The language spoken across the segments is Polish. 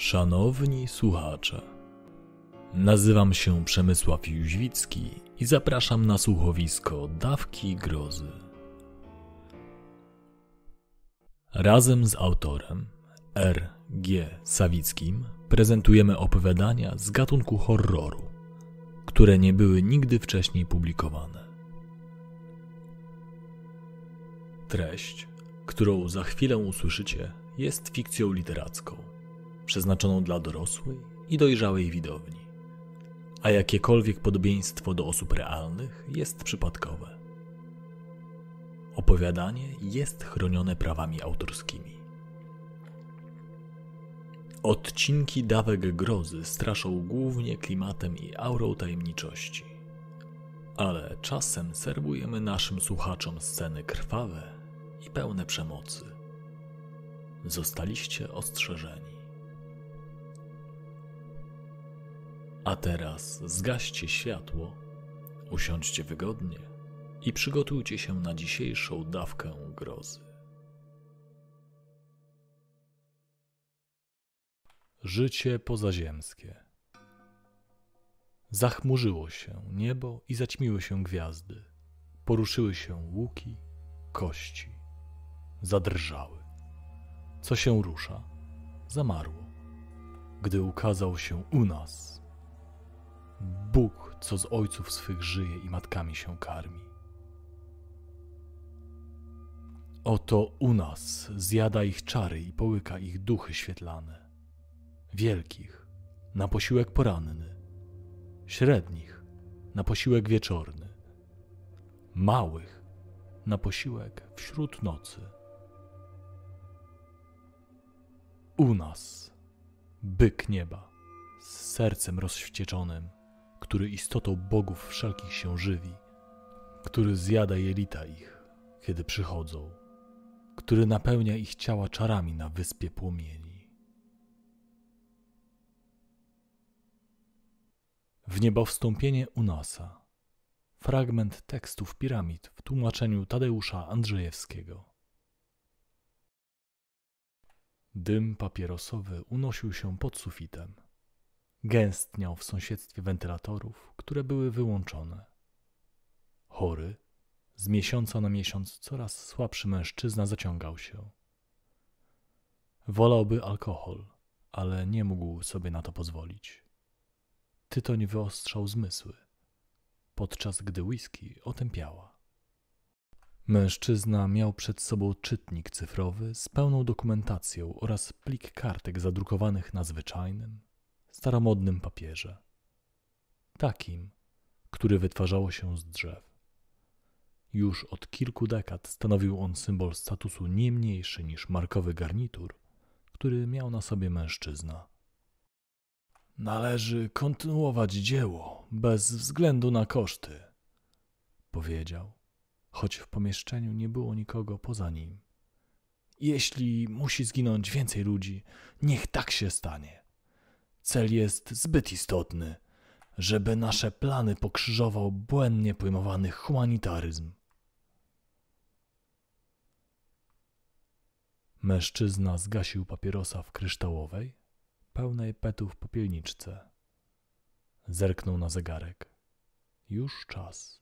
Szanowni słuchacze, nazywam się Przemysław Jóźwicki i zapraszam na słuchowisko Dawki Grozy. Razem z autorem R. G. Sawickim prezentujemy opowiadania z gatunku horroru, które nie były nigdy wcześniej publikowane. Treść, którą za chwilę usłyszycie, jest fikcją literacką przeznaczoną dla dorosłej i dojrzałej widowni, a jakiekolwiek podobieństwo do osób realnych jest przypadkowe. Opowiadanie jest chronione prawami autorskimi. Odcinki dawek grozy straszą głównie klimatem i aurą tajemniczości. Ale czasem serwujemy naszym słuchaczom sceny krwawe i pełne przemocy. Zostaliście ostrzeżeni. A teraz zgaście światło, usiądźcie wygodnie i przygotujcie się na dzisiejszą dawkę grozy. Życie pozaziemskie. Zachmurzyło się niebo i zaćmiły się gwiazdy. Poruszyły się łuki, kości. Zadrżały. Co się rusza? Zamarło. Gdy ukazał się u nas, Bóg, co z ojców swych żyje i matkami się karmi. Oto u nas zjada ich czary i połyka ich duchy świetlane, wielkich na posiłek poranny, średnich na posiłek wieczorny, małych na posiłek wśród nocy. U nas byk nieba z sercem rozwścieczonym który istotą bogów wszelkich się żywi, który zjada jelita ich, kiedy przychodzą, który napełnia ich ciała czarami na wyspie płomieni. W niebowstąpienie Unasa. Fragment tekstów piramid w tłumaczeniu Tadeusza Andrzejewskiego. Dym papierosowy unosił się pod sufitem. Gęstniał w sąsiedztwie wentylatorów, które były wyłączone. Chory, z miesiąca na miesiąc coraz słabszy mężczyzna zaciągał się. Wolałby alkohol, ale nie mógł sobie na to pozwolić. Tytoń wyostrzał zmysły, podczas gdy whisky otępiała. Mężczyzna miał przed sobą czytnik cyfrowy z pełną dokumentacją oraz plik kartek zadrukowanych na zwyczajnym, staromodnym papierze. Takim, który wytwarzało się z drzew. Już od kilku dekad stanowił on symbol statusu nie mniejszy niż markowy garnitur, który miał na sobie mężczyzna. Należy kontynuować dzieło bez względu na koszty, powiedział, choć w pomieszczeniu nie było nikogo poza nim. Jeśli musi zginąć więcej ludzi, niech tak się stanie. Cel jest zbyt istotny, żeby nasze plany pokrzyżował błędnie pojmowany humanitaryzm. Mężczyzna zgasił papierosa w kryształowej, pełnej petów popielniczce. Zerknął na zegarek. Już czas.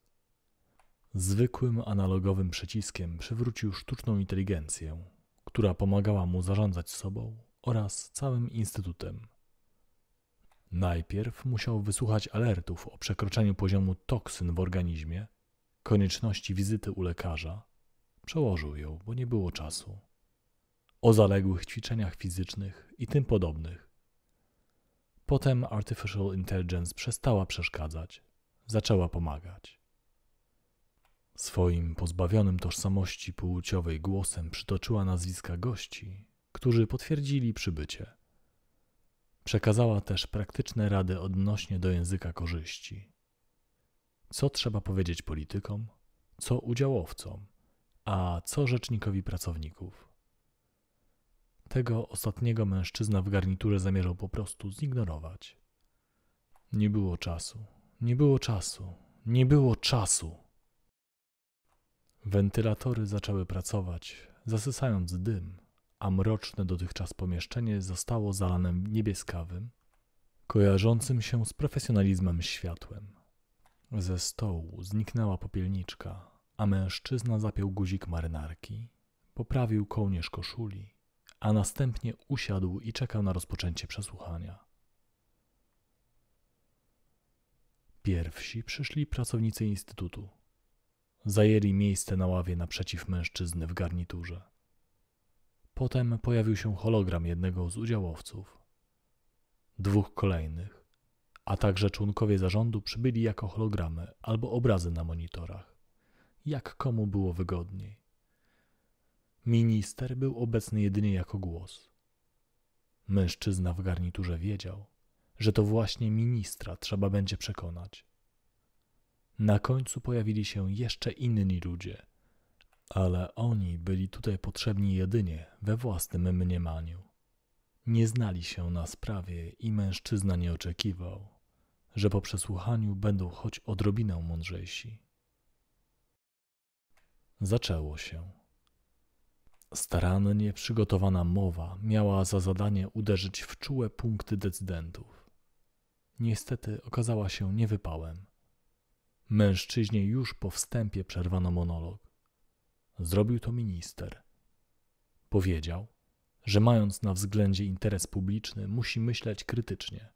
Zwykłym analogowym przyciskiem przywrócił sztuczną inteligencję, która pomagała mu zarządzać sobą oraz całym instytutem. Najpierw musiał wysłuchać alertów o przekroczeniu poziomu toksyn w organizmie, konieczności wizyty u lekarza. Przełożył ją, bo nie było czasu. O zaległych ćwiczeniach fizycznych i tym podobnych. Potem Artificial Intelligence przestała przeszkadzać, zaczęła pomagać. Swoim pozbawionym tożsamości płciowej głosem przytoczyła nazwiska gości, którzy potwierdzili przybycie. Przekazała też praktyczne rady odnośnie do języka korzyści. Co trzeba powiedzieć politykom, co udziałowcom, a co rzecznikowi pracowników. Tego ostatniego mężczyzna w garniturze zamierzał po prostu zignorować. Nie było czasu, nie było czasu, nie było czasu. Wentylatory zaczęły pracować, zasysając dym, a mroczne dotychczas pomieszczenie zostało zalane niebieskawym, kojarzącym się z profesjonalizmem światłem. Ze stołu zniknęła popielniczka, a mężczyzna zapiął guzik marynarki, poprawił kołnierz koszuli, a następnie usiadł i czekał na rozpoczęcie przesłuchania. Pierwsi przyszli pracownicy instytutu. Zajęli miejsce na ławie naprzeciw mężczyzny w garniturze. Potem pojawił się hologram jednego z udziałowców, dwóch kolejnych, a także członkowie zarządu przybyli jako hologramy albo obrazy na monitorach, jak komu było wygodniej. Minister był obecny jedynie jako głos. Mężczyzna w garniturze wiedział, że to właśnie ministra trzeba będzie przekonać. Na końcu pojawili się jeszcze inni ludzie – ale oni byli tutaj potrzebni jedynie we własnym mniemaniu. Nie znali się na sprawie i mężczyzna nie oczekiwał, że po przesłuchaniu będą choć odrobinę mądrzejsi. Zaczęło się. Starannie przygotowana mowa miała za zadanie uderzyć w czułe punkty decydentów. Niestety okazała się niewypałem. Mężczyźnie już po wstępie przerwano monolog. Zrobił to minister. Powiedział, że mając na względzie interes publiczny, musi myśleć krytycznie.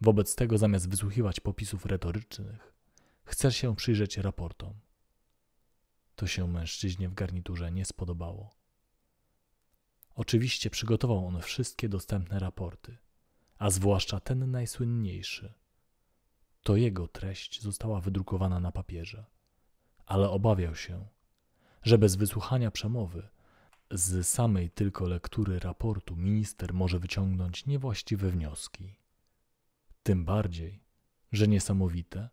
Wobec tego, zamiast wysłuchiwać popisów retorycznych, chce się przyjrzeć raportom. To się mężczyźnie w garniturze nie spodobało. Oczywiście przygotował on wszystkie dostępne raporty, a zwłaszcza ten najsłynniejszy. To jego treść została wydrukowana na papierze, ale obawiał się, że bez wysłuchania przemowy, z samej tylko lektury raportu minister może wyciągnąć niewłaściwe wnioski. Tym bardziej, że niesamowite,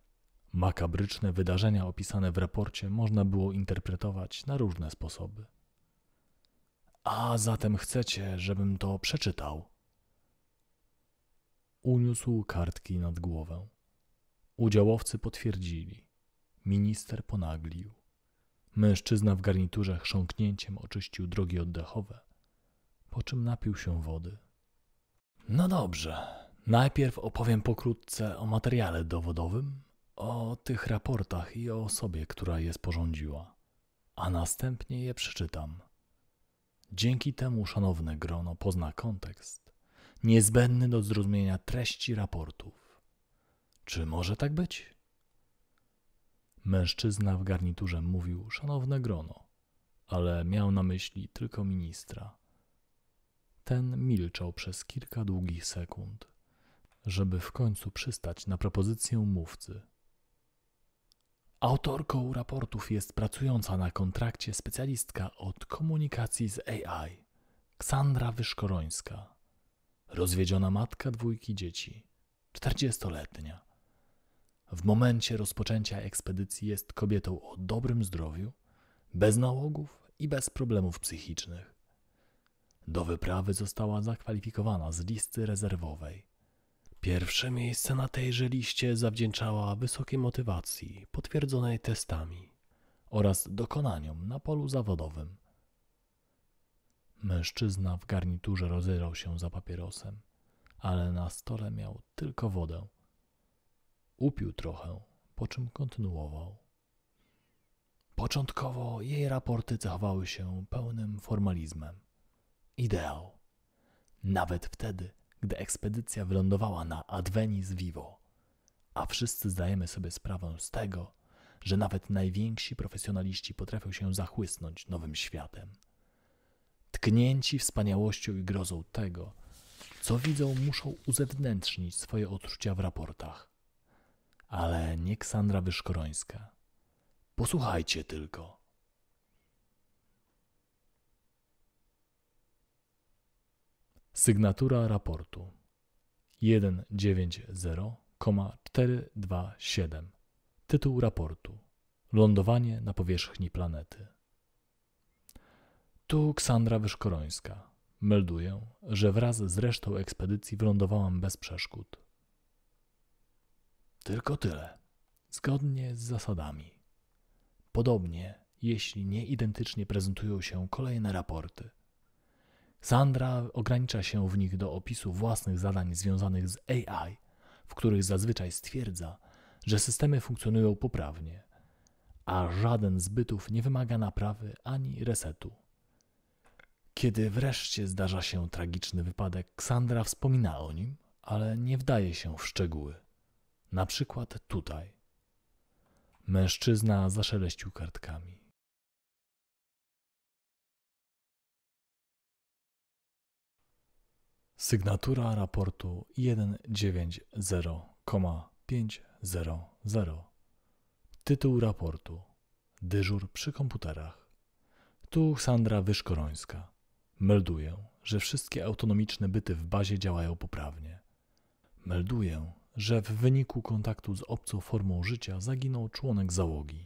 makabryczne wydarzenia opisane w raporcie można było interpretować na różne sposoby. A zatem chcecie, żebym to przeczytał? Uniósł kartki nad głowę. Udziałowcy potwierdzili. Minister ponaglił. Mężczyzna w garniturze chrząknięciem oczyścił drogi oddechowe, po czym napił się wody. No dobrze, najpierw opowiem pokrótce o materiale dowodowym, o tych raportach i o osobie, która je sporządziła, a następnie je przeczytam. Dzięki temu szanowne grono pozna kontekst, niezbędny do zrozumienia treści raportów. Czy może tak być? Mężczyzna w garniturze mówił szanowne grono, ale miał na myśli tylko ministra. Ten milczał przez kilka długich sekund, żeby w końcu przystać na propozycję mówcy. Autorką raportów jest pracująca na kontrakcie specjalistka od komunikacji z AI, Ksandra Wyszkorońska. Rozwiedziona matka dwójki dzieci, czterdziestoletnia w momencie rozpoczęcia ekspedycji jest kobietą o dobrym zdrowiu, bez nałogów i bez problemów psychicznych. Do wyprawy została zakwalifikowana z listy rezerwowej. Pierwsze miejsce na tejże liście zawdzięczała wysokiej motywacji, potwierdzonej testami oraz dokonaniom na polu zawodowym. Mężczyzna w garniturze rozerał się za papierosem, ale na stole miał tylko wodę upił trochę, po czym kontynuował. Początkowo jej raporty cechowały się pełnym formalizmem. Ideał. Nawet wtedy, gdy ekspedycja wylądowała na Advenis Vivo. A wszyscy zdajemy sobie sprawę z tego, że nawet najwięksi profesjonaliści potrafią się zachłysnąć nowym światem. Tknięci wspaniałością i grozą tego, co widzą, muszą uzewnętrznić swoje odczucia w raportach ale nie Ksandra Wyszkorońska. Posłuchajcie tylko. Sygnatura raportu 190,427 Tytuł raportu Lądowanie na powierzchni planety Tu Ksandra Wyszkorońska. Melduję, że wraz z resztą ekspedycji wylądowałam bez przeszkód. Tylko tyle. Zgodnie z zasadami. Podobnie, jeśli nie identycznie prezentują się kolejne raporty. Sandra ogranicza się w nich do opisu własnych zadań związanych z AI, w których zazwyczaj stwierdza, że systemy funkcjonują poprawnie, a żaden z bytów nie wymaga naprawy ani resetu. Kiedy wreszcie zdarza się tragiczny wypadek, Sandra wspomina o nim, ale nie wdaje się w szczegóły. Na przykład tutaj. Mężczyzna zaszeleścił kartkami. Sygnatura raportu 190,500. Tytuł raportu: Dyżur przy komputerach. Tu Sandra Wyszkorońska. Melduję, że wszystkie autonomiczne byty w bazie działają poprawnie. Melduję, że w wyniku kontaktu z obcą formą życia zaginął członek załogi.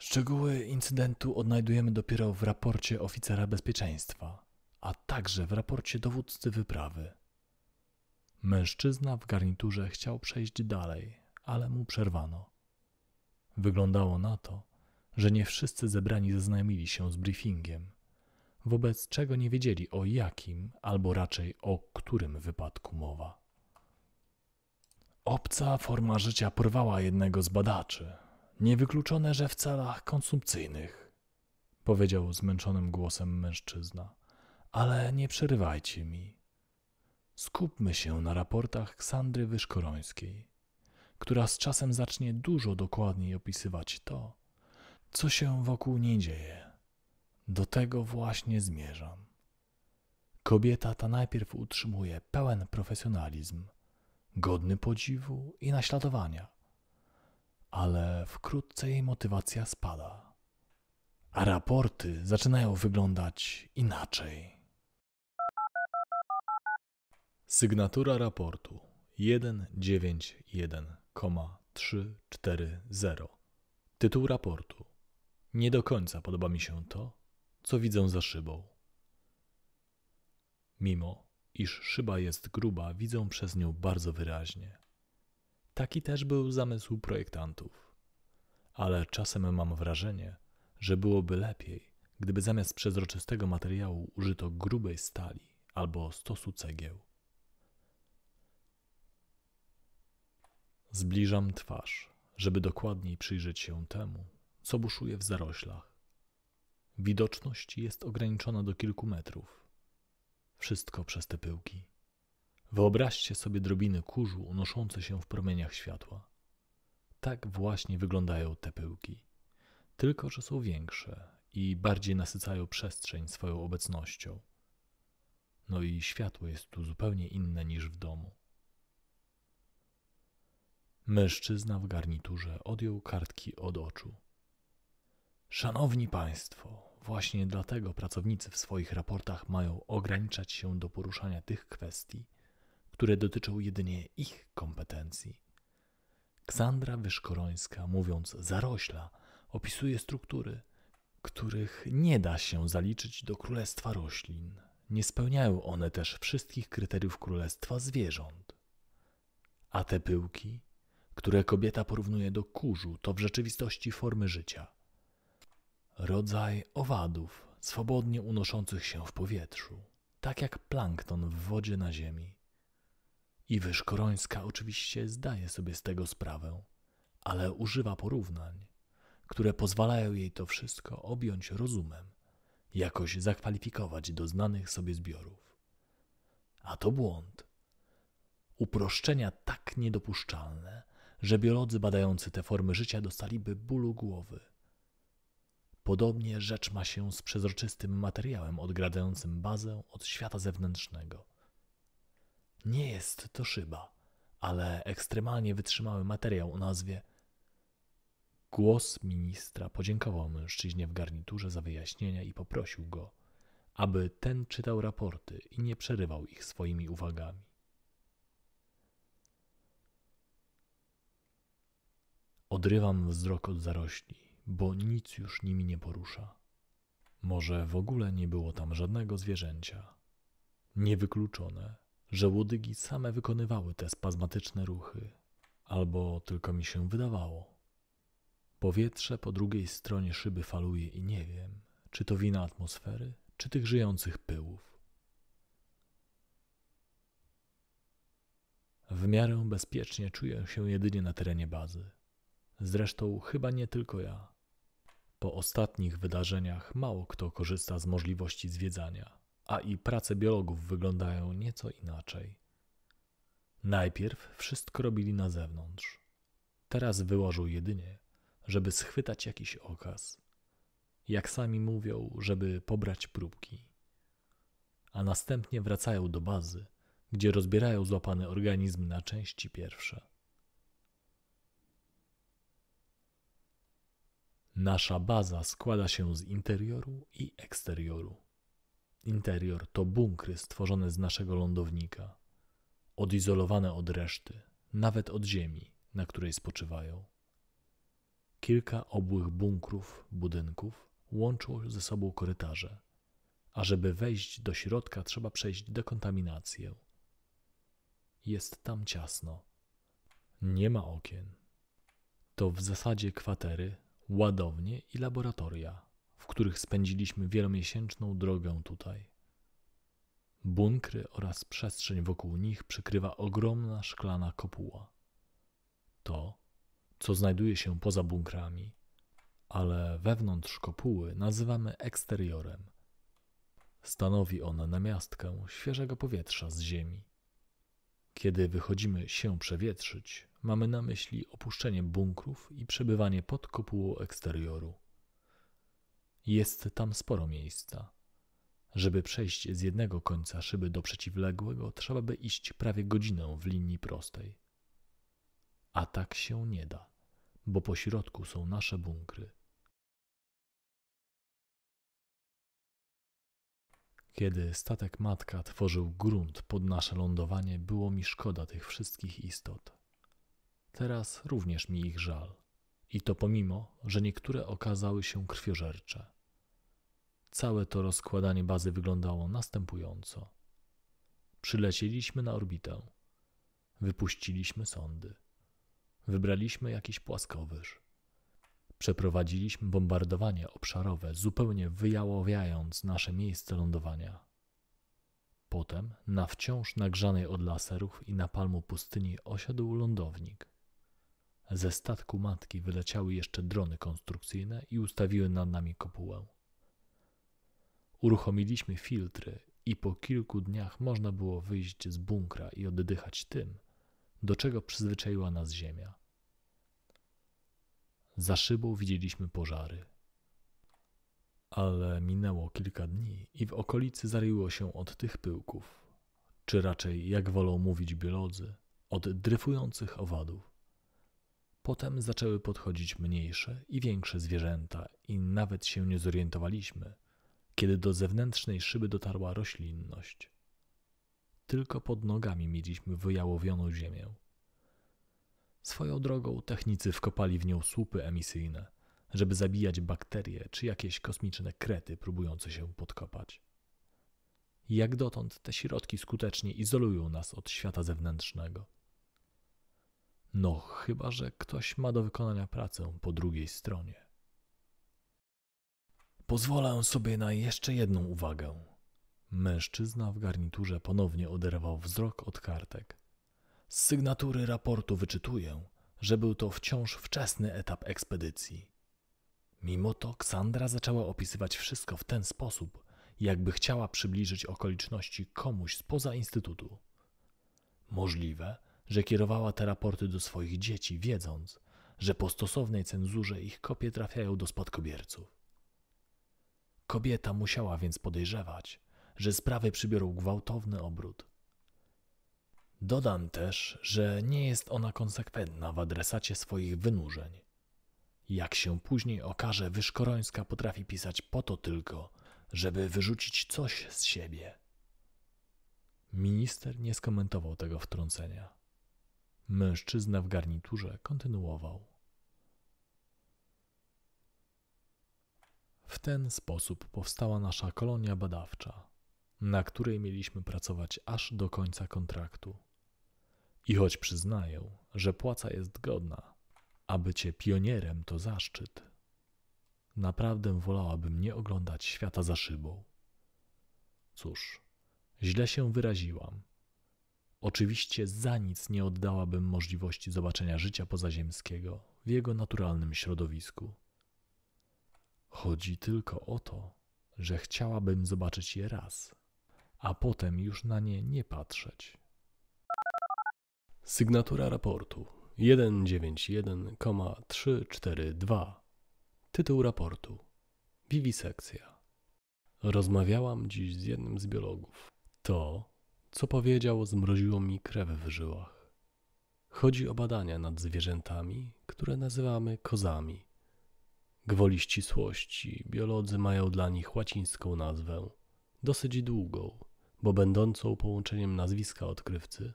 Szczegóły incydentu odnajdujemy dopiero w raporcie oficera bezpieczeństwa, a także w raporcie dowódcy wyprawy. Mężczyzna w garniturze chciał przejść dalej, ale mu przerwano. Wyglądało na to, że nie wszyscy zebrani zaznajomili się z briefingiem, wobec czego nie wiedzieli o jakim albo raczej o którym wypadku mowa. Obca forma życia porwała jednego z badaczy. Niewykluczone, że w celach konsumpcyjnych, powiedział zmęczonym głosem mężczyzna, ale nie przerywajcie mi. Skupmy się na raportach Ksandry Wyszkorońskiej, która z czasem zacznie dużo dokładniej opisywać to, co się wokół nie dzieje. Do tego właśnie zmierzam. Kobieta ta najpierw utrzymuje pełen profesjonalizm – godny podziwu i naśladowania. Ale wkrótce jej motywacja spada, a raporty zaczynają wyglądać inaczej. Sygnatura raportu 191,340 Tytuł raportu Nie do końca podoba mi się to, co widzę za szybą. Mimo iż szyba jest gruba, widzą przez nią bardzo wyraźnie. Taki też był zamysł projektantów. Ale czasem mam wrażenie, że byłoby lepiej, gdyby zamiast przezroczystego materiału użyto grubej stali albo stosu cegieł. Zbliżam twarz, żeby dokładniej przyjrzeć się temu, co buszuje w zaroślach. Widoczność jest ograniczona do kilku metrów wszystko przez te pyłki. Wyobraźcie sobie drobiny kurzu unoszące się w promieniach światła. Tak właśnie wyglądają te pyłki. Tylko, że są większe i bardziej nasycają przestrzeń swoją obecnością. No i światło jest tu zupełnie inne niż w domu. Mężczyzna w garniturze odjął kartki od oczu. Szanowni Państwo, Właśnie dlatego pracownicy w swoich raportach mają ograniczać się do poruszania tych kwestii, które dotyczą jedynie ich kompetencji. Ksandra Wyszkorońska, mówiąc zarośla, opisuje struktury, których nie da się zaliczyć do królestwa roślin. Nie spełniają one też wszystkich kryteriów królestwa zwierząt. A te pyłki, które kobieta porównuje do kurzu, to w rzeczywistości formy życia, Rodzaj owadów, swobodnie unoszących się w powietrzu, tak jak plankton w wodzie na ziemi. I Korońska oczywiście zdaje sobie z tego sprawę, ale używa porównań, które pozwalają jej to wszystko objąć rozumem, jakoś zakwalifikować do znanych sobie zbiorów. A to błąd. Uproszczenia tak niedopuszczalne, że biolodzy badający te formy życia dostaliby bólu głowy – Podobnie rzecz ma się z przezroczystym materiałem odgradzającym bazę od świata zewnętrznego. Nie jest to szyba, ale ekstremalnie wytrzymały materiał o nazwie. Głos ministra podziękował mężczyźnie w garniturze za wyjaśnienia i poprosił go, aby ten czytał raporty i nie przerywał ich swoimi uwagami. Odrywam wzrok od zarośli bo nic już nimi nie porusza. Może w ogóle nie było tam żadnego zwierzęcia. Niewykluczone, że łodygi same wykonywały te spazmatyczne ruchy, albo tylko mi się wydawało. Powietrze po drugiej stronie szyby faluje i nie wiem, czy to wina atmosfery, czy tych żyjących pyłów. W miarę bezpiecznie czuję się jedynie na terenie bazy. Zresztą chyba nie tylko ja. Po ostatnich wydarzeniach mało kto korzysta z możliwości zwiedzania, a i prace biologów wyglądają nieco inaczej. Najpierw wszystko robili na zewnątrz. Teraz wyłożył jedynie, żeby schwytać jakiś okaz. Jak sami mówią, żeby pobrać próbki. A następnie wracają do bazy, gdzie rozbierają złapany organizm na części pierwsze. Nasza baza składa się z interioru i eksterioru. Interior to bunkry stworzone z naszego lądownika, odizolowane od reszty, nawet od ziemi, na której spoczywają. Kilka obłych bunkrów, budynków łączyło ze sobą korytarze, a żeby wejść do środka, trzeba przejść dekontaminację. Jest tam ciasno. Nie ma okien. To w zasadzie kwatery ładownie i laboratoria, w których spędziliśmy wielomiesięczną drogę tutaj. Bunkry oraz przestrzeń wokół nich przykrywa ogromna szklana kopuła. To, co znajduje się poza bunkrami, ale wewnątrz kopuły nazywamy eksteriorem. Stanowi on namiastkę świeżego powietrza z ziemi. Kiedy wychodzimy się przewietrzyć, mamy na myśli opuszczenie bunkrów i przebywanie pod kopułą eksterioru. Jest tam sporo miejsca. Żeby przejść z jednego końca szyby do przeciwległego, trzeba by iść prawie godzinę w linii prostej. A tak się nie da, bo po środku są nasze bunkry. Kiedy statek matka tworzył grunt pod nasze lądowanie, było mi szkoda tych wszystkich istot. Teraz również mi ich żal. I to pomimo, że niektóre okazały się krwiożercze. Całe to rozkładanie bazy wyglądało następująco. Przylecieliśmy na orbitę. Wypuściliśmy sondy. Wybraliśmy jakiś płaskowyż. Przeprowadziliśmy bombardowanie obszarowe, zupełnie wyjałowiając nasze miejsce lądowania. Potem na wciąż nagrzanej od laserów i napalmu pustyni osiadł lądownik. Ze statku matki wyleciały jeszcze drony konstrukcyjne i ustawiły nad nami kopułę. Uruchomiliśmy filtry i po kilku dniach można było wyjść z bunkra i oddychać tym, do czego przyzwyczaiła nas ziemia. Za szybą widzieliśmy pożary. Ale minęło kilka dni i w okolicy zaryło się od tych pyłków, czy raczej, jak wolą mówić biolodzy, od dryfujących owadów. Potem zaczęły podchodzić mniejsze i większe zwierzęta i nawet się nie zorientowaliśmy, kiedy do zewnętrznej szyby dotarła roślinność. Tylko pod nogami mieliśmy wyjałowioną ziemię. Swoją drogą technicy wkopali w nią słupy emisyjne, żeby zabijać bakterie czy jakieś kosmiczne krety próbujące się podkopać. Jak dotąd te środki skutecznie izolują nas od świata zewnętrznego. No, chyba że ktoś ma do wykonania pracę po drugiej stronie. Pozwolę sobie na jeszcze jedną uwagę. Mężczyzna w garniturze ponownie oderwał wzrok od kartek. Z sygnatury raportu wyczytuję, że był to wciąż wczesny etap ekspedycji. Mimo to Ksandra zaczęła opisywać wszystko w ten sposób, jakby chciała przybliżyć okoliczności komuś spoza instytutu. Możliwe, że kierowała te raporty do swoich dzieci, wiedząc, że po stosownej cenzurze ich kopie trafiają do spadkobierców. Kobieta musiała więc podejrzewać, że sprawy przybiorą gwałtowny obrót. Dodam też, że nie jest ona konsekwentna w adresacie swoich wynurzeń. Jak się później okaże, Wyszkorońska potrafi pisać po to tylko, żeby wyrzucić coś z siebie. Minister nie skomentował tego wtrącenia. Mężczyzna w garniturze kontynuował. W ten sposób powstała nasza kolonia badawcza, na której mieliśmy pracować aż do końca kontraktu. I choć przyznaję, że płaca jest godna, a bycie pionierem to zaszczyt, naprawdę wolałabym nie oglądać świata za szybą. Cóż, źle się wyraziłam Oczywiście za nic nie oddałabym możliwości zobaczenia życia pozaziemskiego w jego naturalnym środowisku. Chodzi tylko o to, że chciałabym zobaczyć je raz, a potem już na nie nie patrzeć. Sygnatura raportu 191,342 Tytuł raportu Wiwisekcja Rozmawiałam dziś z jednym z biologów. To co powiedział, zmroziło mi krew w żyłach. Chodzi o badania nad zwierzętami, które nazywamy kozami. Gwoli ścisłości, biolodzy mają dla nich łacińską nazwę, dosyć długą, bo będącą połączeniem nazwiska odkrywcy,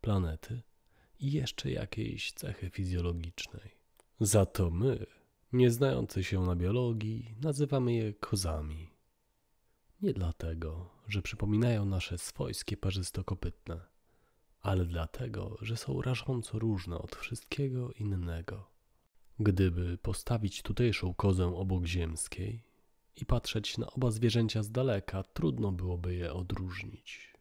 planety i jeszcze jakiejś cechy fizjologicznej. Za to my, nie znający się na biologii, nazywamy je kozami. Nie dlatego, że przypominają nasze swojskie parzysto-kopytne, ale dlatego, że są rażąco różne od wszystkiego innego. Gdyby postawić tutejszą kozę obok ziemskiej i patrzeć na oba zwierzęcia z daleka, trudno byłoby je odróżnić.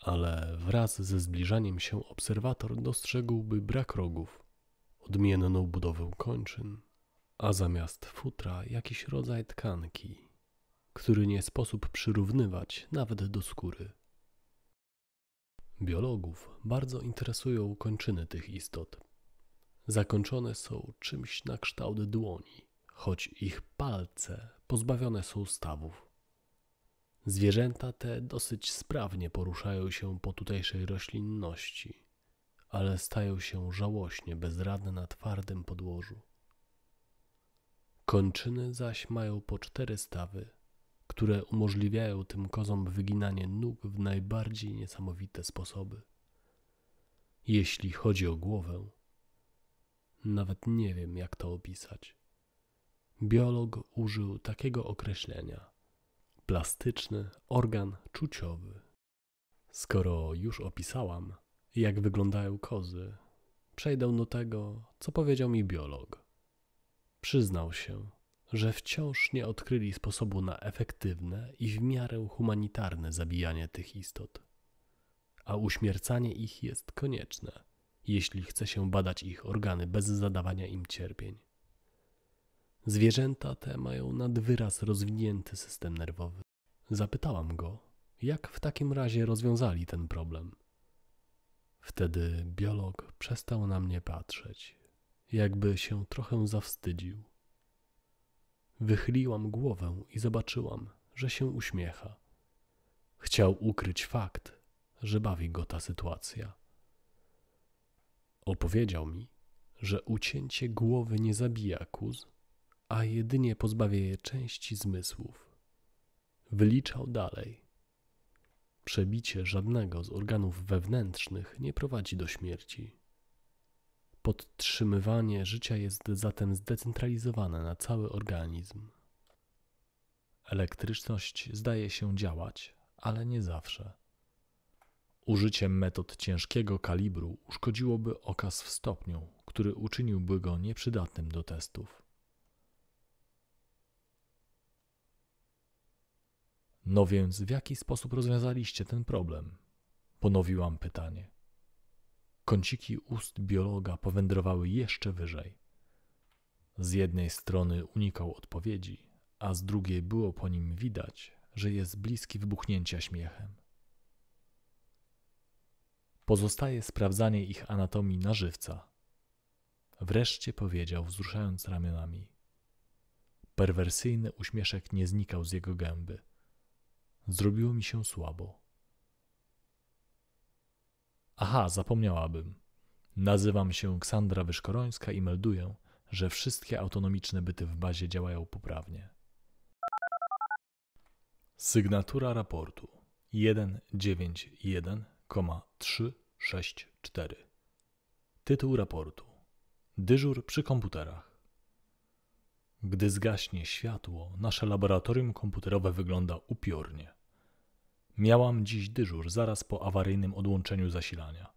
Ale wraz ze zbliżaniem się obserwator dostrzegłby brak rogów, odmienną budowę kończyn, a zamiast futra jakiś rodzaj tkanki który nie sposób przyrównywać nawet do skóry. Biologów bardzo interesują kończyny tych istot. Zakończone są czymś na kształt dłoni, choć ich palce pozbawione są stawów. Zwierzęta te dosyć sprawnie poruszają się po tutejszej roślinności, ale stają się żałośnie bezradne na twardym podłożu. Kończyny zaś mają po cztery stawy które umożliwiają tym kozom wyginanie nóg w najbardziej niesamowite sposoby. Jeśli chodzi o głowę, nawet nie wiem, jak to opisać. Biolog użył takiego określenia: plastyczny organ czuciowy. Skoro już opisałam, jak wyglądają kozy, przejdę do tego, co powiedział mi biolog. Przyznał się, że wciąż nie odkryli sposobu na efektywne i w miarę humanitarne zabijanie tych istot. A uśmiercanie ich jest konieczne, jeśli chce się badać ich organy bez zadawania im cierpień. Zwierzęta te mają nad wyraz rozwinięty system nerwowy. Zapytałam go, jak w takim razie rozwiązali ten problem. Wtedy biolog przestał na mnie patrzeć, jakby się trochę zawstydził. Wychyliłam głowę i zobaczyłam, że się uśmiecha. Chciał ukryć fakt, że bawi go ta sytuacja. Opowiedział mi, że ucięcie głowy nie zabija kuz, a jedynie pozbawia je części zmysłów. Wyliczał dalej. Przebicie żadnego z organów wewnętrznych nie prowadzi do śmierci. Podtrzymywanie życia jest zatem zdecentralizowane na cały organizm. Elektryczność zdaje się działać, ale nie zawsze. Użycie metod ciężkiego kalibru uszkodziłoby okaz w stopniu, który uczyniłby go nieprzydatnym do testów. No więc w jaki sposób rozwiązaliście ten problem? Ponowiłam pytanie. Kąciki ust biologa powędrowały jeszcze wyżej. Z jednej strony unikał odpowiedzi, a z drugiej było po nim widać, że jest bliski wybuchnięcia śmiechem. Pozostaje sprawdzanie ich anatomii na żywca. Wreszcie powiedział, wzruszając ramionami. Perwersyjny uśmieszek nie znikał z jego gęby. Zrobiło mi się słabo. Aha, zapomniałabym. Nazywam się Ksandra Wyszkorońska i melduję, że wszystkie autonomiczne byty w bazie działają poprawnie. Sygnatura raportu 191,364 Tytuł raportu Dyżur przy komputerach Gdy zgaśnie światło, nasze laboratorium komputerowe wygląda upiornie. Miałam dziś dyżur zaraz po awaryjnym odłączeniu zasilania.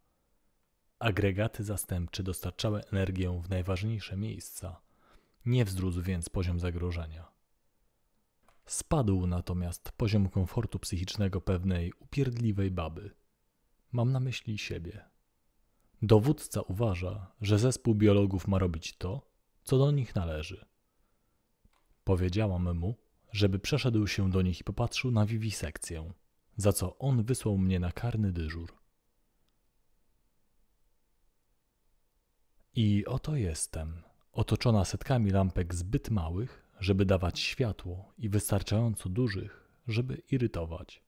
Agregaty zastępcze dostarczały energię w najważniejsze miejsca. Nie wzrósł więc poziom zagrożenia. Spadł natomiast poziom komfortu psychicznego pewnej upierdliwej baby. Mam na myśli siebie. Dowódca uważa, że zespół biologów ma robić to, co do nich należy. Powiedziałam mu, żeby przeszedł się do nich i popatrzył na wiwisekcję za co on wysłał mnie na karny dyżur. I oto jestem, otoczona setkami lampek zbyt małych, żeby dawać światło, i wystarczająco dużych, żeby irytować.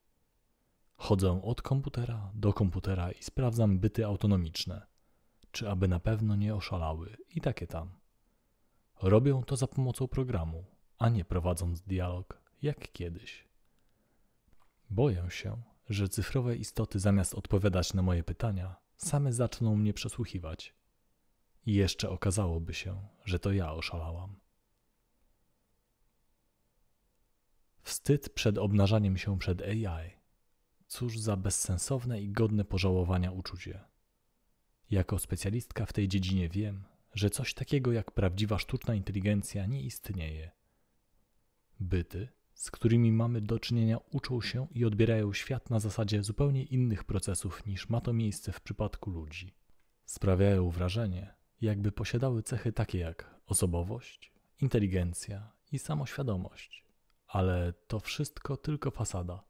Chodzę od komputera do komputera i sprawdzam byty autonomiczne, czy aby na pewno nie oszalały i takie tam. Robią to za pomocą programu, a nie prowadząc dialog jak kiedyś. Boję się, że cyfrowe istoty zamiast odpowiadać na moje pytania, same zaczną mnie przesłuchiwać. I jeszcze okazałoby się, że to ja oszalałam. Wstyd przed obnażaniem się przed AI. Cóż za bezsensowne i godne pożałowania uczucie. Jako specjalistka w tej dziedzinie wiem, że coś takiego jak prawdziwa sztuczna inteligencja nie istnieje. Byty, z którymi mamy do czynienia, uczą się i odbierają świat na zasadzie zupełnie innych procesów niż ma to miejsce w przypadku ludzi. Sprawiają wrażenie, jakby posiadały cechy takie jak osobowość, inteligencja i samoświadomość, ale to wszystko tylko fasada.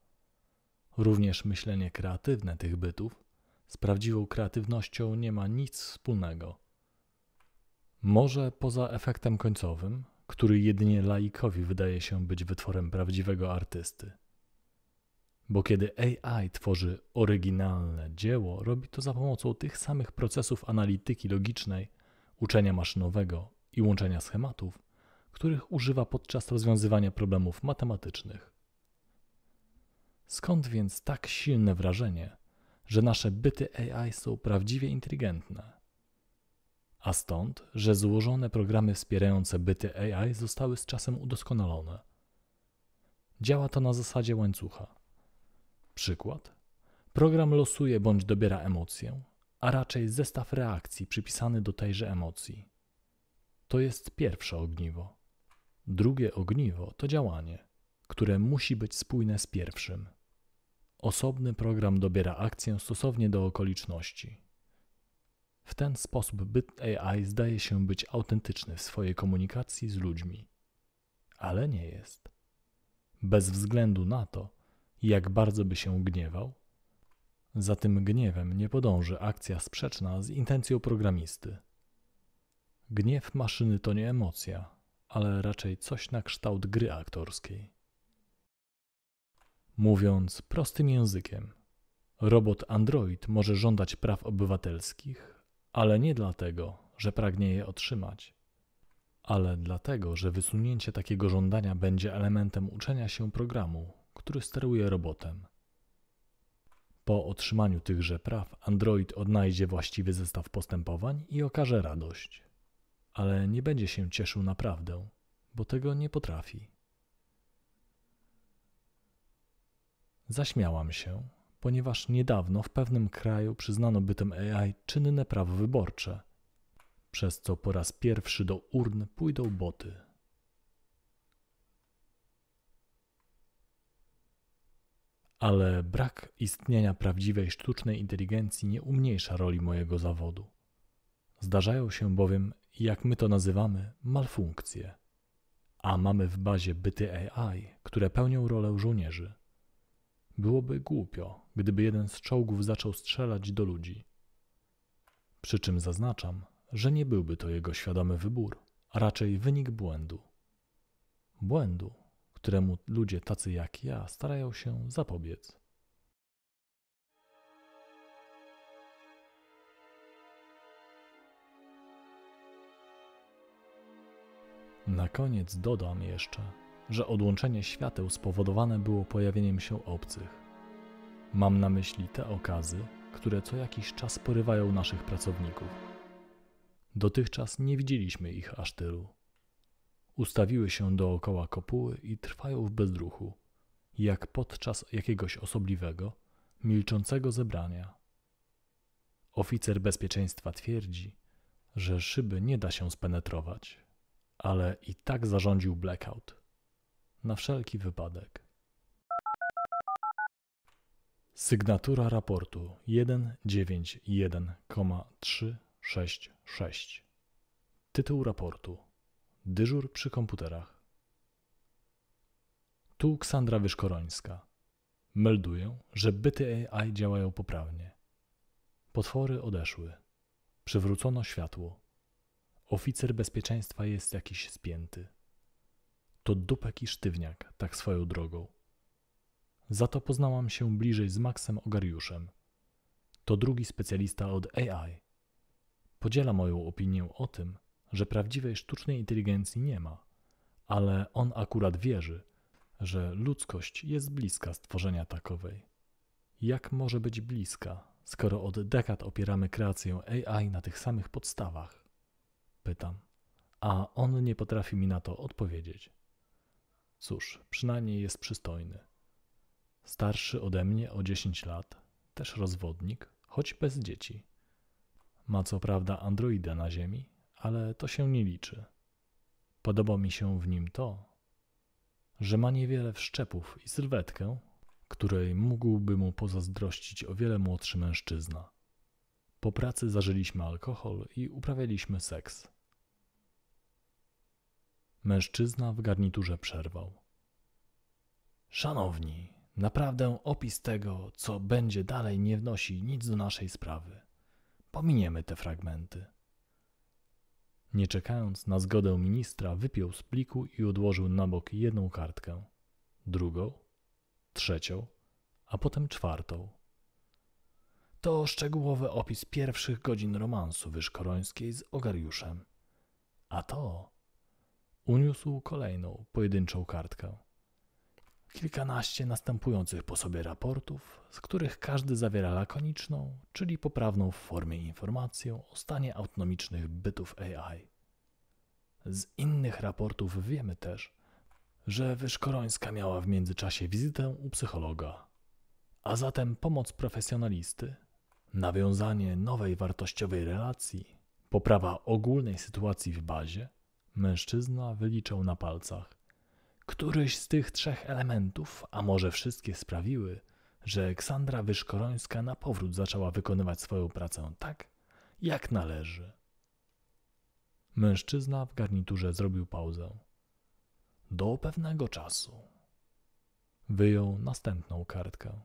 Również myślenie kreatywne tych bytów z prawdziwą kreatywnością nie ma nic wspólnego. Może poza efektem końcowym, który jedynie laikowi wydaje się być wytworem prawdziwego artysty. Bo kiedy AI tworzy oryginalne dzieło, robi to za pomocą tych samych procesów analityki logicznej, uczenia maszynowego i łączenia schematów, których używa podczas rozwiązywania problemów matematycznych. Skąd więc tak silne wrażenie, że nasze byty AI są prawdziwie inteligentne? A stąd, że złożone programy wspierające byty AI zostały z czasem udoskonalone. Działa to na zasadzie łańcucha. Przykład. Program losuje bądź dobiera emocję, a raczej zestaw reakcji przypisany do tejże emocji. To jest pierwsze ogniwo. Drugie ogniwo to działanie, które musi być spójne z pierwszym. Osobny program dobiera akcję stosownie do okoliczności. W ten sposób byt AI zdaje się być autentyczny w swojej komunikacji z ludźmi, ale nie jest. Bez względu na to, jak bardzo by się gniewał, za tym gniewem nie podąży akcja sprzeczna z intencją programisty. Gniew maszyny to nie emocja, ale raczej coś na kształt gry aktorskiej. Mówiąc prostym językiem, robot Android może żądać praw obywatelskich, ale nie dlatego, że pragnie je otrzymać, ale dlatego, że wysunięcie takiego żądania będzie elementem uczenia się programu, który steruje robotem. Po otrzymaniu tychże praw Android odnajdzie właściwy zestaw postępowań i okaże radość. Ale nie będzie się cieszył naprawdę, bo tego nie potrafi. Zaśmiałam się, ponieważ niedawno w pewnym kraju przyznano bytom AI czynne prawo wyborcze, przez co po raz pierwszy do urn pójdą boty. Ale brak istnienia prawdziwej sztucznej inteligencji nie umniejsza roli mojego zawodu. Zdarzają się bowiem, jak my to nazywamy, malfunkcje. A mamy w bazie byty AI, które pełnią rolę żołnierzy. Byłoby głupio, gdyby jeden z czołgów zaczął strzelać do ludzi. Przy czym zaznaczam, że nie byłby to jego świadomy wybór, a raczej wynik błędu. Błędu, któremu ludzie tacy jak ja starają się zapobiec. Na koniec dodam jeszcze, że odłączenie świateł spowodowane było pojawieniem się obcych. Mam na myśli te okazy, które co jakiś czas porywają naszych pracowników. Dotychczas nie widzieliśmy ich aż tylu. Ustawiły się dookoła kopuły i trwają w bezruchu, jak podczas jakiegoś osobliwego, milczącego zebrania. Oficer bezpieczeństwa twierdzi, że szyby nie da się spenetrować, ale i tak zarządził blackout na wszelki wypadek. Sygnatura raportu 191,366. Tytuł raportu: Dyżur przy komputerach. Tu Ksandra Wyszkorońska. Melduję, że byty AI działają poprawnie. Potwory odeszły. Przywrócono światło. Oficer bezpieczeństwa jest jakiś spięty to dupek i sztywniak, tak swoją drogą. Za to poznałam się bliżej z Maxem Ogariuszem. To drugi specjalista od AI. Podziela moją opinię o tym, że prawdziwej sztucznej inteligencji nie ma, ale on akurat wierzy, że ludzkość jest bliska stworzenia takowej. Jak może być bliska, skoro od dekad opieramy kreację AI na tych samych podstawach? Pytam, a on nie potrafi mi na to odpowiedzieć. Cóż, przynajmniej jest przystojny. Starszy ode mnie o 10 lat, też rozwodnik, choć bez dzieci. Ma co prawda androida na ziemi, ale to się nie liczy. Podoba mi się w nim to, że ma niewiele wszczepów i sylwetkę, której mógłby mu pozazdrościć o wiele młodszy mężczyzna. Po pracy zażyliśmy alkohol i uprawialiśmy seks. Mężczyzna w garniturze przerwał. Szanowni, naprawdę opis tego, co będzie dalej, nie wnosi nic do naszej sprawy. Pominiemy te fragmenty. Nie czekając na zgodę ministra, wypiął z pliku i odłożył na bok jedną kartkę, drugą, trzecią, a potem czwartą. To szczegółowy opis pierwszych godzin romansu Wyszkorońskiej z Ogariuszem. A to Uniósł kolejną, pojedynczą kartkę. Kilkanaście następujących po sobie raportów, z których każdy zawiera lakoniczną, czyli poprawną w formie informację o stanie autonomicznych bytów AI. Z innych raportów wiemy też, że Wyszkorońska miała w międzyczasie wizytę u psychologa, a zatem pomoc profesjonalisty, nawiązanie nowej wartościowej relacji, poprawa ogólnej sytuacji w bazie, Mężczyzna wyliczał na palcach. Któryś z tych trzech elementów, a może wszystkie sprawiły, że Ksandra Wyszkorońska na powrót zaczęła wykonywać swoją pracę tak, jak należy. Mężczyzna w garniturze zrobił pauzę. Do pewnego czasu. Wyjął następną kartkę.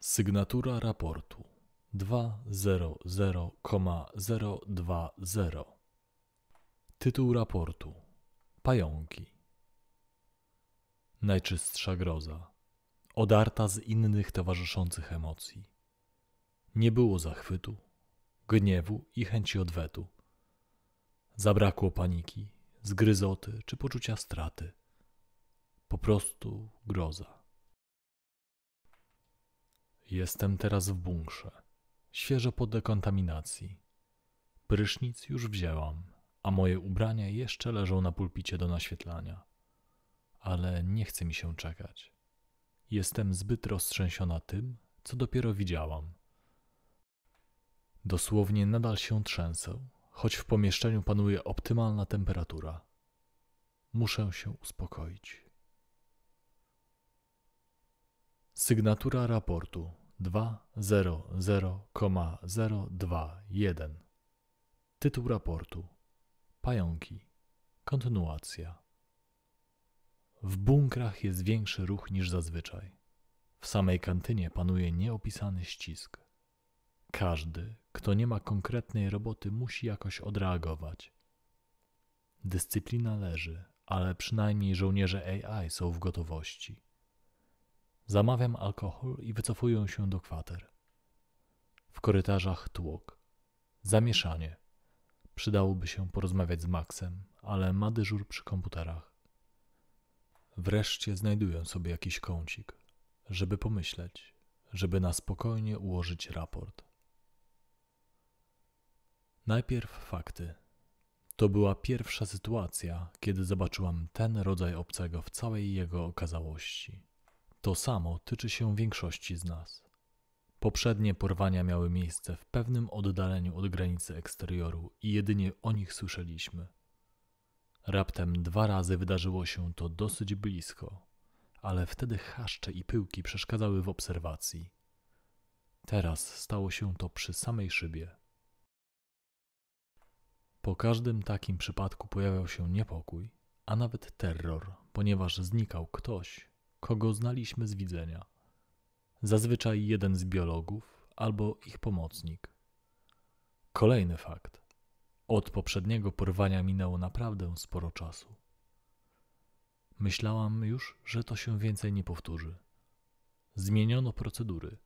Sygnatura raportu 200,020 Tytuł raportu: Pająki. Najczystsza groza, odarta z innych towarzyszących emocji. Nie było zachwytu, gniewu i chęci odwetu. Zabrakło paniki, zgryzoty czy poczucia straty. Po prostu groza. Jestem teraz w bunkrze, świeżo po dekontaminacji. Prysznic już wzięłam a moje ubrania jeszcze leżą na pulpicie do naświetlania. Ale nie chce mi się czekać. Jestem zbyt roztrzęsiona tym, co dopiero widziałam. Dosłownie nadal się trzęsę, choć w pomieszczeniu panuje optymalna temperatura. Muszę się uspokoić. Sygnatura raportu 200,021 Tytuł raportu Pająki. Kontynuacja. W bunkrach jest większy ruch niż zazwyczaj. W samej kantynie panuje nieopisany ścisk. Każdy, kto nie ma konkretnej roboty, musi jakoś odreagować. Dyscyplina leży, ale przynajmniej żołnierze AI są w gotowości. Zamawiam alkohol i wycofuję się do kwater. W korytarzach tłok. Zamieszanie Przydałoby się porozmawiać z Maxem, ale ma dyżur przy komputerach. Wreszcie znajduję sobie jakiś kącik, żeby pomyśleć, żeby na spokojnie ułożyć raport. Najpierw fakty. To była pierwsza sytuacja, kiedy zobaczyłam ten rodzaj obcego w całej jego okazałości. To samo tyczy się większości z nas. Poprzednie porwania miały miejsce w pewnym oddaleniu od granicy eksterioru i jedynie o nich słyszeliśmy. Raptem dwa razy wydarzyło się to dosyć blisko, ale wtedy chaszcze i pyłki przeszkadzały w obserwacji. Teraz stało się to przy samej szybie. Po każdym takim przypadku pojawiał się niepokój, a nawet terror, ponieważ znikał ktoś, kogo znaliśmy z widzenia zazwyczaj jeden z biologów albo ich pomocnik. Kolejny fakt. Od poprzedniego porwania minęło naprawdę sporo czasu. Myślałam już, że to się więcej nie powtórzy. Zmieniono procedury.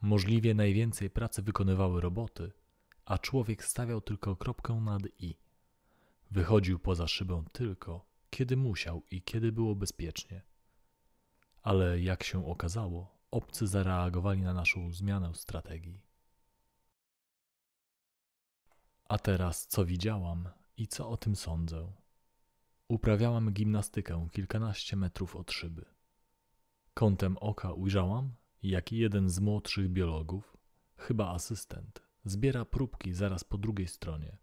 Możliwie najwięcej pracy wykonywały roboty, a człowiek stawiał tylko kropkę nad i. Wychodził poza szybę tylko, kiedy musiał i kiedy było bezpiecznie. Ale jak się okazało, obcy zareagowali na naszą zmianę strategii. A teraz co widziałam i co o tym sądzę? Uprawiałam gimnastykę kilkanaście metrów od szyby. Kątem oka ujrzałam, jak jeden z młodszych biologów, chyba asystent, zbiera próbki zaraz po drugiej stronie.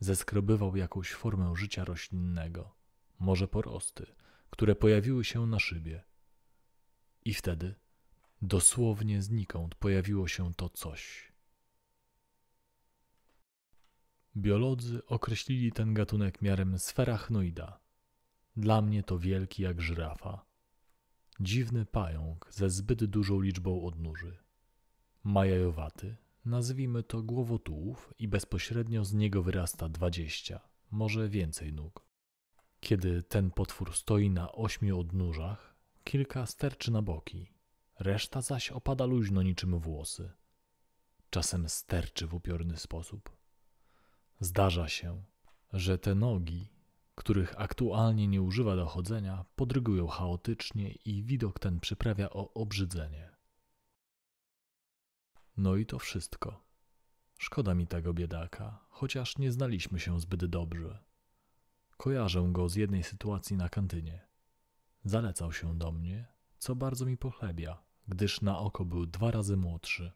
Zeskrobywał jakąś formę życia roślinnego, może porosty, które pojawiły się na szybie – i wtedy dosłownie znikąd pojawiło się to coś. Biolodzy określili ten gatunek miarem sferachnoida. Dla mnie to wielki jak żrafa. Dziwny pająk ze zbyt dużą liczbą odnóży. Majajowaty, nazwijmy to głowotułów i bezpośrednio z niego wyrasta dwadzieścia, może więcej nóg. Kiedy ten potwór stoi na ośmiu odnóżach, kilka sterczy na boki, reszta zaś opada luźno niczym włosy. Czasem sterczy w upiorny sposób. Zdarza się, że te nogi, których aktualnie nie używa do chodzenia, podrygują chaotycznie i widok ten przyprawia o obrzydzenie. No i to wszystko. Szkoda mi tego biedaka, chociaż nie znaliśmy się zbyt dobrze. Kojarzę go z jednej sytuacji na kantynie. Zalecał się do mnie, co bardzo mi pochlebia, gdyż na oko był dwa razy młodszy.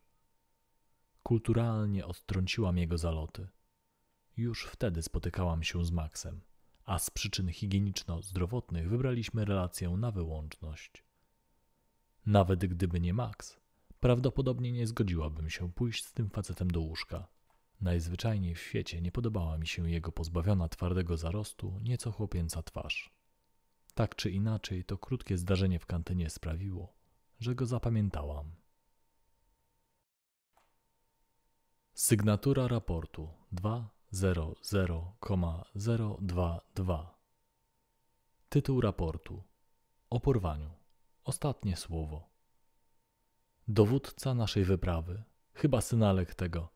Kulturalnie odtrąciłam jego zaloty. Już wtedy spotykałam się z Maxem, a z przyczyn higieniczno-zdrowotnych wybraliśmy relację na wyłączność. Nawet gdyby nie Max, prawdopodobnie nie zgodziłabym się pójść z tym facetem do łóżka. Najzwyczajniej w świecie nie podobała mi się jego pozbawiona twardego zarostu, nieco chłopięca twarz. Tak czy inaczej, to krótkie zdarzenie w kantynie sprawiło, że go zapamiętałam. Sygnatura raportu 200,022 Tytuł raportu O porwaniu. Ostatnie słowo. Dowódca naszej wyprawy, chyba synalek tego.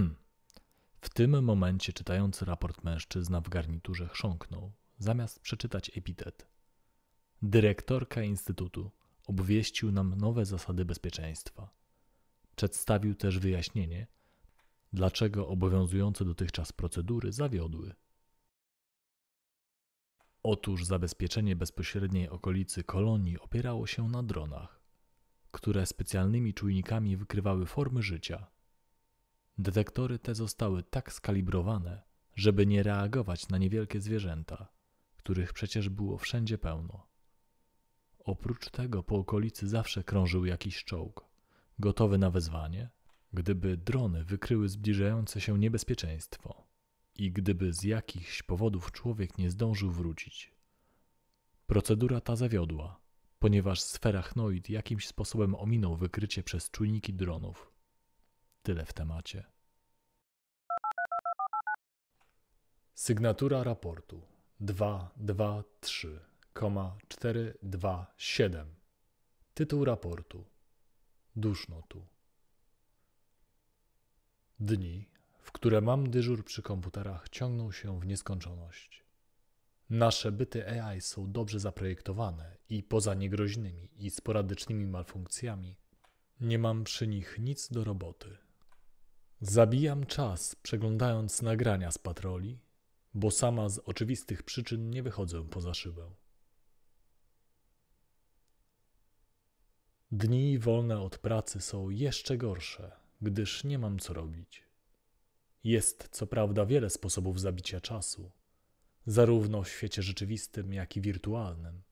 w tym momencie czytający raport mężczyzna w garniturze chrząknął zamiast przeczytać epitet. Dyrektorka Instytutu obwieścił nam nowe zasady bezpieczeństwa. Przedstawił też wyjaśnienie, dlaczego obowiązujące dotychczas procedury zawiodły. Otóż zabezpieczenie bezpośredniej okolicy kolonii opierało się na dronach, które specjalnymi czujnikami wykrywały formy życia. Detektory te zostały tak skalibrowane, żeby nie reagować na niewielkie zwierzęta których przecież było wszędzie pełno. Oprócz tego po okolicy zawsze krążył jakiś czołg, gotowy na wezwanie, gdyby drony wykryły zbliżające się niebezpieczeństwo i gdyby z jakichś powodów człowiek nie zdążył wrócić. Procedura ta zawiodła, ponieważ sferachnoid jakimś sposobem ominął wykrycie przez czujniki dronów. Tyle w temacie. Sygnatura raportu. 2,2,3,4,2,7. Tytuł raportu. Duszno tu. Dni, w które mam dyżur przy komputerach, ciągną się w nieskończoność. Nasze byty AI są dobrze zaprojektowane i poza niegroźnymi i sporadycznymi malfunkcjami, nie mam przy nich nic do roboty. Zabijam czas przeglądając nagrania z patroli, bo sama z oczywistych przyczyn nie wychodzę poza szybę. Dni wolne od pracy są jeszcze gorsze, gdyż nie mam co robić. Jest co prawda wiele sposobów zabicia czasu, zarówno w świecie rzeczywistym, jak i wirtualnym,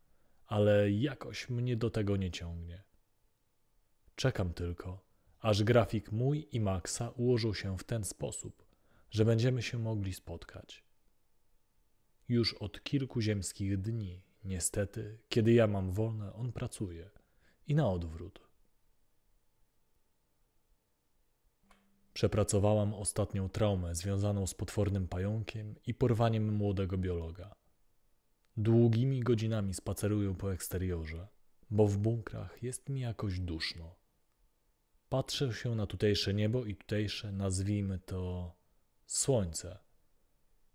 ale jakoś mnie do tego nie ciągnie. Czekam tylko, aż grafik mój i Maxa ułożył się w ten sposób, że będziemy się mogli spotkać. Już od kilku ziemskich dni, niestety, kiedy ja mam wolne, on pracuje. I na odwrót. Przepracowałam ostatnią traumę związaną z potwornym pająkiem i porwaniem młodego biologa. Długimi godzinami spaceruję po eksteriorze, bo w bunkrach jest mi jakoś duszno. Patrzę się na tutejsze niebo i tutejsze, nazwijmy to, słońce.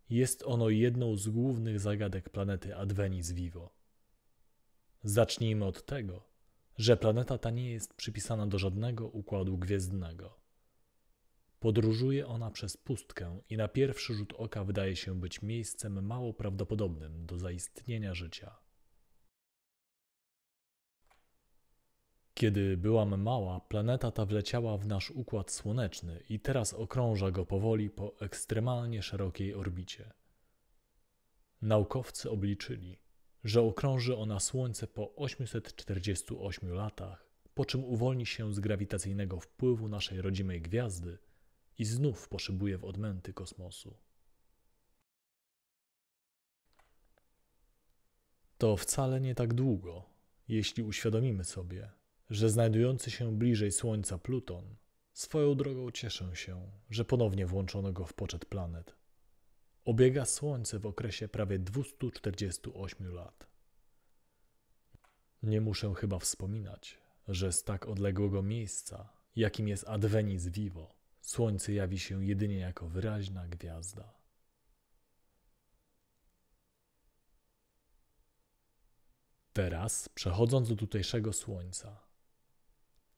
Jest ono jedną z głównych zagadek planety Advenis Vivo. Zacznijmy od tego, że planeta ta nie jest przypisana do żadnego układu gwiezdnego. Podróżuje ona przez pustkę i na pierwszy rzut oka wydaje się być miejscem mało prawdopodobnym do zaistnienia życia. Kiedy byłam mała, planeta ta wleciała w nasz układ słoneczny i teraz okrąża go powoli po ekstremalnie szerokiej orbicie. Naukowcy obliczyli, że okrąży ona Słońce po 848 latach, po czym uwolni się z grawitacyjnego wpływu naszej rodzimej gwiazdy i znów poszybuje w odmęty kosmosu. To wcale nie tak długo, jeśli uświadomimy sobie, że znajdujący się bliżej Słońca Pluton swoją drogą cieszę się, że ponownie włączono go w poczet planet. Obiega Słońce w okresie prawie 248 lat. Nie muszę chyba wspominać, że z tak odległego miejsca, jakim jest Advenis Vivo, Słońce jawi się jedynie jako wyraźna gwiazda. Teraz, przechodząc do tutejszego Słońca,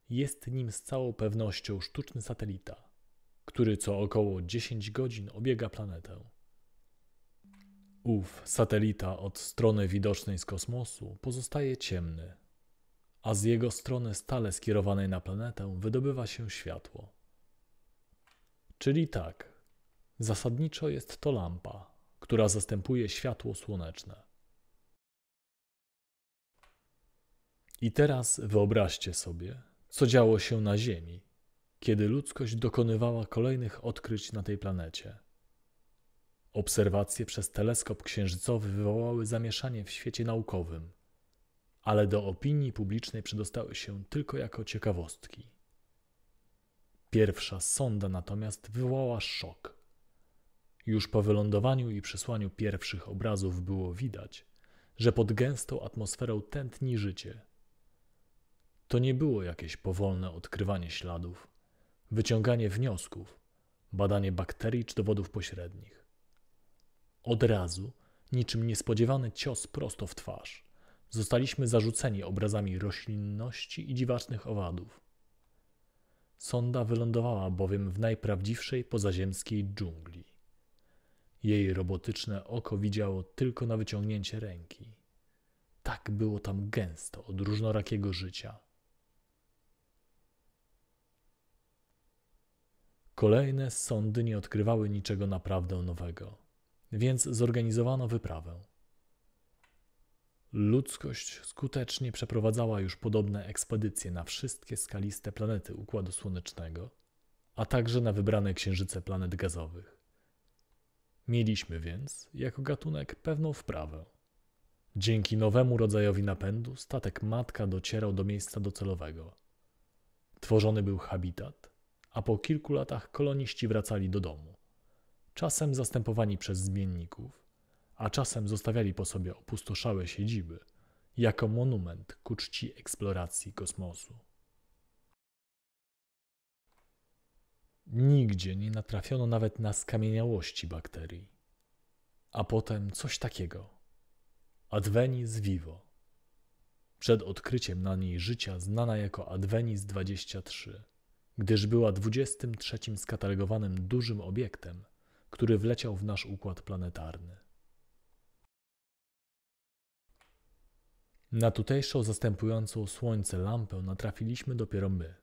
jest nim z całą pewnością sztuczny satelita, który co około 10 godzin obiega planetę. Ów satelita od strony widocznej z kosmosu pozostaje ciemny, a z jego strony stale skierowanej na planetę wydobywa się światło. Czyli tak, zasadniczo jest to lampa, która zastępuje światło słoneczne. I teraz wyobraźcie sobie, co działo się na Ziemi, kiedy ludzkość dokonywała kolejnych odkryć na tej planecie. Obserwacje przez teleskop księżycowy wywołały zamieszanie w świecie naukowym, ale do opinii publicznej przedostały się tylko jako ciekawostki. Pierwsza sonda natomiast wywołała szok. Już po wylądowaniu i przesłaniu pierwszych obrazów było widać, że pod gęstą atmosferą tętni życie – to nie było jakieś powolne odkrywanie śladów, wyciąganie wniosków, badanie bakterii czy dowodów pośrednich. Od razu, niczym niespodziewany cios prosto w twarz, zostaliśmy zarzuceni obrazami roślinności i dziwacznych owadów. Sonda wylądowała bowiem w najprawdziwszej pozaziemskiej dżungli. Jej robotyczne oko widziało tylko na wyciągnięcie ręki. Tak było tam gęsto od różnorakiego życia. Kolejne sądy nie odkrywały niczego naprawdę nowego, więc zorganizowano wyprawę. Ludzkość skutecznie przeprowadzała już podobne ekspedycje na wszystkie skaliste planety Układu Słonecznego, a także na wybrane księżyce planet gazowych. Mieliśmy więc, jako gatunek, pewną wprawę. Dzięki nowemu rodzajowi napędu statek matka docierał do miejsca docelowego. Tworzony był habitat, a po kilku latach koloniści wracali do domu. Czasem zastępowani przez zmienników, a czasem zostawiali po sobie opustoszałe siedziby jako monument ku czci eksploracji kosmosu. Nigdzie nie natrafiono nawet na skamieniałości bakterii. A potem coś takiego. Advenis vivo. Przed odkryciem na niej życia znana jako Advenis 23 gdyż była 23 skatalogowanym dużym obiektem, który wleciał w nasz układ planetarny. Na tutejszą zastępującą Słońce lampę natrafiliśmy dopiero my.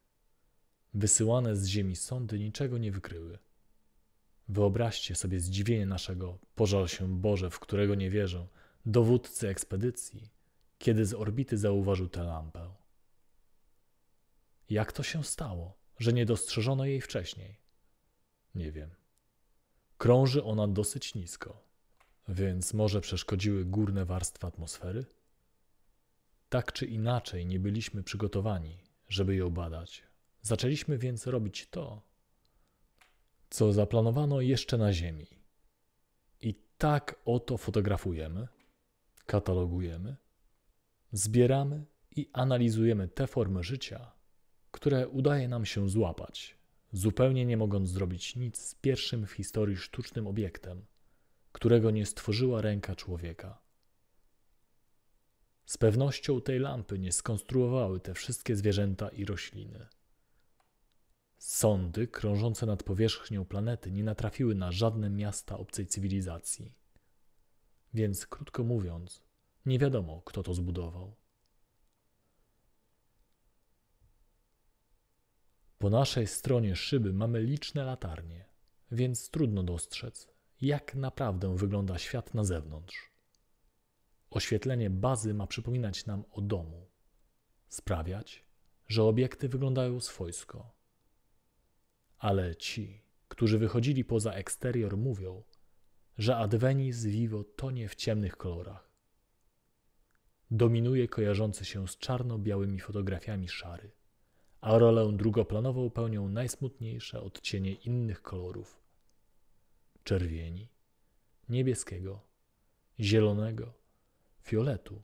Wysyłane z Ziemi sądy niczego nie wykryły. Wyobraźcie sobie zdziwienie naszego, pożal się Boże, w którego nie wierzę, dowódcy ekspedycji, kiedy z orbity zauważył tę lampę. Jak to się stało? że nie dostrzeżono jej wcześniej? Nie wiem. Krąży ona dosyć nisko, więc może przeszkodziły górne warstwy atmosfery? Tak czy inaczej nie byliśmy przygotowani, żeby ją badać. Zaczęliśmy więc robić to, co zaplanowano jeszcze na Ziemi. I tak oto fotografujemy, katalogujemy, zbieramy i analizujemy te formy życia, które udaje nam się złapać, zupełnie nie mogąc zrobić nic z pierwszym w historii sztucznym obiektem, którego nie stworzyła ręka człowieka. Z pewnością tej lampy nie skonstruowały te wszystkie zwierzęta i rośliny. Sondy krążące nad powierzchnią planety nie natrafiły na żadne miasta obcej cywilizacji. Więc krótko mówiąc, nie wiadomo, kto to zbudował. Po naszej stronie szyby mamy liczne latarnie, więc trudno dostrzec, jak naprawdę wygląda świat na zewnątrz. Oświetlenie bazy ma przypominać nam o domu, sprawiać, że obiekty wyglądają swojsko. Ale ci, którzy wychodzili poza eksterior, mówią, że Advenis Vivo tonie w ciemnych kolorach. Dominuje kojarzący się z czarno-białymi fotografiami szary a rolę drugoplanową pełnią najsmutniejsze odcienie innych kolorów: czerwieni, niebieskiego, zielonego, fioletu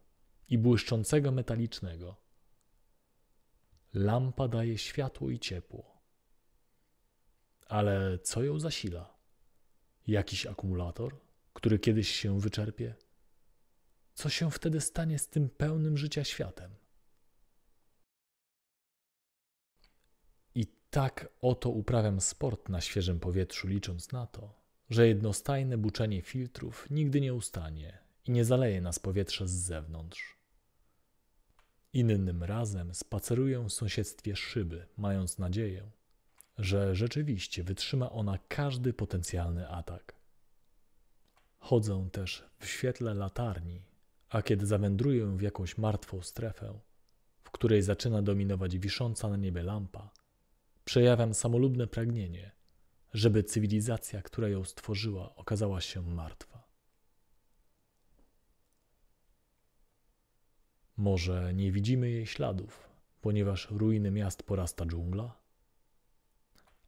i błyszczącego metalicznego. Lampa daje światło i ciepło. Ale co ją zasila? Jakiś akumulator, który kiedyś się wyczerpie? Co się wtedy stanie z tym pełnym życia światem? Tak oto uprawiam sport na świeżym powietrzu, licząc na to, że jednostajne buczenie filtrów nigdy nie ustanie i nie zaleje nas powietrze z zewnątrz. Innym razem spaceruję w sąsiedztwie szyby, mając nadzieję, że rzeczywiście wytrzyma ona każdy potencjalny atak. Chodzę też w świetle latarni, a kiedy zawędruję w jakąś martwą strefę, w której zaczyna dominować wisząca na niebie lampa, przejawiam samolubne pragnienie, żeby cywilizacja, która ją stworzyła, okazała się martwa. Może nie widzimy jej śladów, ponieważ ruiny miast porasta dżungla?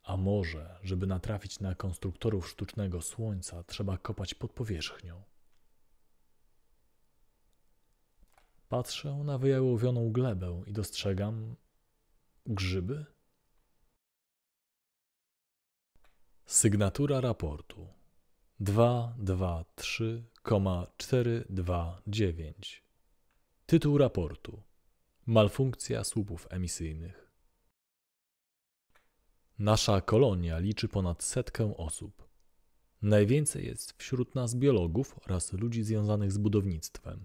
A może, żeby natrafić na konstruktorów sztucznego słońca, trzeba kopać pod powierzchnią? Patrzę na wyjałowioną glebę i dostrzegam grzyby. Sygnatura raportu 223,429 Tytuł raportu Malfunkcja słupów emisyjnych Nasza kolonia liczy ponad setkę osób. Najwięcej jest wśród nas biologów oraz ludzi związanych z budownictwem,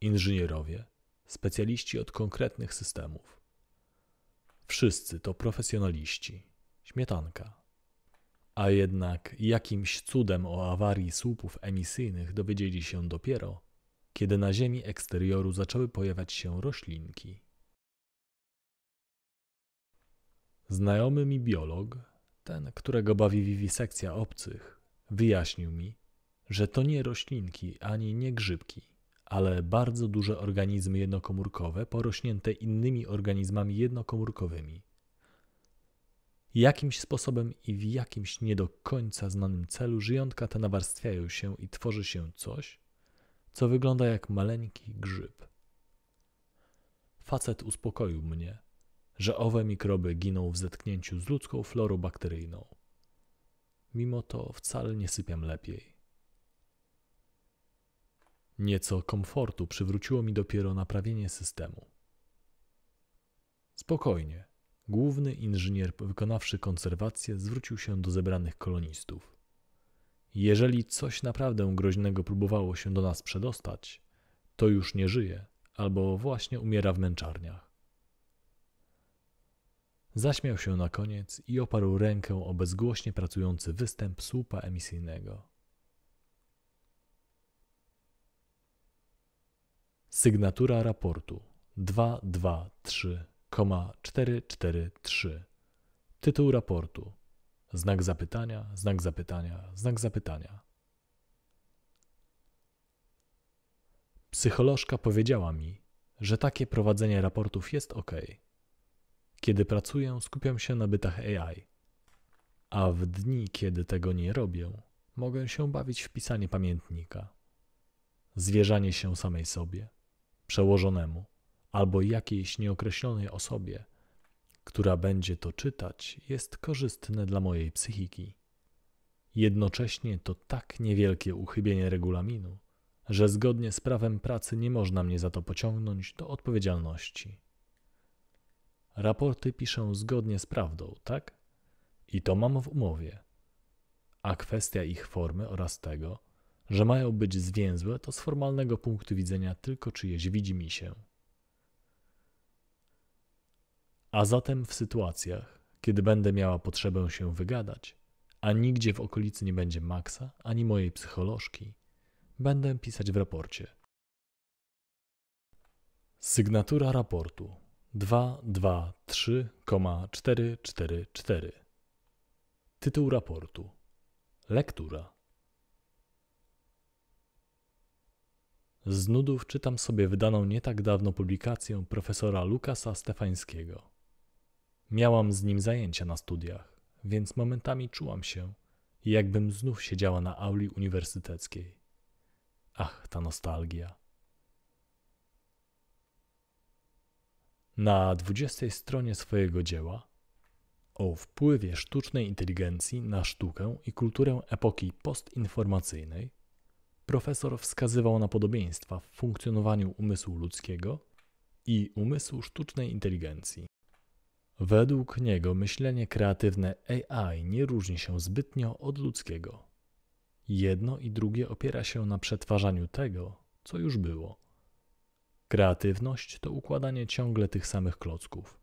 inżynierowie, specjaliści od konkretnych systemów. Wszyscy to profesjonaliści. Śmietanka. A jednak jakimś cudem o awarii słupów emisyjnych dowiedzieli się dopiero, kiedy na ziemi eksterioru zaczęły pojawiać się roślinki. Znajomy mi biolog, ten, którego bawi wiwisekcja obcych, wyjaśnił mi, że to nie roślinki ani nie grzybki, ale bardzo duże organizmy jednokomórkowe porośnięte innymi organizmami jednokomórkowymi. Jakimś sposobem i w jakimś nie do końca znanym celu żyjątka te nawarstwiają się i tworzy się coś, co wygląda jak maleńki grzyb. Facet uspokoił mnie, że owe mikroby giną w zetknięciu z ludzką florą bakteryjną. Mimo to wcale nie sypiam lepiej. Nieco komfortu przywróciło mi dopiero naprawienie systemu. Spokojnie, Główny inżynier wykonawszy konserwację zwrócił się do zebranych kolonistów. Jeżeli coś naprawdę groźnego próbowało się do nas przedostać, to już nie żyje albo właśnie umiera w męczarniach. Zaśmiał się na koniec i oparł rękę o bezgłośnie pracujący występ słupa emisyjnego. Sygnatura raportu 223 443. Tytuł raportu. Znak zapytania, znak zapytania, znak zapytania. Psycholożka powiedziała mi, że takie prowadzenie raportów jest ok. Kiedy pracuję, skupiam się na bytach AI, a w dni, kiedy tego nie robię, mogę się bawić w pisanie pamiętnika, zwierzanie się samej sobie, przełożonemu albo jakiejś nieokreślonej osobie, która będzie to czytać, jest korzystne dla mojej psychiki. Jednocześnie to tak niewielkie uchybienie regulaminu, że zgodnie z prawem pracy nie można mnie za to pociągnąć do odpowiedzialności. Raporty piszę zgodnie z prawdą, tak? I to mam w umowie. A kwestia ich formy oraz tego, że mają być zwięzłe, to z formalnego punktu widzenia tylko czyjeś widzi mi się. A zatem w sytuacjach, kiedy będę miała potrzebę się wygadać, a nigdzie w okolicy nie będzie Maxa ani mojej psycholożki, będę pisać w raporcie. Sygnatura raportu 223,444 Tytuł raportu Lektura Z nudów czytam sobie wydaną nie tak dawno publikację profesora Lukasa Stefańskiego. Miałam z nim zajęcia na studiach, więc momentami czułam się, jakbym znów siedziała na auli uniwersyteckiej. Ach, ta nostalgia. Na dwudziestej stronie swojego dzieła o wpływie sztucznej inteligencji na sztukę i kulturę epoki postinformacyjnej profesor wskazywał na podobieństwa w funkcjonowaniu umysłu ludzkiego i umysłu sztucznej inteligencji. Według niego myślenie kreatywne AI nie różni się zbytnio od ludzkiego. Jedno i drugie opiera się na przetwarzaniu tego, co już było. Kreatywność to układanie ciągle tych samych klocków.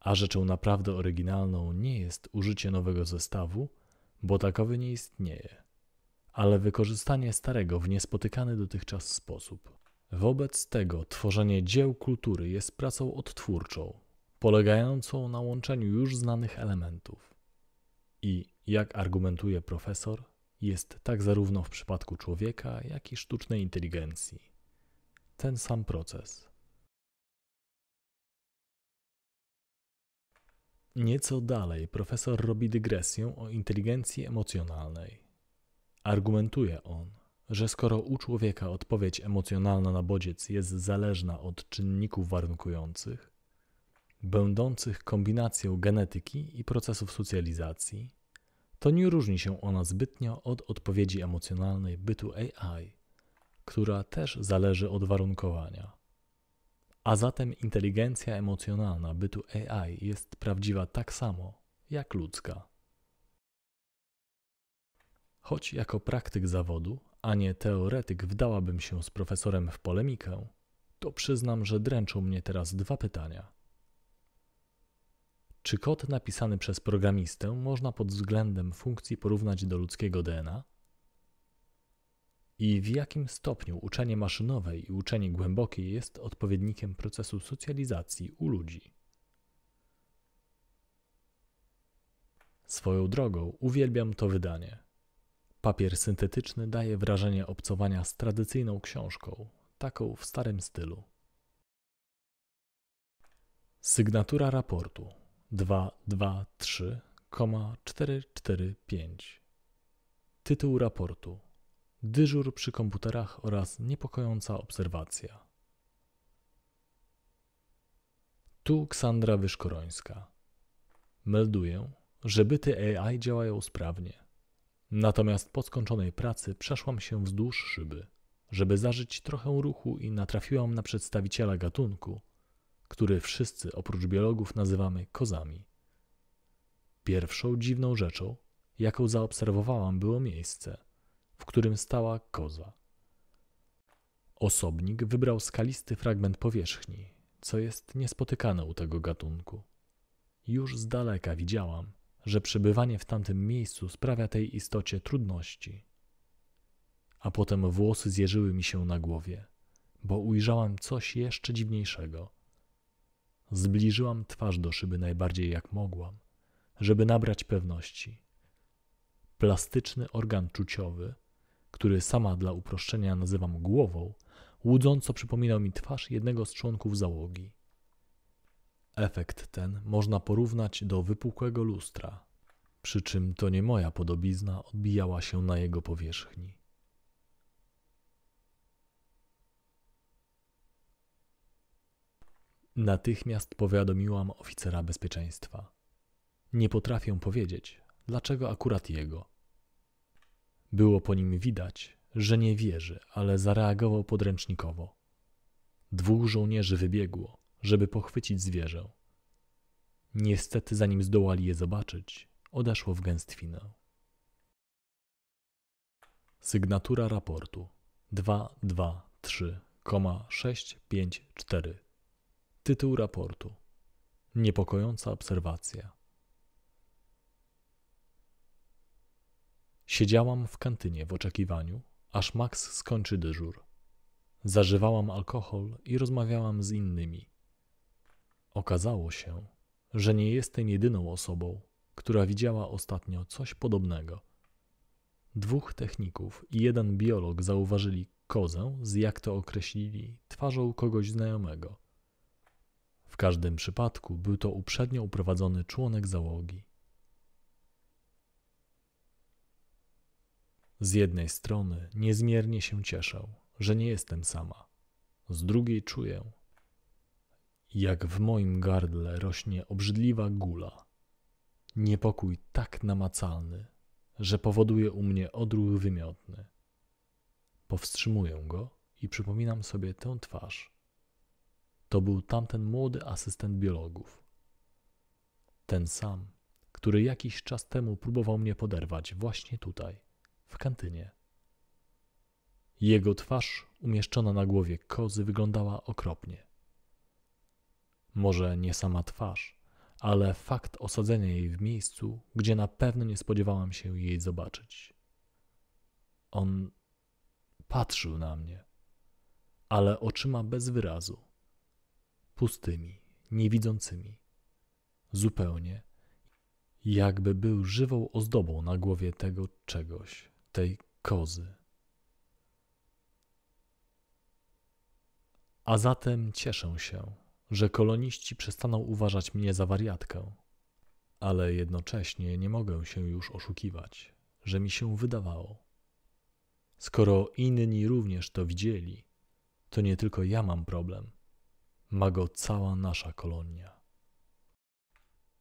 A rzeczą naprawdę oryginalną nie jest użycie nowego zestawu, bo takowy nie istnieje, ale wykorzystanie starego w niespotykany dotychczas sposób. Wobec tego tworzenie dzieł kultury jest pracą odtwórczą, polegającą na łączeniu już znanych elementów. I jak argumentuje profesor, jest tak zarówno w przypadku człowieka, jak i sztucznej inteligencji. Ten sam proces. Nieco dalej profesor robi dygresję o inteligencji emocjonalnej. Argumentuje on, że skoro u człowieka odpowiedź emocjonalna na bodziec jest zależna od czynników warunkujących, będących kombinacją genetyki i procesów socjalizacji, to nie różni się ona zbytnio od odpowiedzi emocjonalnej bytu AI, która też zależy od warunkowania. A zatem inteligencja emocjonalna bytu AI jest prawdziwa tak samo jak ludzka. Choć jako praktyk zawodu, a nie teoretyk wdałabym się z profesorem w polemikę, to przyznam, że dręczą mnie teraz dwa pytania. Czy kod napisany przez programistę można pod względem funkcji porównać do ludzkiego DNA? I w jakim stopniu uczenie maszynowe i uczenie głębokie jest odpowiednikiem procesu socjalizacji u ludzi? Swoją drogą uwielbiam to wydanie. Papier syntetyczny daje wrażenie obcowania z tradycyjną książką, taką w starym stylu. Sygnatura raportu 223,445. Tytuł raportu: Dyżur przy komputerach oraz niepokojąca obserwacja. Tu Ksandra Wyszkorońska. Melduję, że byty AI działają sprawnie. Natomiast po skończonej pracy przeszłam się wzdłuż szyby, żeby zażyć trochę ruchu i natrafiłam na przedstawiciela gatunku, który wszyscy oprócz biologów nazywamy kozami. Pierwszą dziwną rzeczą, jaką zaobserwowałam, było miejsce, w którym stała koza. Osobnik wybrał skalisty fragment powierzchni, co jest niespotykane u tego gatunku. Już z daleka widziałam, że przebywanie w tamtym miejscu sprawia tej istocie trudności. A potem włosy zjeżyły mi się na głowie, bo ujrzałam coś jeszcze dziwniejszego – Zbliżyłam twarz do szyby najbardziej jak mogłam, żeby nabrać pewności. Plastyczny organ czuciowy, który sama dla uproszczenia nazywam głową, łudząco przypominał mi twarz jednego z członków załogi. Efekt ten można porównać do wypukłego lustra, przy czym to nie moja podobizna odbijała się na jego powierzchni. Natychmiast powiadomiłam oficera bezpieczeństwa. Nie potrafię powiedzieć, dlaczego akurat jego. Było po nim widać, że nie wierzy, ale zareagował podręcznikowo. Dwóch żołnierzy wybiegło, żeby pochwycić zwierzę. Niestety, zanim zdołali je zobaczyć, odeszło w gęstwinę. Sygnatura raportu 223,654 Tytuł raportu: Niepokojąca obserwacja. Siedziałam w kantynie w oczekiwaniu, aż Max skończy dyżur. Zażywałam alkohol i rozmawiałam z innymi. Okazało się, że nie jestem jedyną osobą, która widziała ostatnio coś podobnego. Dwóch techników i jeden biolog zauważyli kozę z, jak to określili, twarzą kogoś znajomego. W każdym przypadku był to uprzednio uprowadzony członek załogi. Z jednej strony niezmiernie się cieszę, że nie jestem sama. Z drugiej czuję, jak w moim gardle rośnie obrzydliwa gula. Niepokój tak namacalny, że powoduje u mnie odruch wymiotny. Powstrzymuję go i przypominam sobie tę twarz, to był tamten młody asystent biologów. Ten sam, który jakiś czas temu próbował mnie poderwać właśnie tutaj, w kantynie. Jego twarz umieszczona na głowie kozy wyglądała okropnie. Może nie sama twarz, ale fakt osadzenia jej w miejscu, gdzie na pewno nie spodziewałam się jej zobaczyć. On patrzył na mnie, ale oczyma bez wyrazu pustymi, niewidzącymi, zupełnie, jakby był żywą ozdobą na głowie tego czegoś, tej kozy. A zatem cieszę się, że koloniści przestaną uważać mnie za wariatkę, ale jednocześnie nie mogę się już oszukiwać, że mi się wydawało. Skoro inni również to widzieli, to nie tylko ja mam problem – ma go cała nasza kolonia.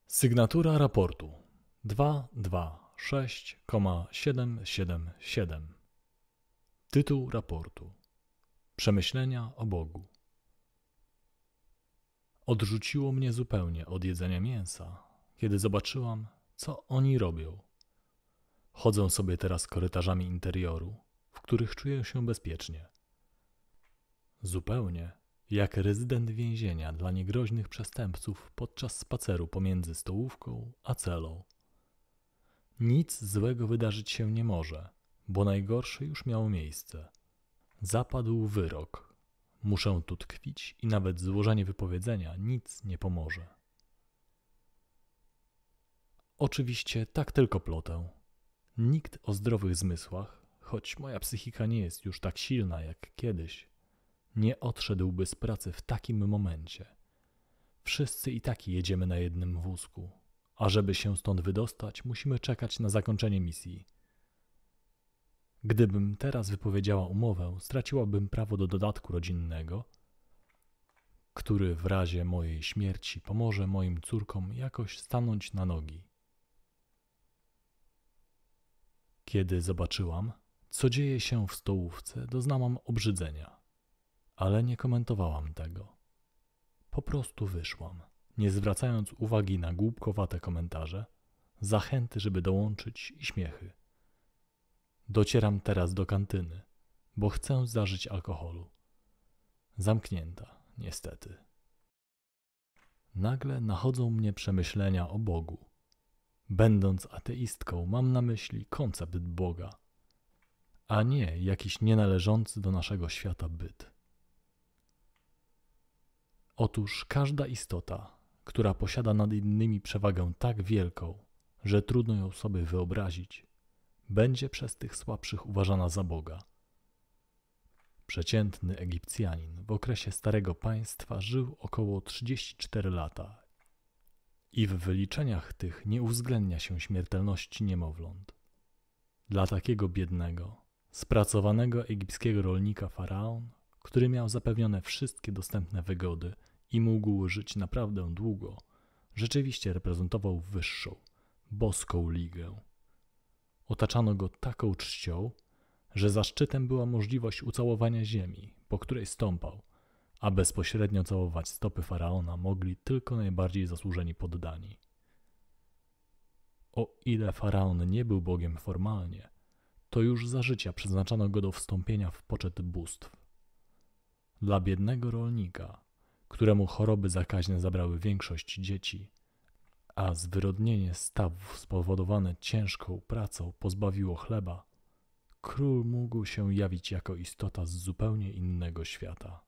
Sygnatura raportu 226,777 Tytuł raportu Przemyślenia o Bogu Odrzuciło mnie zupełnie od jedzenia mięsa, kiedy zobaczyłam, co oni robią. Chodzą sobie teraz korytarzami interioru, w których czuję się bezpiecznie. Zupełnie jak rezydent więzienia dla niegroźnych przestępców podczas spaceru pomiędzy stołówką a celą. Nic złego wydarzyć się nie może, bo najgorsze już miało miejsce. Zapadł wyrok. Muszę tu tkwić i nawet złożenie wypowiedzenia nic nie pomoże. Oczywiście tak tylko plotę. Nikt o zdrowych zmysłach, choć moja psychika nie jest już tak silna jak kiedyś, nie odszedłby z pracy w takim momencie. Wszyscy i tak jedziemy na jednym wózku, a żeby się stąd wydostać, musimy czekać na zakończenie misji. Gdybym teraz wypowiedziała umowę, straciłabym prawo do dodatku rodzinnego, który w razie mojej śmierci pomoże moim córkom jakoś stanąć na nogi. Kiedy zobaczyłam, co dzieje się w stołówce, doznałam obrzydzenia ale nie komentowałam tego. Po prostu wyszłam, nie zwracając uwagi na głupkowate komentarze, zachęty, żeby dołączyć i śmiechy. Docieram teraz do kantyny, bo chcę zażyć alkoholu. Zamknięta, niestety. Nagle nachodzą mnie przemyślenia o Bogu. Będąc ateistką, mam na myśli koncept Boga, a nie jakiś nienależący do naszego świata byt. Otóż każda istota, która posiada nad innymi przewagę tak wielką, że trudno ją sobie wyobrazić, będzie przez tych słabszych uważana za Boga. Przeciętny Egipcjanin w okresie Starego Państwa żył około 34 lata i w wyliczeniach tych nie uwzględnia się śmiertelności niemowląt. Dla takiego biednego, spracowanego egipskiego rolnika faraon, który miał zapewnione wszystkie dostępne wygody – i mógł żyć naprawdę długo. Rzeczywiście reprezentował wyższą, boską ligę. Otaczano go taką czcią, że zaszczytem była możliwość ucałowania ziemi, po której stąpał, a bezpośrednio całować stopy faraona mogli tylko najbardziej zasłużeni poddani. O ile faraon nie był bogiem formalnie, to już za życia przeznaczano go do wstąpienia w poczet bóstw. Dla biednego rolnika któremu choroby zakaźne zabrały większość dzieci, a zwyrodnienie stawów spowodowane ciężką pracą pozbawiło chleba, król mógł się jawić jako istota z zupełnie innego świata.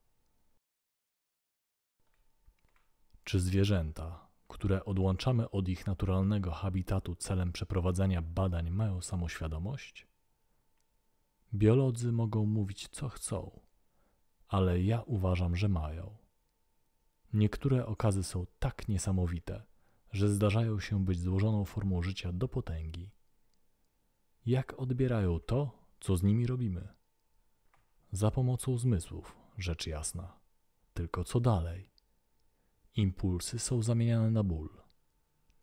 Czy zwierzęta, które odłączamy od ich naturalnego habitatu celem przeprowadzania badań, mają samoświadomość? Biolodzy mogą mówić co chcą, ale ja uważam, że mają. Niektóre okazy są tak niesamowite, że zdarzają się być złożoną formą życia do potęgi. Jak odbierają to, co z nimi robimy? Za pomocą zmysłów, rzecz jasna. Tylko co dalej? Impulsy są zamieniane na ból.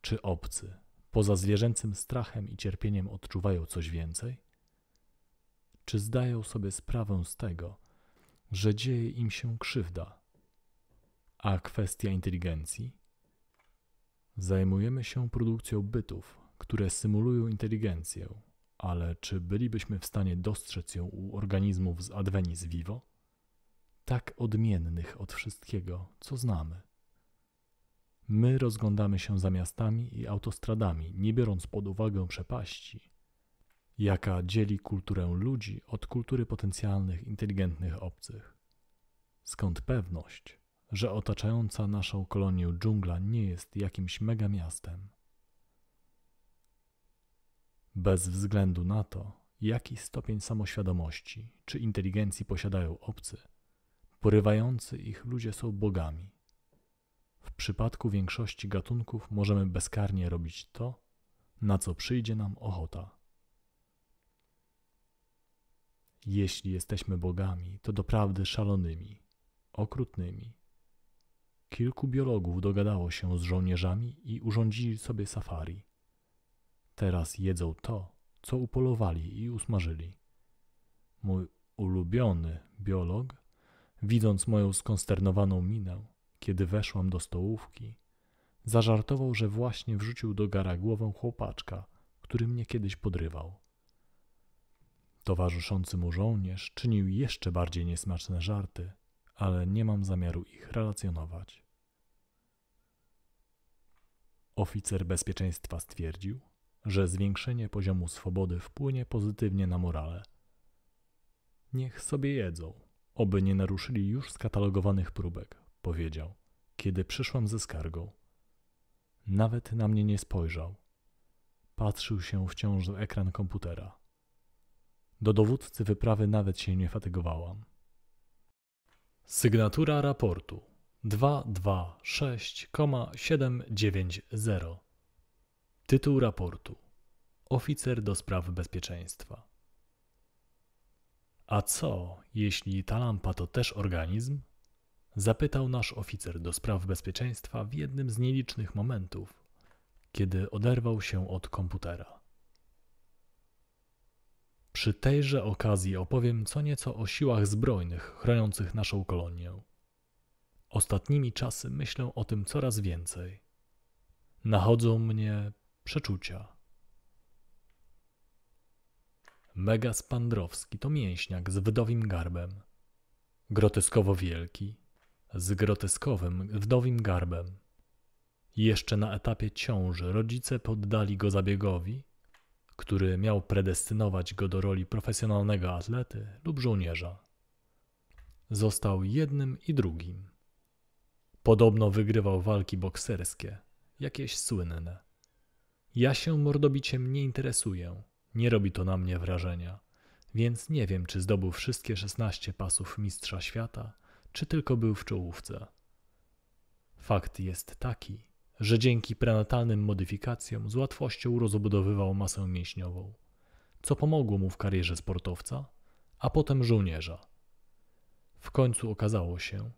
Czy obcy, poza zwierzęcym strachem i cierpieniem, odczuwają coś więcej? Czy zdają sobie sprawę z tego, że dzieje im się krzywda? A kwestia inteligencji? Zajmujemy się produkcją bytów, które symulują inteligencję, ale czy bylibyśmy w stanie dostrzec ją u organizmów z advenis vivo? Tak odmiennych od wszystkiego, co znamy. My rozglądamy się za miastami i autostradami, nie biorąc pod uwagę przepaści, jaka dzieli kulturę ludzi od kultury potencjalnych inteligentnych obcych. Skąd pewność, że otaczająca naszą kolonię dżungla nie jest jakimś megamiastem. Bez względu na to, jaki stopień samoświadomości czy inteligencji posiadają obcy, porywający ich ludzie są bogami. W przypadku większości gatunków możemy bezkarnie robić to, na co przyjdzie nam ochota. Jeśli jesteśmy bogami, to doprawdy szalonymi, okrutnymi, Kilku biologów dogadało się z żołnierzami i urządzili sobie safari. Teraz jedzą to, co upolowali i usmażyli. Mój ulubiony biolog, widząc moją skonsternowaną minę, kiedy weszłam do stołówki, zażartował, że właśnie wrzucił do gara głowę chłopaczka, który mnie kiedyś podrywał. Towarzyszący mu żołnierz czynił jeszcze bardziej niesmaczne żarty, ale nie mam zamiaru ich relacjonować. Oficer bezpieczeństwa stwierdził, że zwiększenie poziomu swobody wpłynie pozytywnie na morale. Niech sobie jedzą, oby nie naruszyli już skatalogowanych próbek, powiedział, kiedy przyszłam ze skargą. Nawet na mnie nie spojrzał. Patrzył się wciąż w ekran komputera. Do dowódcy wyprawy nawet się nie fatygowałam. Sygnatura raportu 226,790 Tytuł raportu Oficer do spraw bezpieczeństwa A co, jeśli ta lampa to też organizm? Zapytał nasz oficer do spraw bezpieczeństwa w jednym z nielicznych momentów, kiedy oderwał się od komputera. Przy tejże okazji opowiem co nieco o siłach zbrojnych chroniących naszą kolonię. Ostatnimi czasy myślę o tym coraz więcej. Nachodzą mnie przeczucia. Megas Pandrowski to mięśniak z wdowim garbem. Groteskowo wielki, z groteskowym wdowim garbem. Jeszcze na etapie ciąży rodzice poddali go zabiegowi, który miał predestynować go do roli profesjonalnego atlety lub żołnierza. Został jednym i drugim. Podobno wygrywał walki bokserskie, jakieś słynne. Ja się mordobiciem nie interesuję, nie robi to na mnie wrażenia, więc nie wiem, czy zdobył wszystkie 16 pasów mistrza świata, czy tylko był w czołówce. Fakt jest taki, że dzięki prenatalnym modyfikacjom z łatwością rozbudowywał masę mięśniową, co pomogło mu w karierze sportowca, a potem żołnierza. W końcu okazało się,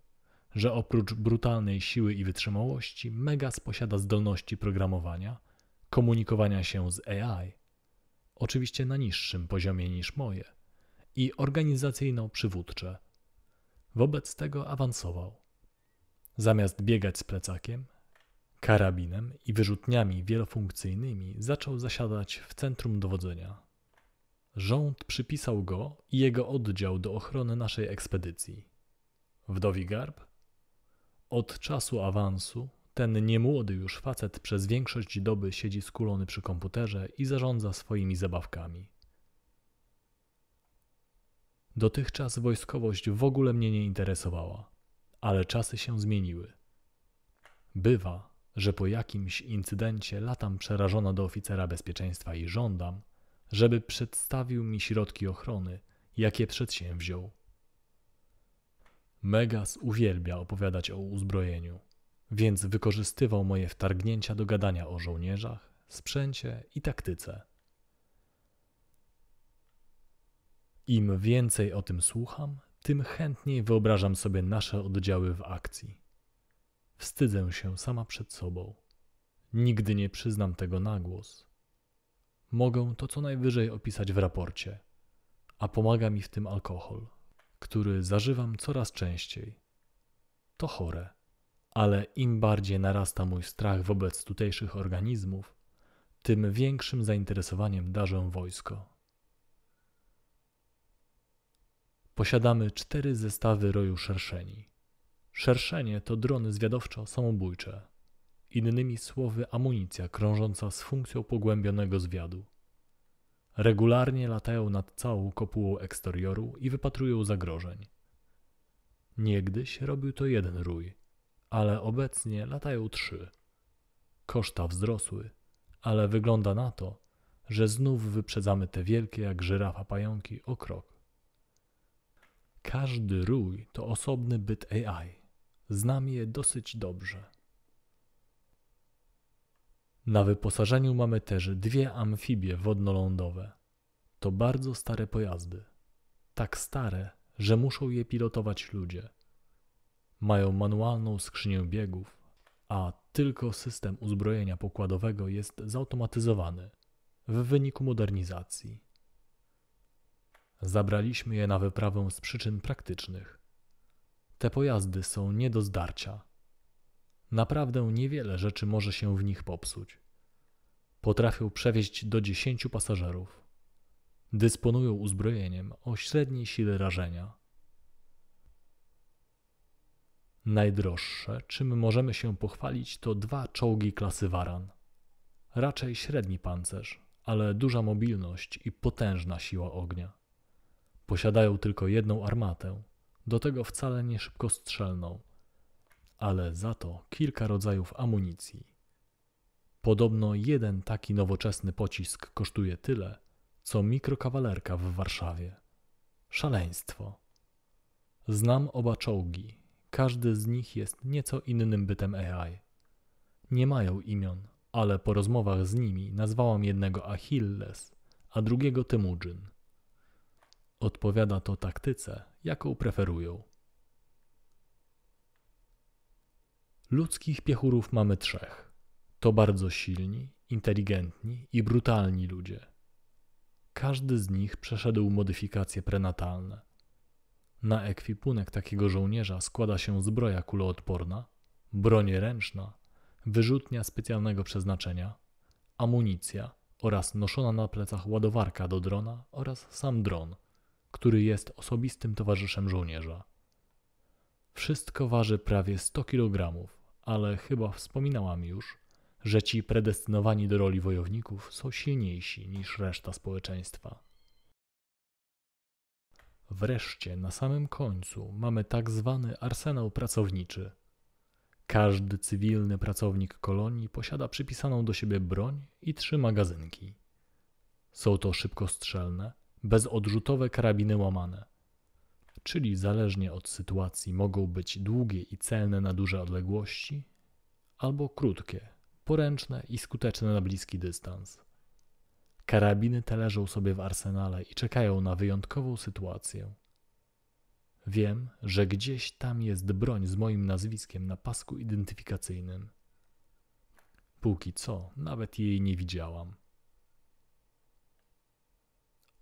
że oprócz brutalnej siły i wytrzymałości, Megas posiada zdolności programowania, komunikowania się z AI, oczywiście na niższym poziomie niż moje, i organizacyjno-przywódcze. Wobec tego awansował. Zamiast biegać z plecakiem, Karabinem i wyrzutniami wielofunkcyjnymi zaczął zasiadać w centrum dowodzenia. Rząd przypisał go i jego oddział do ochrony naszej ekspedycji. Wdowi garb? Od czasu awansu ten niemłody już facet przez większość doby siedzi skulony przy komputerze i zarządza swoimi zabawkami. Dotychczas wojskowość w ogóle mnie nie interesowała, ale czasy się zmieniły. Bywa, że po jakimś incydencie latam przerażona do oficera bezpieczeństwa i żądam, żeby przedstawił mi środki ochrony, jakie przedsięwziął. Megas uwielbia opowiadać o uzbrojeniu, więc wykorzystywał moje wtargnięcia do gadania o żołnierzach, sprzęcie i taktyce. Im więcej o tym słucham, tym chętniej wyobrażam sobie nasze oddziały w akcji. Wstydzę się sama przed sobą. Nigdy nie przyznam tego na głos. Mogę to co najwyżej opisać w raporcie, a pomaga mi w tym alkohol, który zażywam coraz częściej. To chore, ale im bardziej narasta mój strach wobec tutejszych organizmów, tym większym zainteresowaniem darzę wojsko. Posiadamy cztery zestawy roju szerszeni Szerszenie to drony zwiadowczo-samobójcze. Innymi słowy, amunicja krążąca z funkcją pogłębionego zwiadu. Regularnie latają nad całą kopułą eksterioru i wypatrują zagrożeń. Niegdyś robił to jeden rój, ale obecnie latają trzy. Koszta wzrosły, ale wygląda na to, że znów wyprzedzamy te wielkie jak żyrafa pająki o krok. Każdy rój to osobny byt AI, Znam je dosyć dobrze. Na wyposażeniu mamy też dwie amfibie wodnolądowe. To bardzo stare pojazdy. Tak stare, że muszą je pilotować ludzie. Mają manualną skrzynię biegów, a tylko system uzbrojenia pokładowego jest zautomatyzowany w wyniku modernizacji. Zabraliśmy je na wyprawę z przyczyn praktycznych. Te pojazdy są nie do zdarcia. Naprawdę niewiele rzeczy może się w nich popsuć. Potrafią przewieźć do dziesięciu pasażerów. Dysponują uzbrojeniem o średniej sile rażenia. Najdroższe, czym możemy się pochwalić, to dwa czołgi klasy Waran. Raczej średni pancerz, ale duża mobilność i potężna siła ognia. Posiadają tylko jedną armatę, do tego wcale nie szybkostrzelną, ale za to kilka rodzajów amunicji. Podobno jeden taki nowoczesny pocisk kosztuje tyle, co mikrokawalerka w Warszawie. Szaleństwo. Znam oba czołgi. Każdy z nich jest nieco innym bytem AI. Nie mają imion, ale po rozmowach z nimi nazwałam jednego Achilles, a drugiego Temujin. Odpowiada to taktyce, jaką preferują. Ludzkich piechurów mamy trzech. To bardzo silni, inteligentni i brutalni ludzie. Każdy z nich przeszedł modyfikacje prenatalne. Na ekwipunek takiego żołnierza składa się zbroja kuloodporna, broń ręczna, wyrzutnia specjalnego przeznaczenia, amunicja oraz noszona na plecach ładowarka do drona oraz sam dron – który jest osobistym towarzyszem żołnierza. Wszystko waży prawie 100 kg, ale chyba wspominałam już, że ci predestynowani do roli wojowników są silniejsi niż reszta społeczeństwa. Wreszcie na samym końcu mamy tak zwany arsenał pracowniczy. Każdy cywilny pracownik kolonii posiada przypisaną do siebie broń i trzy magazynki. Są to szybkostrzelne, bezodrzutowe karabiny łamane. Czyli zależnie od sytuacji mogą być długie i celne na duże odległości, albo krótkie, poręczne i skuteczne na bliski dystans. Karabiny te leżą sobie w arsenale i czekają na wyjątkową sytuację. Wiem, że gdzieś tam jest broń z moim nazwiskiem na pasku identyfikacyjnym. Póki co, nawet jej nie widziałam.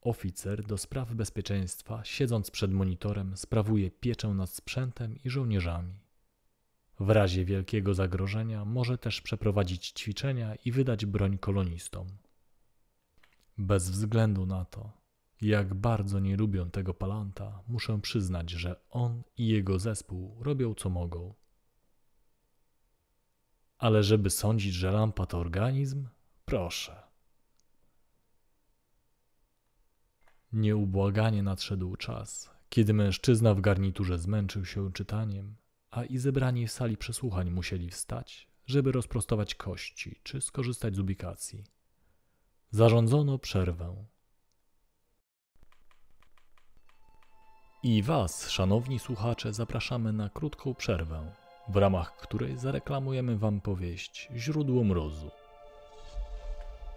Oficer do spraw bezpieczeństwa, siedząc przed monitorem, sprawuje pieczę nad sprzętem i żołnierzami. W razie wielkiego zagrożenia może też przeprowadzić ćwiczenia i wydać broń kolonistom. Bez względu na to, jak bardzo nie lubią tego palanta, muszę przyznać, że on i jego zespół robią co mogą. Ale żeby sądzić, że lampa to organizm, proszę. Nieubłaganie nadszedł czas, kiedy mężczyzna w garniturze zmęczył się czytaniem, a i zebrani w sali przesłuchań musieli wstać, żeby rozprostować kości czy skorzystać z ubikacji. Zarządzono przerwę. I Was, szanowni słuchacze, zapraszamy na krótką przerwę, w ramach której zareklamujemy Wam powieść Źródło Mrozu.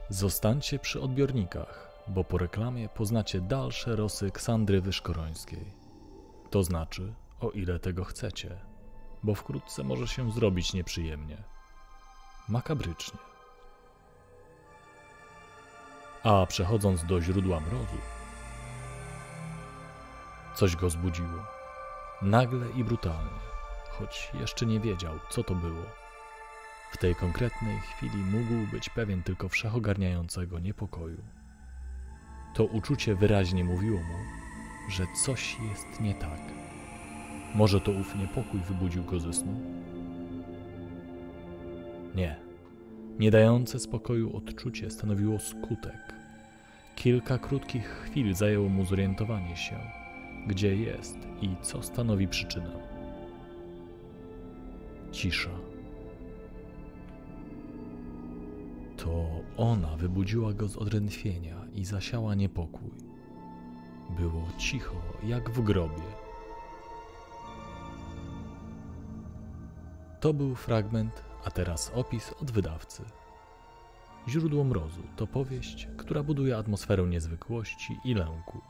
Zostańcie przy odbiornikach bo po reklamie poznacie dalsze rosy Ksandry Wyszkorońskiej. To znaczy, o ile tego chcecie, bo wkrótce może się zrobić nieprzyjemnie. Makabrycznie. A przechodząc do źródła mrozu, coś go zbudziło. Nagle i brutalnie, choć jeszcze nie wiedział, co to było. W tej konkretnej chwili mógł być pewien tylko wszechogarniającego niepokoju. To uczucie wyraźnie mówiło mu, że coś jest nie tak. Może to ów niepokój wybudził go ze snu? Nie. Nie dające spokoju odczucie stanowiło skutek. Kilka krótkich chwil zajęło mu zorientowanie się, gdzie jest i co stanowi przyczynę. Cisza. To ona wybudziła go z odrętwienia i zasiała niepokój. Było cicho, jak w grobie. To był fragment, a teraz opis od wydawcy. Źródło mrozu to powieść, która buduje atmosferę niezwykłości i lęku.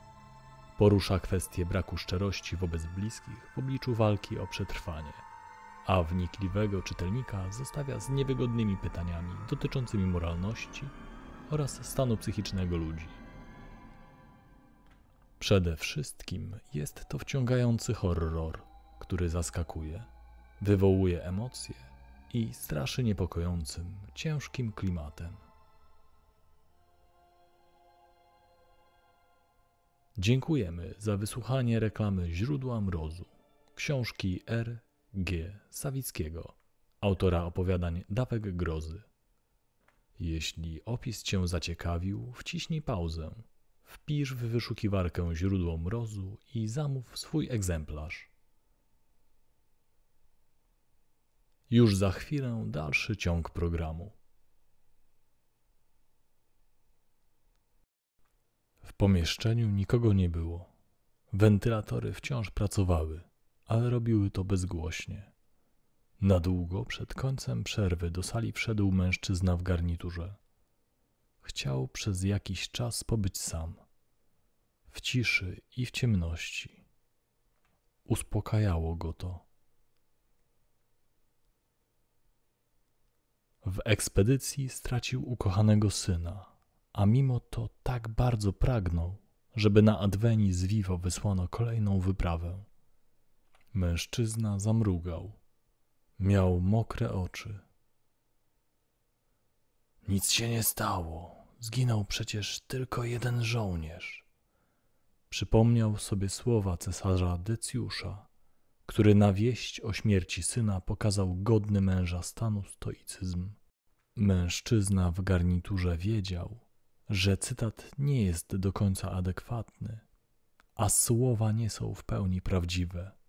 Porusza kwestię braku szczerości wobec bliskich w obliczu walki o przetrwanie a wnikliwego czytelnika zostawia z niewygodnymi pytaniami dotyczącymi moralności oraz stanu psychicznego ludzi. Przede wszystkim jest to wciągający horror, który zaskakuje, wywołuje emocje i straszy niepokojącym, ciężkim klimatem. Dziękujemy za wysłuchanie reklamy Źródła Mrozu, książki R. G. Sawickiego, autora opowiadań Dawek Grozy. Jeśli opis Cię zaciekawił, wciśnij pauzę, wpisz w wyszukiwarkę źródło mrozu i zamów swój egzemplarz. Już za chwilę dalszy ciąg programu. W pomieszczeniu nikogo nie było. Wentylatory wciąż pracowały ale robiły to bezgłośnie. Na długo przed końcem przerwy do sali wszedł mężczyzna w garniturze. Chciał przez jakiś czas pobyć sam, w ciszy i w ciemności. Uspokajało go to. W ekspedycji stracił ukochanego syna, a mimo to tak bardzo pragnął, żeby na Adweni z Vivo wysłano kolejną wyprawę. Mężczyzna zamrugał. Miał mokre oczy. Nic się nie stało. Zginął przecież tylko jeden żołnierz. Przypomniał sobie słowa cesarza Decjusza, który na wieść o śmierci syna pokazał godny męża stanu stoicyzm. Mężczyzna w garniturze wiedział, że cytat nie jest do końca adekwatny, a słowa nie są w pełni prawdziwe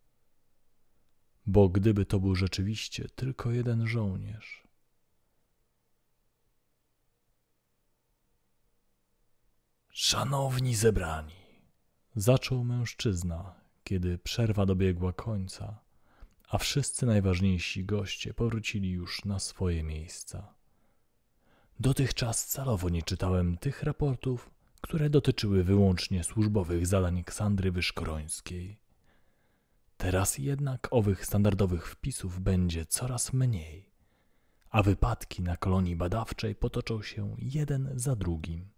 bo gdyby to był rzeczywiście tylko jeden żołnierz, Szanowni zebrani, zaczął mężczyzna, kiedy przerwa dobiegła końca, a wszyscy najważniejsi goście powrócili już na swoje miejsca. Dotychczas celowo nie czytałem tych raportów, które dotyczyły wyłącznie służbowych zadań Ksandry Wyszkorońskiej. Teraz jednak owych standardowych wpisów będzie coraz mniej, a wypadki na kolonii badawczej potoczą się jeden za drugim.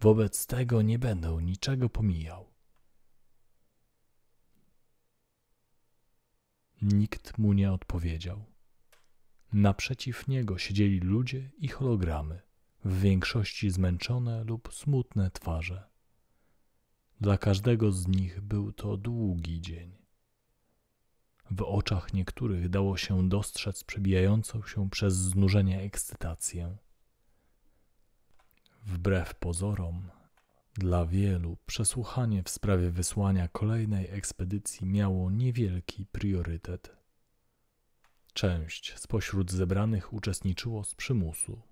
Wobec tego nie będę niczego pomijał. Nikt mu nie odpowiedział. Naprzeciw niego siedzieli ludzie i hologramy, w większości zmęczone lub smutne twarze. Dla każdego z nich był to długi dzień. W oczach niektórych dało się dostrzec przebijającą się przez znużenie ekscytację. Wbrew pozorom, dla wielu przesłuchanie w sprawie wysłania kolejnej ekspedycji miało niewielki priorytet. Część spośród zebranych uczestniczyło z przymusu.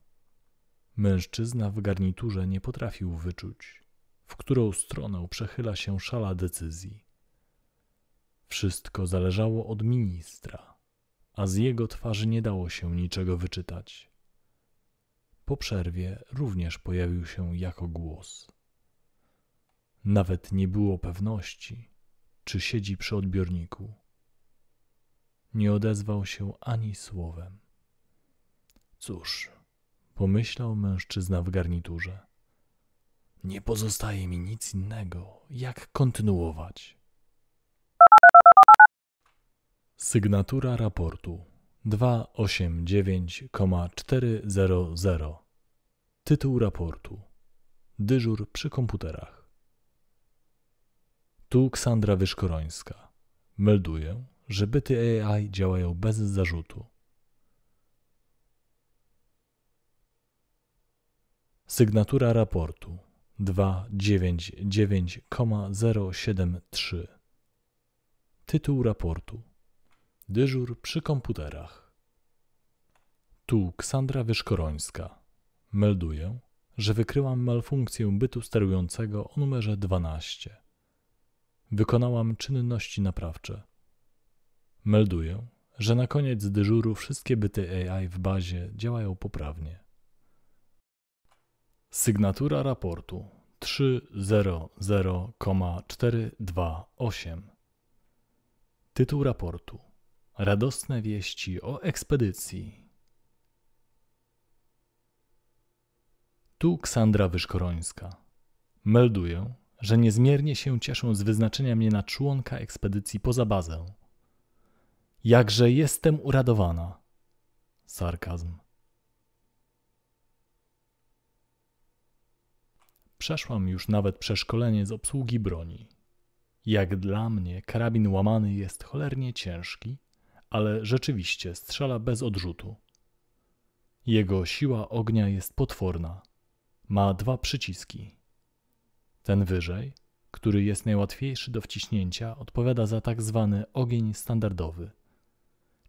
Mężczyzna w garniturze nie potrafił wyczuć, w którą stronę przechyla się szala decyzji. Wszystko zależało od ministra, a z jego twarzy nie dało się niczego wyczytać. Po przerwie również pojawił się jako głos. Nawet nie było pewności, czy siedzi przy odbiorniku. Nie odezwał się ani słowem. Cóż, pomyślał mężczyzna w garniturze. Nie pozostaje mi nic innego, jak kontynuować. Sygnatura raportu 289,400 Tytuł raportu Dyżur przy komputerach Tu Ksandra Wyszkorońska. Melduję, że byty AI działają bez zarzutu. Sygnatura raportu 299,073. Tytuł raportu: Dyżur przy komputerach. Tu Ksandra Wyszkorońska. Melduję, że wykryłam malfunkcję bytu sterującego o numerze 12. Wykonałam czynności naprawcze. Melduję, że na koniec dyżuru wszystkie byty AI w bazie działają poprawnie. Sygnatura raportu 300,428 Tytuł raportu Radosne wieści o ekspedycji Tu Ksandra Wyszkorońska. Melduję, że niezmiernie się cieszę z wyznaczenia mnie na członka ekspedycji poza bazę. Jakże jestem uradowana. Sarkazm. Przeszłam już nawet przeszkolenie z obsługi broni. Jak dla mnie karabin łamany jest cholernie ciężki, ale rzeczywiście strzela bez odrzutu. Jego siła ognia jest potworna. Ma dwa przyciski. Ten wyżej, który jest najłatwiejszy do wciśnięcia, odpowiada za tak zwany ogień standardowy,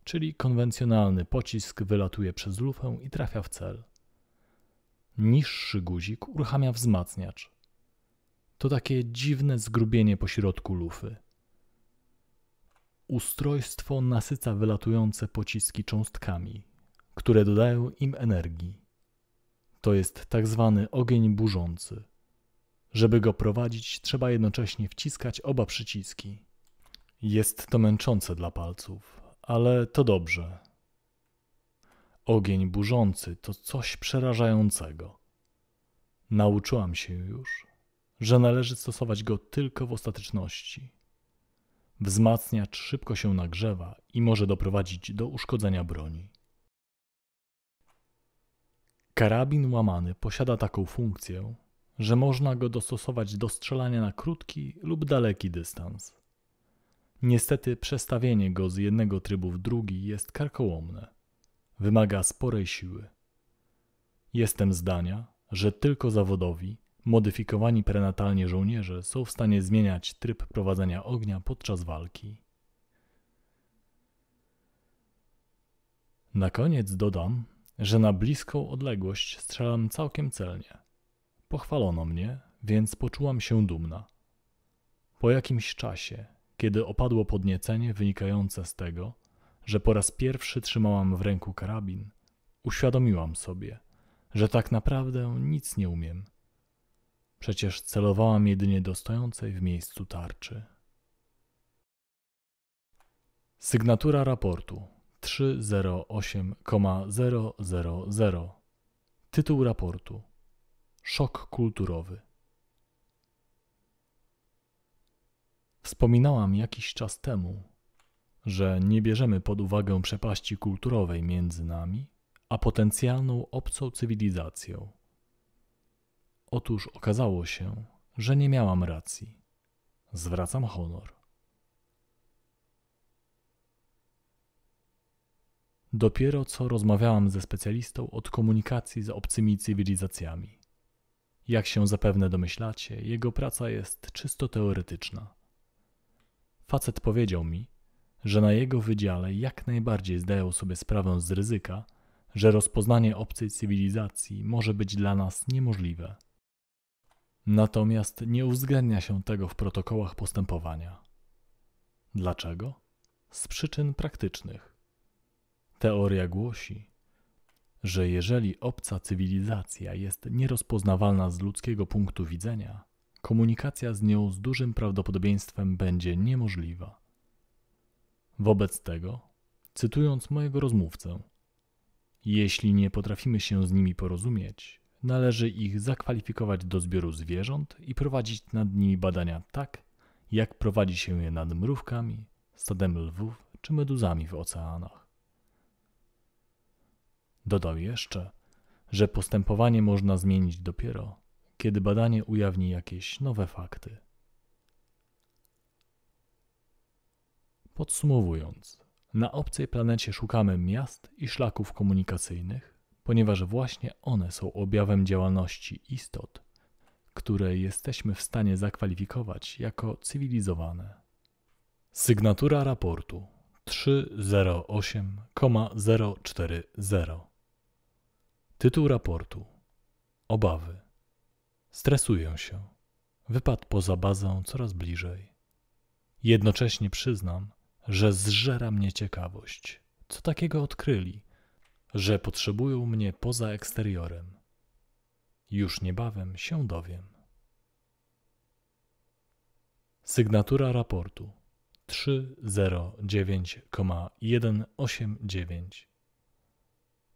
czyli konwencjonalny pocisk wylatuje przez lufę i trafia w cel. Niższy guzik uruchamia wzmacniacz. To takie dziwne zgrubienie pośrodku lufy. Ustrojstwo nasyca wylatujące pociski cząstkami, które dodają im energii. To jest tak zwany ogień burzący. Żeby go prowadzić, trzeba jednocześnie wciskać oba przyciski. Jest to męczące dla palców, ale to dobrze Ogień burzący to coś przerażającego. Nauczyłam się już, że należy stosować go tylko w ostateczności. Wzmacniacz szybko się nagrzewa i może doprowadzić do uszkodzenia broni. Karabin łamany posiada taką funkcję, że można go dostosować do strzelania na krótki lub daleki dystans. Niestety przestawienie go z jednego trybu w drugi jest karkołomne wymaga sporej siły. Jestem zdania, że tylko zawodowi, modyfikowani prenatalnie żołnierze są w stanie zmieniać tryb prowadzenia ognia podczas walki. Na koniec dodam, że na bliską odległość strzelam całkiem celnie. Pochwalono mnie, więc poczułam się dumna. Po jakimś czasie, kiedy opadło podniecenie wynikające z tego, że po raz pierwszy trzymałam w ręku karabin, uświadomiłam sobie, że tak naprawdę nic nie umiem. Przecież celowałam jedynie do stojącej w miejscu tarczy. Sygnatura raportu 308,000 Tytuł raportu Szok kulturowy Wspominałam jakiś czas temu, że nie bierzemy pod uwagę przepaści kulturowej między nami, a potencjalną obcą cywilizacją. Otóż okazało się, że nie miałam racji. Zwracam honor. Dopiero co rozmawiałam ze specjalistą od komunikacji z obcymi cywilizacjami. Jak się zapewne domyślacie, jego praca jest czysto teoretyczna. Facet powiedział mi, że na jego wydziale jak najbardziej zdają sobie sprawę z ryzyka, że rozpoznanie obcej cywilizacji może być dla nas niemożliwe. Natomiast nie uwzględnia się tego w protokołach postępowania. Dlaczego? Z przyczyn praktycznych. Teoria głosi, że jeżeli obca cywilizacja jest nierozpoznawalna z ludzkiego punktu widzenia, komunikacja z nią z dużym prawdopodobieństwem będzie niemożliwa. Wobec tego, cytując mojego rozmówcę, jeśli nie potrafimy się z nimi porozumieć, należy ich zakwalifikować do zbioru zwierząt i prowadzić nad nimi badania tak, jak prowadzi się je nad mrówkami, stadem lwów czy meduzami w oceanach. Dodał jeszcze, że postępowanie można zmienić dopiero, kiedy badanie ujawni jakieś nowe fakty. Podsumowując, na obcej planecie szukamy miast i szlaków komunikacyjnych, ponieważ właśnie one są objawem działalności istot, które jesteśmy w stanie zakwalifikować jako cywilizowane. Sygnatura raportu 308,040 Tytuł raportu Obawy Stresuję się. Wypad poza bazę coraz bliżej. Jednocześnie przyznam, że zżera mnie ciekawość. Co takiego odkryli? Że potrzebują mnie poza eksteriorem. Już niebawem się dowiem. Sygnatura raportu 309,189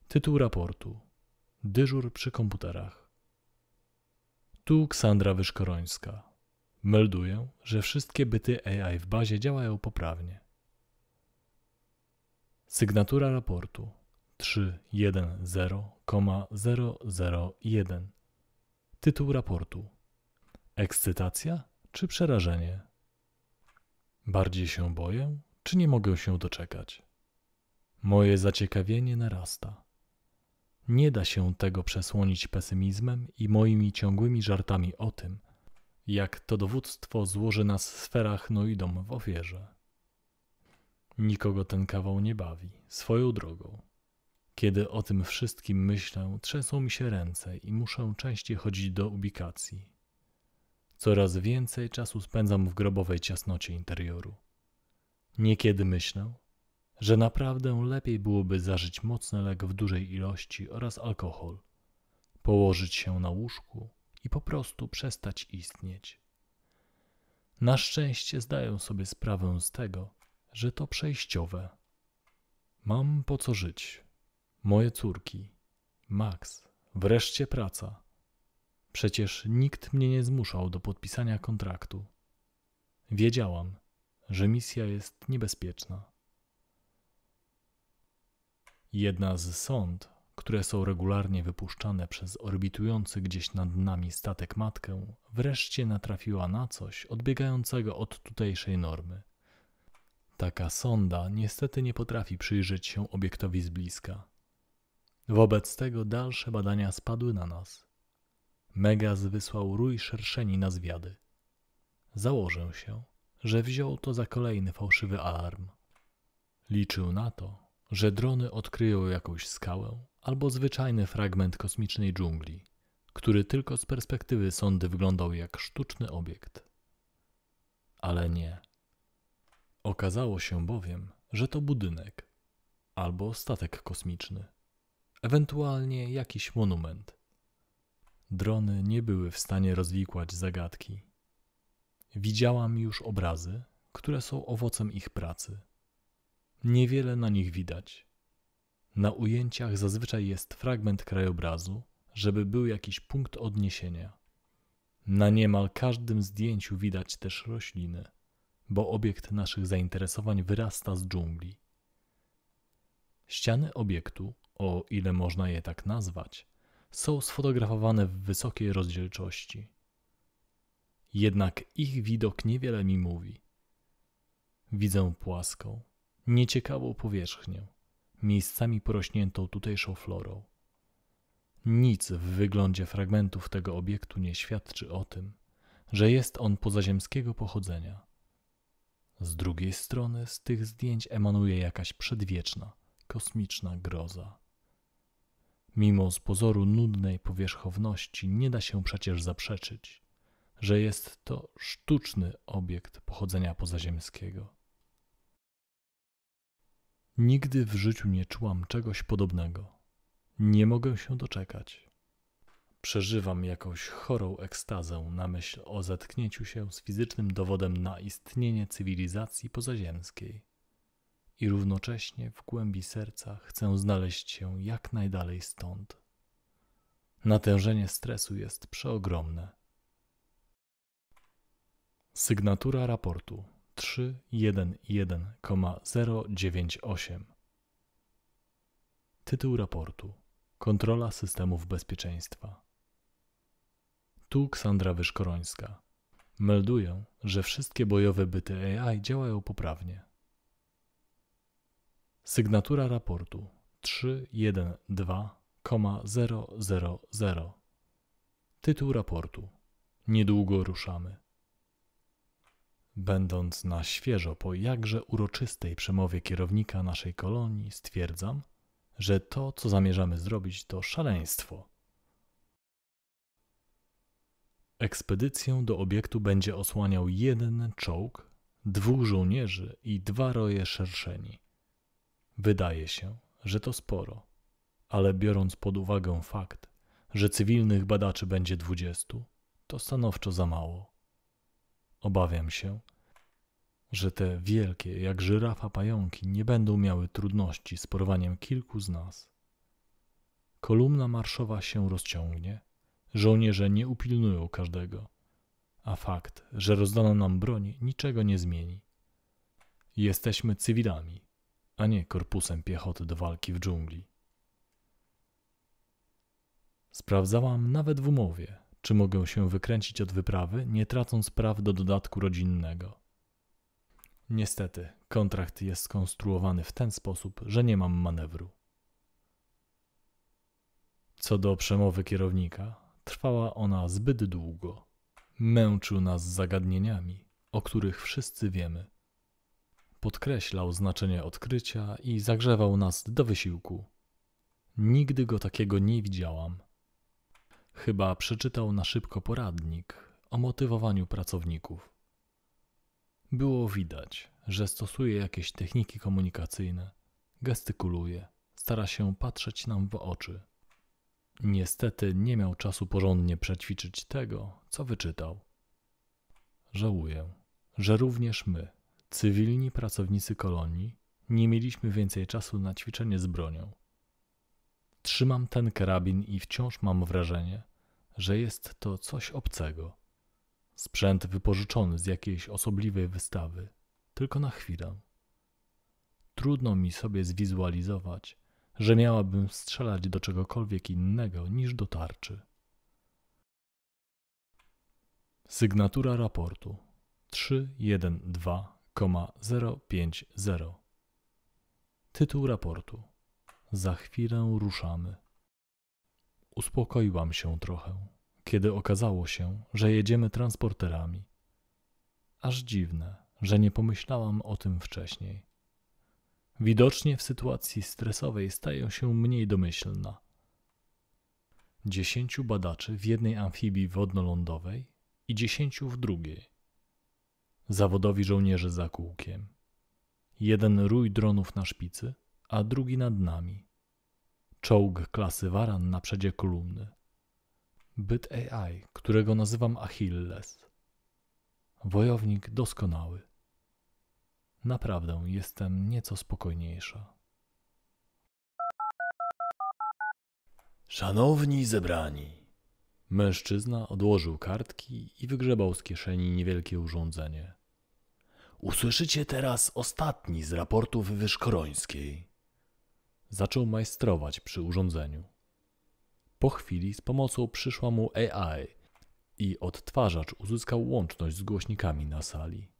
Tytuł raportu Dyżur przy komputerach Tu Ksandra Wyszkorońska. Melduję, że wszystkie byty AI w bazie działają poprawnie. Sygnatura raportu 310,001 Tytuł raportu Ekscytacja czy przerażenie? Bardziej się boję, czy nie mogę się doczekać? Moje zaciekawienie narasta. Nie da się tego przesłonić pesymizmem i moimi ciągłymi żartami o tym, jak to dowództwo złoży nas sferach noidom w ofierze. Nikogo ten kawał nie bawi, swoją drogą. Kiedy o tym wszystkim myślę, trzęsą mi się ręce i muszę częściej chodzić do ubikacji. Coraz więcej czasu spędzam w grobowej ciasnocie interioru. Niekiedy myślę, że naprawdę lepiej byłoby zażyć mocny lek w dużej ilości oraz alkohol, położyć się na łóżku i po prostu przestać istnieć. Na szczęście zdaję sobie sprawę z tego, że to przejściowe. Mam po co żyć. Moje córki, Max, wreszcie praca. Przecież nikt mnie nie zmuszał do podpisania kontraktu. Wiedziałam, że misja jest niebezpieczna. Jedna z sond, które są regularnie wypuszczane przez orbitujący gdzieś nad nami statek matkę, wreszcie natrafiła na coś odbiegającego od tutejszej normy – Taka sonda niestety nie potrafi przyjrzeć się obiektowi z bliska. Wobec tego dalsze badania spadły na nas. Megaz wysłał rój szerszeni na zwiady. Założę się, że wziął to za kolejny fałszywy alarm. Liczył na to, że drony odkryją jakąś skałę albo zwyczajny fragment kosmicznej dżungli, który tylko z perspektywy sondy wyglądał jak sztuczny obiekt. Ale nie. Okazało się bowiem, że to budynek albo statek kosmiczny, ewentualnie jakiś monument. Drony nie były w stanie rozwikłać zagadki. Widziałam już obrazy, które są owocem ich pracy. Niewiele na nich widać. Na ujęciach zazwyczaj jest fragment krajobrazu, żeby był jakiś punkt odniesienia. Na niemal każdym zdjęciu widać też rośliny bo obiekt naszych zainteresowań wyrasta z dżungli. Ściany obiektu, o ile można je tak nazwać, są sfotografowane w wysokiej rozdzielczości. Jednak ich widok niewiele mi mówi. Widzę płaską, nieciekawą powierzchnię, miejscami porośniętą tutejszą florą. Nic w wyglądzie fragmentów tego obiektu nie świadczy o tym, że jest on pozaziemskiego pochodzenia. Z drugiej strony z tych zdjęć emanuje jakaś przedwieczna, kosmiczna groza. Mimo z pozoru nudnej powierzchowności nie da się przecież zaprzeczyć, że jest to sztuczny obiekt pochodzenia pozaziemskiego. Nigdy w życiu nie czułam czegoś podobnego. Nie mogę się doczekać. Przeżywam jakąś chorą ekstazę na myśl o zetknięciu się z fizycznym dowodem na istnienie cywilizacji pozaziemskiej. I równocześnie w głębi serca chcę znaleźć się jak najdalej stąd. Natężenie stresu jest przeogromne. Sygnatura raportu 311,098 Tytuł raportu Kontrola systemów bezpieczeństwa tu Ksandra Wyszkorońska. Melduję, że wszystkie bojowe byty AI działają poprawnie. Sygnatura raportu 312,000 Tytuł raportu Niedługo ruszamy. Będąc na świeżo po jakże uroczystej przemowie kierownika naszej kolonii, stwierdzam, że to, co zamierzamy zrobić, to szaleństwo – Ekspedycję do obiektu będzie osłaniał jeden czołg, dwóch żołnierzy i dwa roje szerszeni. Wydaje się, że to sporo, ale biorąc pod uwagę fakt, że cywilnych badaczy będzie dwudziestu, to stanowczo za mało. Obawiam się, że te wielkie, jak żyrafa pająki, nie będą miały trudności z porwaniem kilku z nas. Kolumna marszowa się rozciągnie Żołnierze nie upilnują każdego, a fakt, że rozdano nam broń, niczego nie zmieni. Jesteśmy cywilami, a nie korpusem piechoty do walki w dżungli. Sprawdzałam nawet w umowie, czy mogę się wykręcić od wyprawy, nie tracąc praw do dodatku rodzinnego. Niestety, kontrakt jest skonstruowany w ten sposób, że nie mam manewru. Co do przemowy kierownika, Trwała ona zbyt długo. Męczył nas zagadnieniami, o których wszyscy wiemy. Podkreślał znaczenie odkrycia i zagrzewał nas do wysiłku. Nigdy go takiego nie widziałam. Chyba przeczytał na szybko poradnik o motywowaniu pracowników. Było widać, że stosuje jakieś techniki komunikacyjne, gestykuluje, stara się patrzeć nam w oczy. Niestety nie miał czasu porządnie przećwiczyć tego, co wyczytał. Żałuję, że również my, cywilni pracownicy kolonii, nie mieliśmy więcej czasu na ćwiczenie z bronią. Trzymam ten karabin i wciąż mam wrażenie, że jest to coś obcego. Sprzęt wypożyczony z jakiejś osobliwej wystawy, tylko na chwilę. Trudno mi sobie zwizualizować, że miałabym strzelać do czegokolwiek innego niż do tarczy. Sygnatura raportu 312,050 Tytuł raportu Za chwilę ruszamy. Uspokoiłam się trochę, kiedy okazało się, że jedziemy transporterami. Aż dziwne, że nie pomyślałam o tym wcześniej. Widocznie w sytuacji stresowej staje się mniej domyślna. Dziesięciu badaczy w jednej amfibii wodnolądowej i dziesięciu w drugiej. Zawodowi żołnierze za kółkiem. Jeden rój dronów na szpicy, a drugi nad nami. Czołg klasy Waran na przedzie kolumny. Byt AI, którego nazywam Achilles. Wojownik doskonały. Naprawdę jestem nieco spokojniejsza. Szanowni zebrani! Mężczyzna odłożył kartki i wygrzebał z kieszeni niewielkie urządzenie. Usłyszycie teraz ostatni z raportów Wyszkorońskiej. Zaczął majstrować przy urządzeniu. Po chwili z pomocą przyszła mu AI i odtwarzacz uzyskał łączność z głośnikami na sali.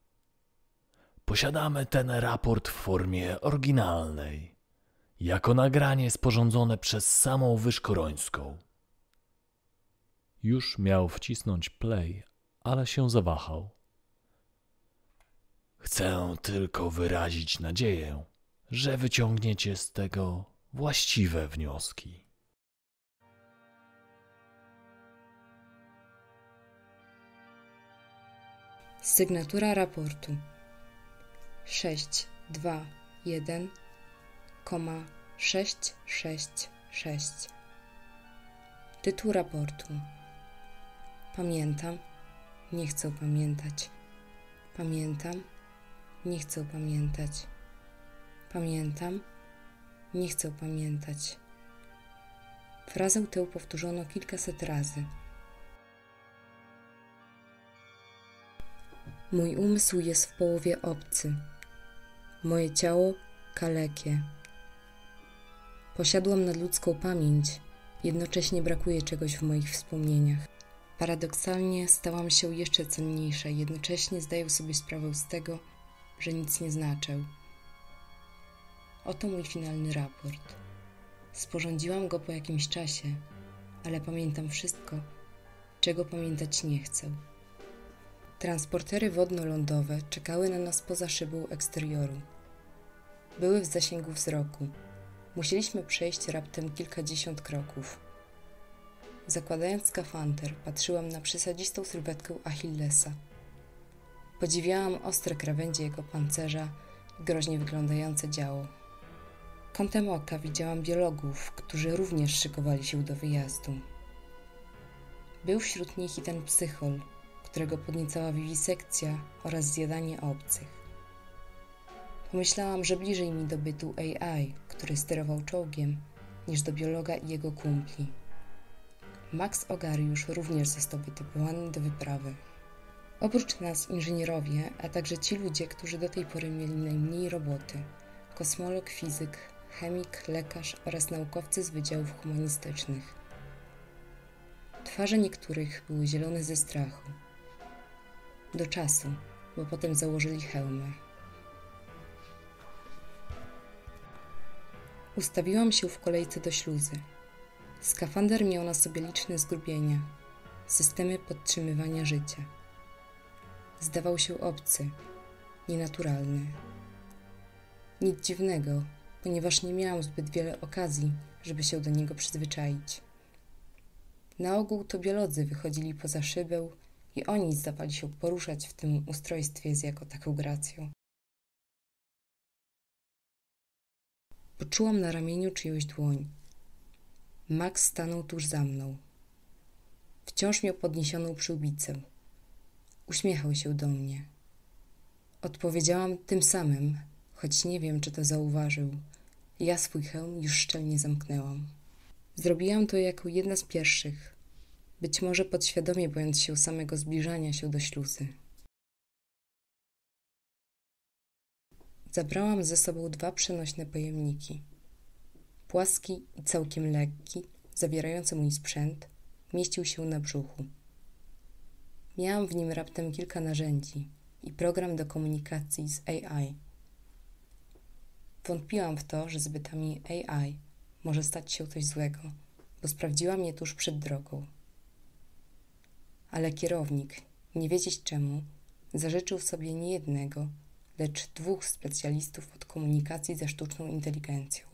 Posiadamy ten raport w formie oryginalnej, jako nagranie sporządzone przez samą Wyszkorońską. Już miał wcisnąć play, ale się zawahał. Chcę tylko wyrazić nadzieję, że wyciągniecie z tego właściwe wnioski. Sygnatura raportu 621,666. Tytuł raportu. Pamiętam, nie chcę pamiętać. Pamiętam, nie chcę pamiętać. Pamiętam, nie chcę pamiętać. Frazę tę powtórzono kilkaset razy. Mój umysł jest w połowie obcy moje ciało kalekie. Posiadłam nadludzką pamięć, jednocześnie brakuje czegoś w moich wspomnieniach. Paradoksalnie stałam się jeszcze cenniejsza, jednocześnie zdaję sobie sprawę z tego, że nic nie znaczę. Oto mój finalny raport. Sporządziłam go po jakimś czasie, ale pamiętam wszystko, czego pamiętać nie chcę. Transportery wodno-lądowe czekały na nas poza szybą eksterioru były w zasięgu wzroku. Musieliśmy przejść raptem kilkadziesiąt kroków. Zakładając skafander, patrzyłam na przesadzistą sylwetkę Achillesa. Podziwiałam ostre krawędzie jego pancerza i groźnie wyglądające działo. Kątem oka widziałam biologów, którzy również szykowali się do wyjazdu. Był wśród nich i ten psychol, którego podniecała wiwisekcja oraz zjadanie obcych. Pomyślałam, że bliżej mi do bytu AI, który sterował czołgiem, niż do biologa i jego kumpli. Max Ogariusz również został wytypowany do wyprawy. Oprócz nas inżynierowie, a także ci ludzie, którzy do tej pory mieli najmniej roboty, kosmolog, fizyk, chemik, lekarz oraz naukowcy z wydziałów humanistycznych. Twarze niektórych były zielone ze strachu. Do czasu, bo potem założyli hełmy. Ustawiłam się w kolejce do śluzy. Skafander miał na sobie liczne zgrubienia, systemy podtrzymywania życia. Zdawał się obcy, nienaturalny. Nic dziwnego, ponieważ nie miałam zbyt wiele okazji, żeby się do niego przyzwyczaić. Na ogół to biolodzy wychodzili poza szybę i oni zdawali się poruszać w tym ustrojstwie z jako taką gracją. Poczułam na ramieniu czyjąś dłoń. Max stanął tuż za mną. Wciąż miał podniesioną przyłbicę. Uśmiechał się do mnie. Odpowiedziałam tym samym, choć nie wiem, czy to zauważył. Ja swój hełm już szczelnie zamknęłam. Zrobiłam to jako jedna z pierwszych, być może podświadomie bojąc się samego zbliżania się do śluzy. Zabrałam ze sobą dwa przenośne pojemniki. Płaski i całkiem lekki, zawierający mój sprzęt, mieścił się na brzuchu. Miałam w nim raptem kilka narzędzi i program do komunikacji z AI. Wątpiłam w to, że zbytami AI może stać się coś złego, bo sprawdziłam je tuż przed drogą. Ale kierownik, nie wiedzieć czemu, zażyczył sobie niejednego, lecz dwóch specjalistów od komunikacji ze sztuczną inteligencją.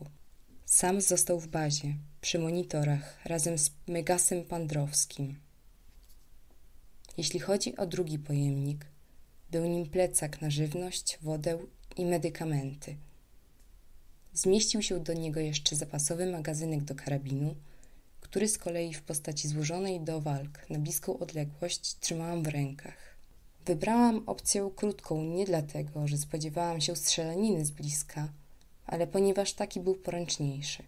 Sam został w bazie, przy monitorach, razem z Megasem Pandrowskim. Jeśli chodzi o drugi pojemnik, był nim plecak na żywność, wodę i medykamenty. Zmieścił się do niego jeszcze zapasowy magazynek do karabinu, który z kolei w postaci złożonej do walk na bliską odległość trzymałam w rękach. Wybrałam opcję krótką nie dlatego, że spodziewałam się strzelaniny z bliska, ale ponieważ taki był poręczniejszy.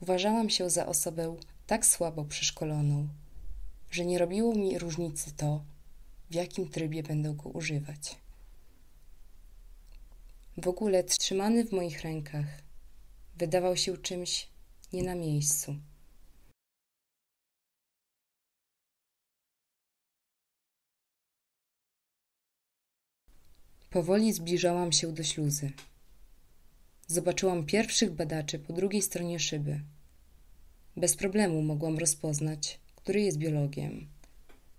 Uważałam się za osobę tak słabo przeszkoloną, że nie robiło mi różnicy to, w jakim trybie będę go używać. W ogóle trzymany w moich rękach wydawał się czymś nie na miejscu. Powoli zbliżałam się do śluzy. Zobaczyłam pierwszych badaczy po drugiej stronie szyby. Bez problemu mogłam rozpoznać, który jest biologiem.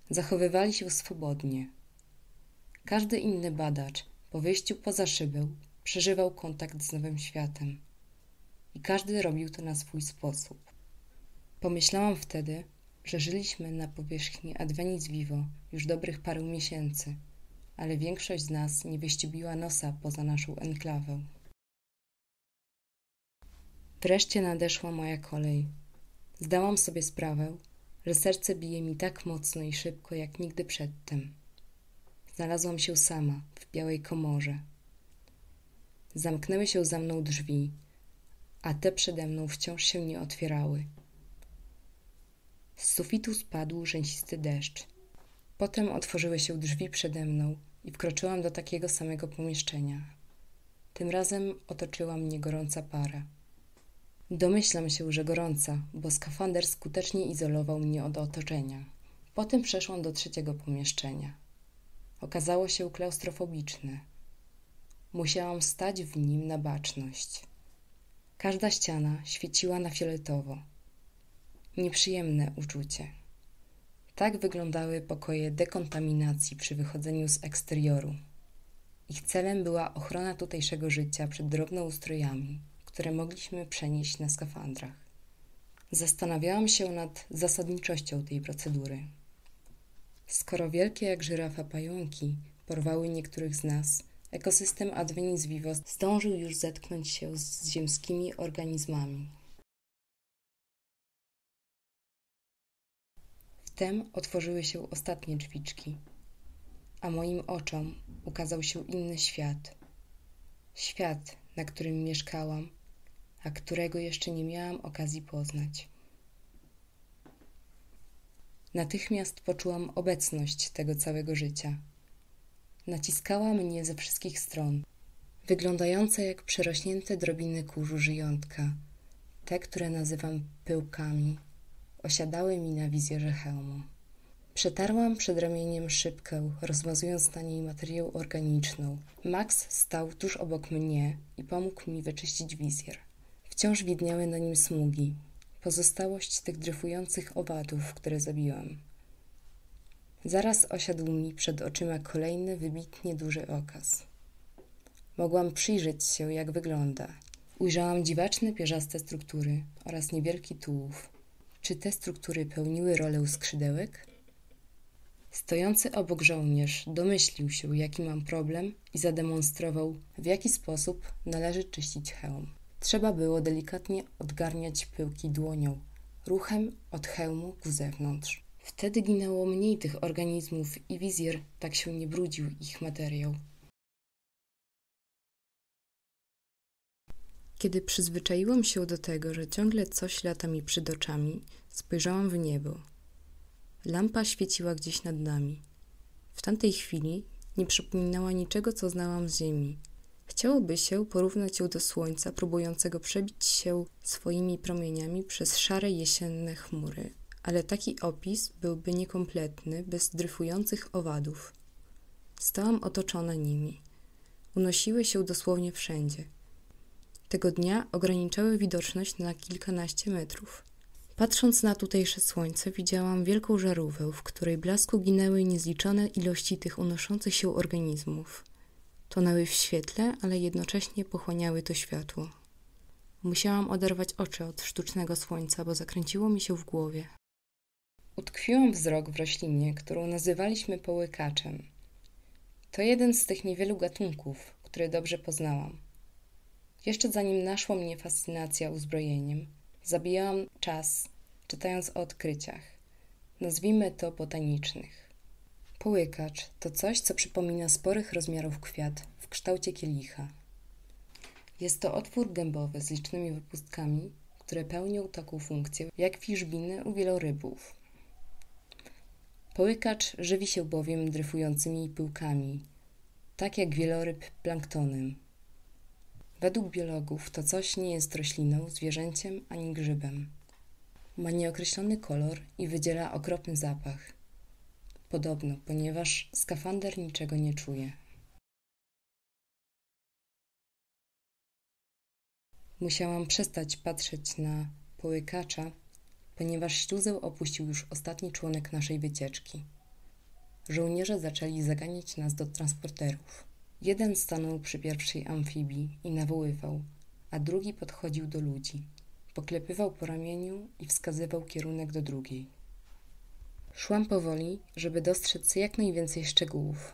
Zachowywali się swobodnie. Każdy inny badacz po wyjściu poza szybę przeżywał kontakt z nowym światem. I każdy robił to na swój sposób. Pomyślałam wtedy, że żyliśmy na powierzchni Advenis Vivo już dobrych paru miesięcy – ale większość z nas nie wyścibiła nosa poza naszą enklawę. Wreszcie nadeszła moja kolej. Zdałam sobie sprawę, że serce bije mi tak mocno i szybko jak nigdy przedtem. Znalazłam się sama w białej komorze. Zamknęły się za mną drzwi, a te przede mną wciąż się nie otwierały. Z sufitu spadł rzęsisty deszcz. Potem otworzyły się drzwi przede mną i wkroczyłam do takiego samego pomieszczenia. Tym razem otoczyła mnie gorąca para. Domyślam się, że gorąca, bo skafander skutecznie izolował mnie od otoczenia. Potem przeszłam do trzeciego pomieszczenia. Okazało się klaustrofobiczne. Musiałam stać w nim na baczność. Każda ściana świeciła na fioletowo. Nieprzyjemne uczucie. Tak wyglądały pokoje dekontaminacji przy wychodzeniu z eksterioru. Ich celem była ochrona tutejszego życia przed drobnoustrojami, które mogliśmy przenieść na skafandrach. Zastanawiałam się nad zasadniczością tej procedury. Skoro wielkie jak żyrafa pająki porwały niektórych z nas, ekosystem Advenis Vivos zdążył już zetknąć się z ziemskimi organizmami. Wtem otworzyły się ostatnie drzwiczki, a moim oczom ukazał się inny świat. Świat, na którym mieszkałam, a którego jeszcze nie miałam okazji poznać. Natychmiast poczułam obecność tego całego życia. Naciskała mnie ze wszystkich stron, wyglądające jak przerośnięte drobiny kurzu żyjątka, te, które nazywam pyłkami osiadały mi na wizjerze hełmu. Przetarłam przed ramieniem szybkę, rozmazując na niej materię organiczną. Max stał tuż obok mnie i pomógł mi wyczyścić wizjer. Wciąż widniały na nim smugi, pozostałość tych dryfujących owadów, które zabiłam. Zaraz osiadł mi przed oczyma kolejny wybitnie duży okaz. Mogłam przyjrzeć się, jak wygląda. Ujrzałam dziwaczne pierzaste struktury oraz niewielki tułów, czy te struktury pełniły rolę skrzydełek? Stojący obok żołnierz domyślił się, jaki mam problem i zademonstrował, w jaki sposób należy czyścić hełm. Trzeba było delikatnie odgarniać pyłki dłonią, ruchem od hełmu ku zewnątrz. Wtedy ginęło mniej tych organizmów i wizjer tak się nie brudził ich materiał. Kiedy przyzwyczaiłam się do tego, że ciągle coś lata mi przed oczami, spojrzałam w niebo. Lampa świeciła gdzieś nad nami. W tamtej chwili nie przypominała niczego, co znałam z Ziemi. Chciałoby się porównać ją do słońca, próbującego przebić się swoimi promieniami przez szare jesienne chmury, ale taki opis byłby niekompletny bez dryfujących owadów. Stałam otoczona nimi. Unosiły się dosłownie wszędzie – tego dnia ograniczały widoczność na kilkanaście metrów. Patrząc na tutejsze słońce, widziałam wielką żarówkę, w której blasku ginęły niezliczone ilości tych unoszących się organizmów. Tonęły w świetle, ale jednocześnie pochłaniały to światło. Musiałam oderwać oczy od sztucznego słońca, bo zakręciło mi się w głowie. Utkwiłam wzrok w roślinie, którą nazywaliśmy połykaczem. To jeden z tych niewielu gatunków, które dobrze poznałam. Jeszcze zanim naszła mnie fascynacja uzbrojeniem, zabijałam czas czytając o odkryciach, nazwijmy to botanicznych. Połykacz to coś, co przypomina sporych rozmiarów kwiat w kształcie kielicha. Jest to otwór gębowy z licznymi wypustkami, które pełnią taką funkcję jak fiszbiny u wielorybów. Połykacz żywi się bowiem dryfującymi pyłkami, tak jak wieloryb planktonem. Według biologów to coś nie jest rośliną, zwierzęciem ani grzybem. Ma nieokreślony kolor i wydziela okropny zapach. Podobno, ponieważ skafander niczego nie czuje. Musiałam przestać patrzeć na połykacza, ponieważ śluzę opuścił już ostatni członek naszej wycieczki. Żołnierze zaczęli zaganiać nas do transporterów. Jeden stanął przy pierwszej amfibii i nawoływał, a drugi podchodził do ludzi. Poklepywał po ramieniu i wskazywał kierunek do drugiej. Szłam powoli, żeby dostrzec jak najwięcej szczegółów.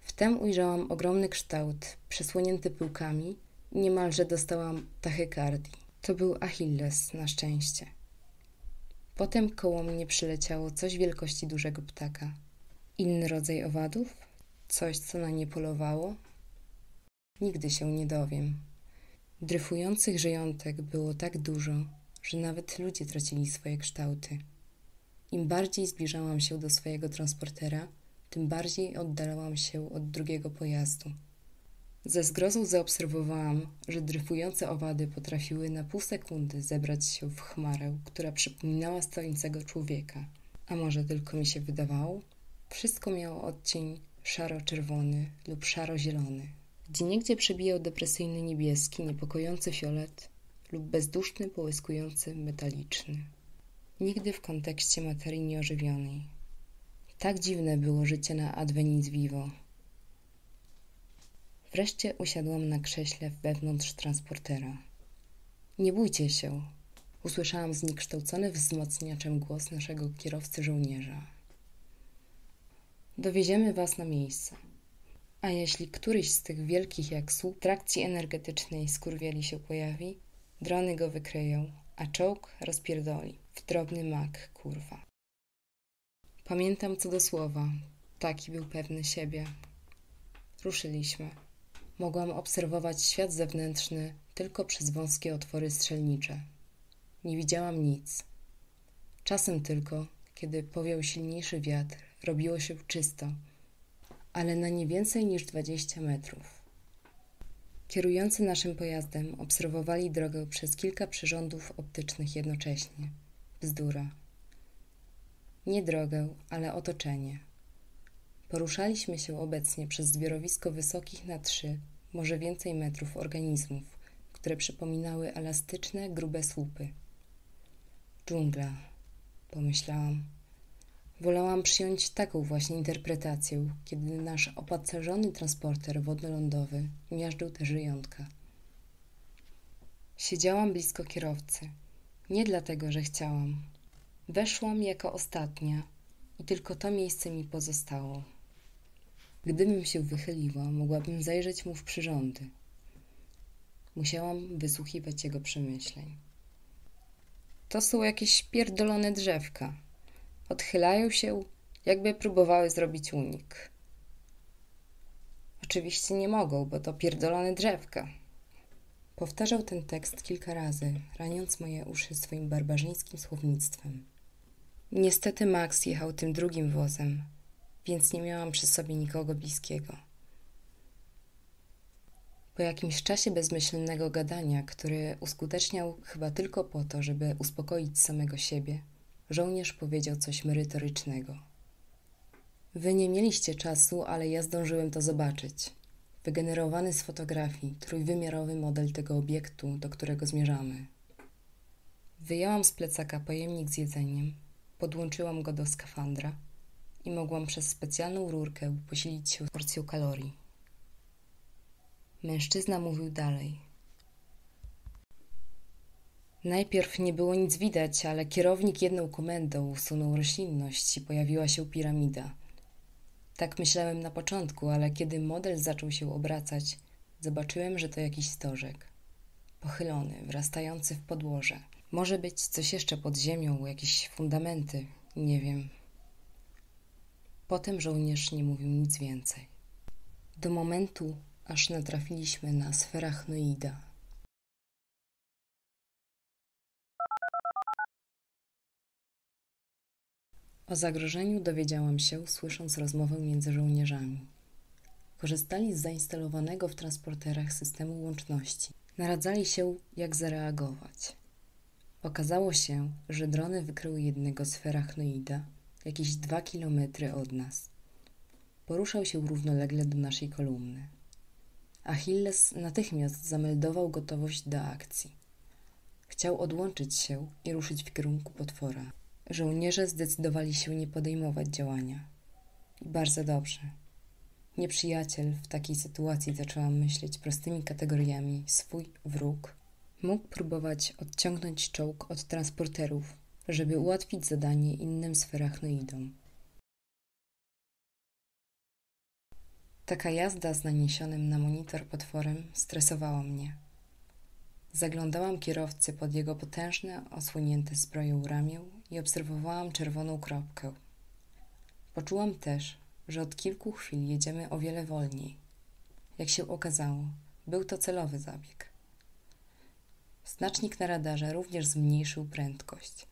Wtem ujrzałam ogromny kształt, przysłonięty pyłkami, i niemalże dostałam tachykardii. To był Achilles, na szczęście. Potem koło mnie przyleciało coś wielkości dużego ptaka. Inny rodzaj owadów? coś, co na nie polowało? Nigdy się nie dowiem. Dryfujących żyjątek było tak dużo, że nawet ludzie tracili swoje kształty. Im bardziej zbliżałam się do swojego transportera, tym bardziej oddalałam się od drugiego pojazdu. Ze zgrozą zaobserwowałam, że dryfujące owady potrafiły na pół sekundy zebrać się w chmarę, która przypominała stojącego człowieka. A może tylko mi się wydawało? Wszystko miało odcień szaro-czerwony lub szaro-zielony. Gdzieniegdzie przebijał depresyjny niebieski, niepokojący fiolet lub bezduszny, połyskujący, metaliczny. Nigdy w kontekście materii nieożywionej. Tak dziwne było życie na Adveniz Vivo. Wreszcie usiadłam na krześle wewnątrz transportera. Nie bójcie się, usłyszałam zniekształcony wzmocniaczem głos naszego kierowcy żołnierza. Dowieziemy Was na miejsce. A jeśli któryś z tych wielkich jak słup trakcji energetycznej skurwieli się pojawi, drony go wykryją, a czołg rozpierdoli. W drobny mak, kurwa. Pamiętam co do słowa. Taki był pewny siebie. Ruszyliśmy. Mogłam obserwować świat zewnętrzny tylko przez wąskie otwory strzelnicze. Nie widziałam nic. Czasem tylko, kiedy powiał silniejszy wiatr, robiło się czysto, ale na nie więcej niż 20 metrów. Kierujący naszym pojazdem obserwowali drogę przez kilka przyrządów optycznych jednocześnie. Bzdura. Nie drogę, ale otoczenie. Poruszaliśmy się obecnie przez zbiorowisko wysokich na trzy, może więcej metrów organizmów, które przypominały elastyczne, grube słupy. Dżungla, pomyślałam. Wolałam przyjąć taką właśnie interpretację, kiedy nasz opacerzony transporter wodno-lądowy miażdżył te żyjątka. Siedziałam blisko kierowcy. Nie dlatego, że chciałam. Weszłam jako ostatnia i tylko to miejsce mi pozostało. Gdybym się wychyliła, mogłabym zajrzeć mu w przyrządy. Musiałam wysłuchiwać jego przemyśleń. To są jakieś pierdolone drzewka, odchylają się, jakby próbowały zrobić unik. Oczywiście nie mogą, bo to pierdolone drzewka. Powtarzał ten tekst kilka razy, raniąc moje uszy swoim barbarzyńskim słownictwem. Niestety Max jechał tym drugim wozem, więc nie miałam przy sobie nikogo bliskiego. Po jakimś czasie bezmyślnego gadania, który uskuteczniał chyba tylko po to, żeby uspokoić samego siebie, Żołnierz powiedział coś merytorycznego. Wy nie mieliście czasu, ale ja zdążyłem to zobaczyć. Wygenerowany z fotografii, trójwymiarowy model tego obiektu, do którego zmierzamy. Wyjęłam z plecaka pojemnik z jedzeniem, podłączyłam go do skafandra i mogłam przez specjalną rurkę posilić się porcją kalorii. Mężczyzna mówił dalej. Najpierw nie było nic widać, ale kierownik jedną komendą usunął roślinność i pojawiła się piramida. Tak myślałem na początku, ale kiedy model zaczął się obracać, zobaczyłem, że to jakiś stożek. Pochylony, wrastający w podłoże. Może być coś jeszcze pod ziemią, jakieś fundamenty, nie wiem. Potem żołnierz nie mówił nic więcej. Do momentu, aż natrafiliśmy na Noida. O zagrożeniu dowiedziałam się, słysząc rozmowę między żołnierzami. Korzystali z zainstalowanego w transporterach systemu łączności. Naradzali się, jak zareagować. Okazało się, że drony wykryły jednego z ferachnoida, jakieś dwa kilometry od nas. Poruszał się równolegle do naszej kolumny. Achilles natychmiast zameldował gotowość do akcji. Chciał odłączyć się i ruszyć w kierunku potwora. Żołnierze zdecydowali się nie podejmować działania. I bardzo dobrze. Nieprzyjaciel w takiej sytuacji zaczęła myśleć prostymi kategoriami swój wróg. Mógł próbować odciągnąć czołg od transporterów, żeby ułatwić zadanie innym noidom. Taka jazda z naniesionym na monitor potworem stresowała mnie. Zaglądałam kierowcy pod jego potężne, osłonięte zbroją ramię i obserwowałam czerwoną kropkę. Poczułam też, że od kilku chwil jedziemy o wiele wolniej. Jak się okazało, był to celowy zabieg. Znacznik na radarze również zmniejszył prędkość.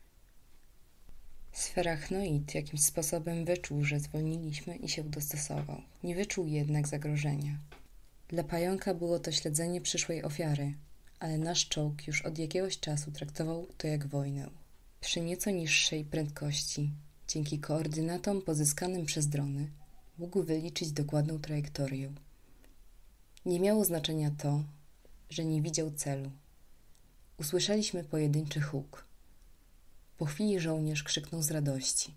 Sferachnoid jakimś sposobem wyczuł, że zwolniliśmy i się dostosował. Nie wyczuł jednak zagrożenia. Dla pająka było to śledzenie przyszłej ofiary – ale nasz czołg już od jakiegoś czasu traktował to jak wojnę. Przy nieco niższej prędkości, dzięki koordynatom pozyskanym przez drony, mógł wyliczyć dokładną trajektorię. Nie miało znaczenia to, że nie widział celu. Usłyszeliśmy pojedynczy huk. Po chwili żołnierz krzyknął z radości.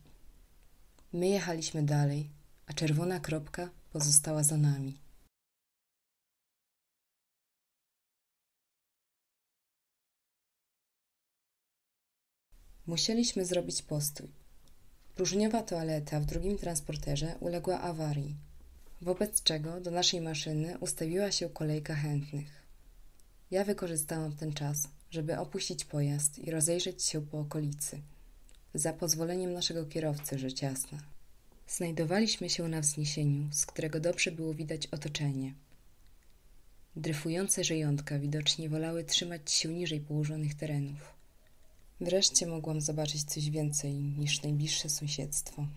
My jechaliśmy dalej, a czerwona kropka pozostała za nami. Musieliśmy zrobić postój. Próżniowa toaleta w drugim transporterze uległa awarii, wobec czego do naszej maszyny ustawiła się kolejka chętnych. Ja wykorzystałam ten czas, żeby opuścić pojazd i rozejrzeć się po okolicy, za pozwoleniem naszego kierowcy, rzecz jasna. Znajdowaliśmy się na wzniesieniu, z którego dobrze było widać otoczenie. Dryfujące żyjątka widocznie wolały trzymać się niżej położonych terenów. Wreszcie mogłam zobaczyć coś więcej niż najbliższe sąsiedztwo.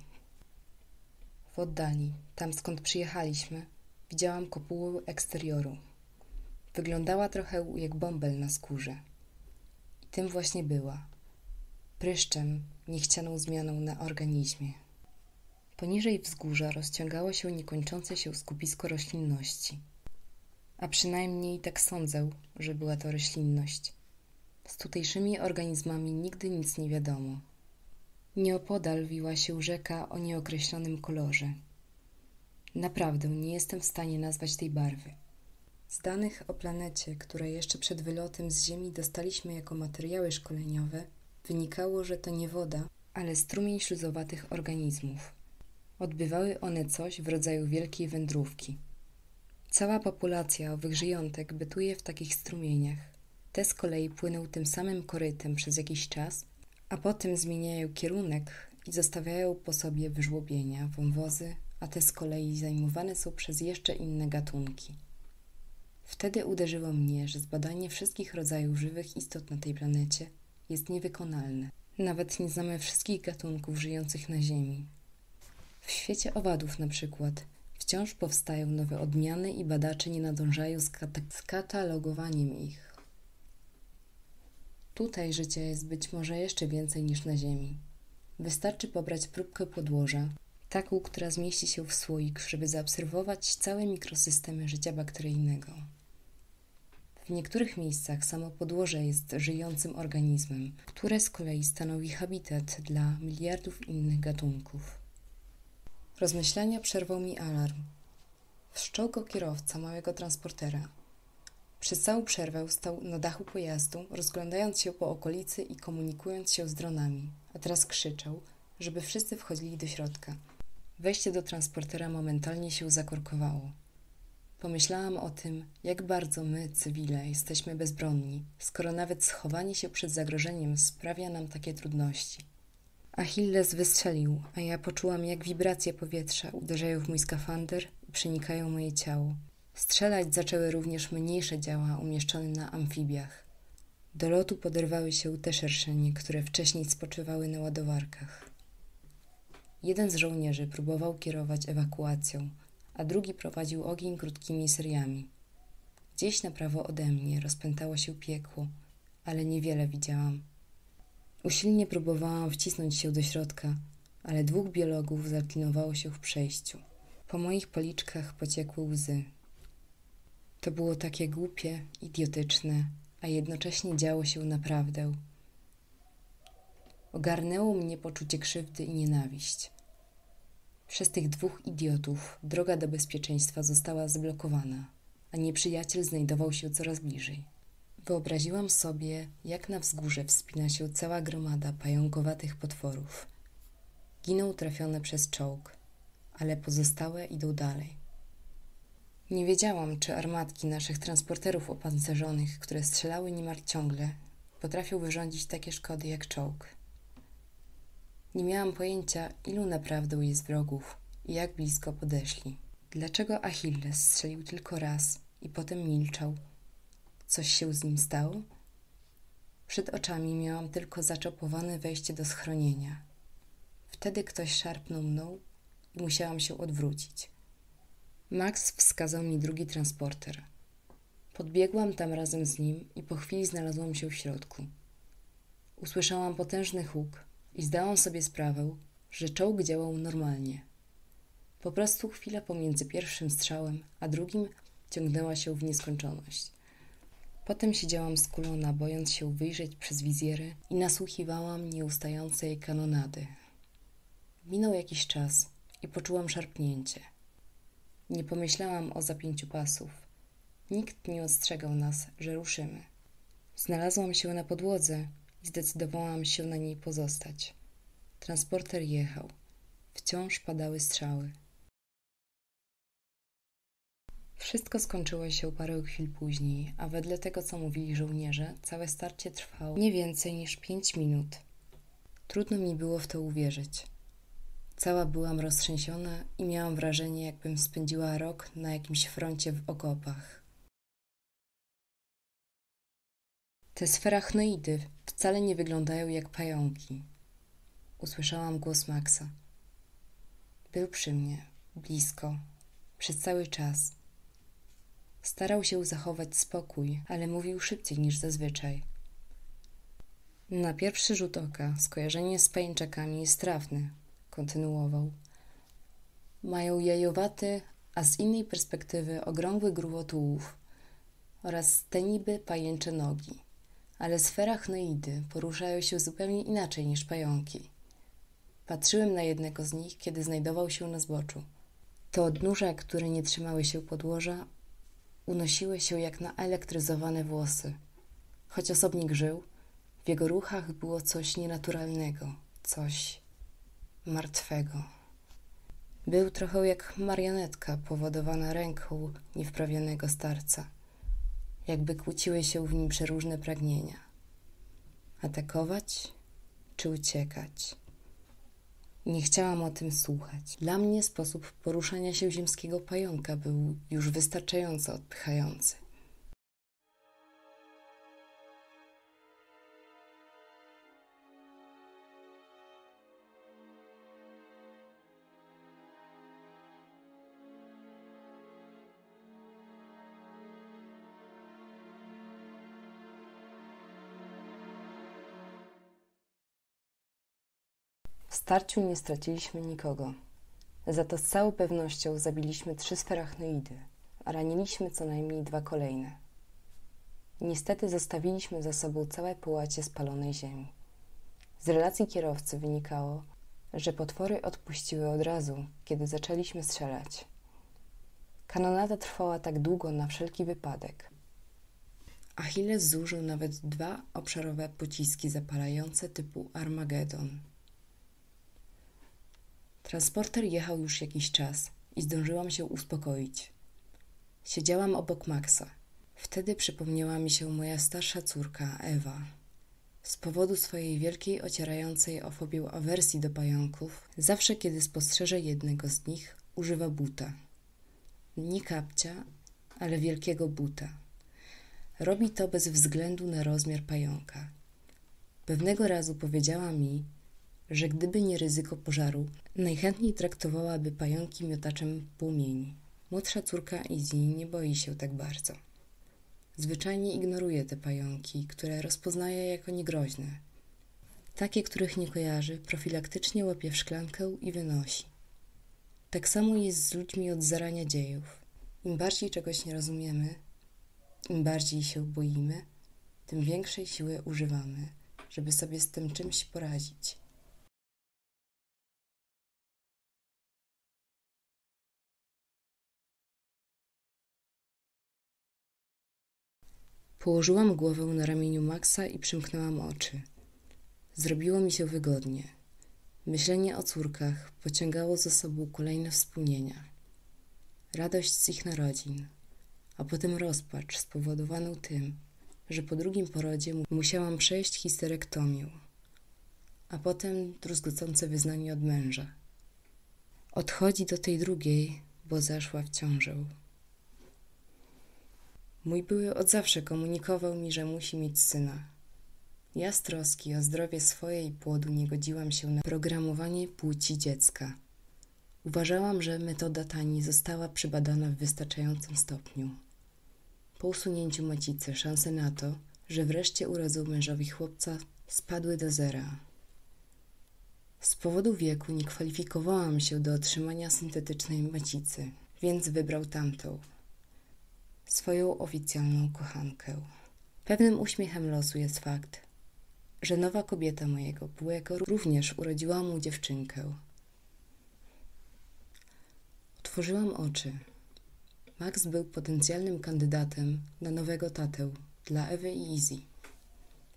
W oddali, tam skąd przyjechaliśmy, widziałam kopułę eksterioru. Wyglądała trochę jak bąbel na skórze. I tym właśnie była. Pryszczem, niechcianą zmianą na organizmie. Poniżej wzgórza rozciągało się niekończące się skupisko roślinności. A przynajmniej tak sądzę, że była to roślinność. Z tutejszymi organizmami nigdy nic nie wiadomo. Nieopodal wiła się rzeka o nieokreślonym kolorze. Naprawdę nie jestem w stanie nazwać tej barwy. Z danych o planecie, które jeszcze przed wylotem z Ziemi dostaliśmy jako materiały szkoleniowe, wynikało, że to nie woda, ale strumień śluzowatych organizmów. Odbywały one coś w rodzaju wielkiej wędrówki. Cała populacja owych żyjątek bytuje w takich strumieniach. Te z kolei płyną tym samym korytem przez jakiś czas, a potem zmieniają kierunek i zostawiają po sobie wyżłobienia, wąwozy, a te z kolei zajmowane są przez jeszcze inne gatunki. Wtedy uderzyło mnie, że zbadanie wszystkich rodzajów żywych istot na tej planecie jest niewykonalne. Nawet nie znamy wszystkich gatunków żyjących na Ziemi. W świecie owadów na przykład wciąż powstają nowe odmiany i badacze nie nadążają z, z katalogowaniem ich. Tutaj życia jest być może jeszcze więcej niż na Ziemi. Wystarczy pobrać próbkę podłoża, taką, która zmieści się w słoik, żeby zaobserwować całe mikrosystemy życia bakteryjnego. W niektórych miejscach samo podłoże jest żyjącym organizmem, które z kolei stanowi habitat dla miliardów innych gatunków. Rozmyślania przerwał mi alarm. Wszczął go kierowca małego transportera. Przez całą przerwę stał na dachu pojazdu, rozglądając się po okolicy i komunikując się z dronami, a teraz krzyczał, żeby wszyscy wchodzili do środka. Wejście do transportera momentalnie się zakorkowało. Pomyślałam o tym, jak bardzo my, cywile, jesteśmy bezbronni, skoro nawet schowanie się przed zagrożeniem sprawia nam takie trudności. Achilles wystrzelił, a ja poczułam, jak wibracje powietrza uderzają w mój skafander i przenikają moje ciało. Strzelać zaczęły również mniejsze działa umieszczone na amfibiach. Do lotu poderwały się te szerszenie, które wcześniej spoczywały na ładowarkach. Jeden z żołnierzy próbował kierować ewakuacją, a drugi prowadził ogień krótkimi seriami. Gdzieś na prawo ode mnie rozpętało się piekło, ale niewiele widziałam. Usilnie próbowałam wcisnąć się do środka, ale dwóch biologów zaklinowało się w przejściu. Po moich policzkach pociekły łzy, to było takie głupie, idiotyczne, a jednocześnie działo się naprawdę. Ogarnęło mnie poczucie krzywdy i nienawiść. Przez tych dwóch idiotów droga do bezpieczeństwa została zblokowana, a nieprzyjaciel znajdował się coraz bliżej. Wyobraziłam sobie, jak na wzgórze wspina się cała gromada pająkowatych potworów. Giną trafione przez czołg, ale pozostałe idą dalej. Nie wiedziałam, czy armatki naszych transporterów opancerzonych, które strzelały niemal ciągle, potrafią wyrządzić takie szkody jak czołg. Nie miałam pojęcia, ilu naprawdę jest wrogów i jak blisko podeszli. Dlaczego Achilles strzelił tylko raz i potem milczał? Coś się z nim stało? Przed oczami miałam tylko zaczopowane wejście do schronienia. Wtedy ktoś szarpnął mną i musiałam się odwrócić. Max wskazał mi drugi transporter. Podbiegłam tam razem z nim i po chwili znalazłam się w środku. Usłyszałam potężny huk i zdałam sobie sprawę, że czołg działał normalnie. Po prostu chwila pomiędzy pierwszym strzałem a drugim ciągnęła się w nieskończoność. Potem siedziałam skulona, bojąc się wyjrzeć przez wizjery i nasłuchiwałam nieustającej kanonady. Minął jakiś czas i poczułam szarpnięcie – nie pomyślałam o zapięciu pasów. Nikt nie ostrzegał nas, że ruszymy. Znalazłam się na podłodze i zdecydowałam się na niej pozostać. Transporter jechał. Wciąż padały strzały. Wszystko skończyło się parę chwil później, a wedle tego, co mówili żołnierze, całe starcie trwało nie więcej niż pięć minut. Trudno mi było w to uwierzyć. Cała byłam roztrzęsiona i miałam wrażenie, jakbym spędziła rok na jakimś froncie w okopach. Te sferachnoidy wcale nie wyglądają jak pająki. Usłyszałam głos Maxa. Był przy mnie, blisko, przez cały czas. Starał się zachować spokój, ale mówił szybciej niż zazwyczaj. Na pierwszy rzut oka skojarzenie z pajęczakami jest trafne, kontynuował. Mają jajowaty, a z innej perspektywy ogromny gruwotułów oraz te niby pajęcze nogi. Ale sfera chneidy poruszają się zupełnie inaczej niż pająki. Patrzyłem na jednego z nich, kiedy znajdował się na zboczu. Te odnóże, które nie trzymały się podłoża, unosiły się jak naelektryzowane włosy. Choć osobnik żył, w jego ruchach było coś nienaturalnego, coś martwego. Był trochę jak marionetka powodowana ręką niewprawionego starca, jakby kłóciły się w nim przeróżne pragnienia. Atakować czy uciekać? Nie chciałam o tym słuchać. Dla mnie sposób poruszania się ziemskiego pająka był już wystarczająco odpychający. starciu nie straciliśmy nikogo. Za to z całą pewnością zabiliśmy trzy sferachnoidy, a raniliśmy co najmniej dwa kolejne. Niestety zostawiliśmy za sobą całe połacie spalonej ziemi. Z relacji kierowcy wynikało, że potwory odpuściły od razu, kiedy zaczęliśmy strzelać. Kanonada trwała tak długo na wszelki wypadek. Achilles zużył nawet dwa obszarowe pociski zapalające typu Armagedon. Transporter jechał już jakiś czas i zdążyłam się uspokoić. Siedziałam obok Maxa. Wtedy przypomniała mi się moja starsza córka, Ewa. Z powodu swojej wielkiej, ocierającej o fobię awersji do pająków, zawsze kiedy spostrzeże jednego z nich, używa buta. Nie kapcia, ale wielkiego buta. Robi to bez względu na rozmiar pająka. Pewnego razu powiedziała mi, że gdyby nie ryzyko pożaru, najchętniej traktowałaby pająki miotaczem płomieni. Młodsza córka Izzy nie boi się tak bardzo. Zwyczajnie ignoruje te pająki, które rozpoznaje jako niegroźne. Takie, których nie kojarzy, profilaktycznie łapie w szklankę i wynosi. Tak samo jest z ludźmi od zarania dziejów. Im bardziej czegoś nie rozumiemy, im bardziej się boimy, tym większej siły używamy, żeby sobie z tym czymś poradzić. Położyłam głowę na ramieniu Maxa i przymknęłam oczy. Zrobiło mi się wygodnie. Myślenie o córkach pociągało za sobą kolejne wspomnienia. Radość z ich narodzin, a potem rozpacz spowodowaną tym, że po drugim porodzie musiałam przejść histerektomię, a potem druzgocące wyznanie od męża. Odchodzi do tej drugiej, bo zaszła w ciążę. Mój były od zawsze komunikował mi, że musi mieć syna. Ja z troski o zdrowie swojej płodu nie godziłam się na programowanie płci dziecka. Uważałam, że metoda tani została przebadana w wystarczającym stopniu. Po usunięciu macicy szanse na to, że wreszcie urodzą mężowi chłopca, spadły do zera. Z powodu wieku nie kwalifikowałam się do otrzymania syntetycznej macicy, więc wybrał tamtą, swoją oficjalną kochankę. Pewnym uśmiechem losu jest fakt, że nowa kobieta mojego byłego również urodziła mu dziewczynkę. Otworzyłam oczy. Max był potencjalnym kandydatem na nowego tatę dla Ewy i Izzy.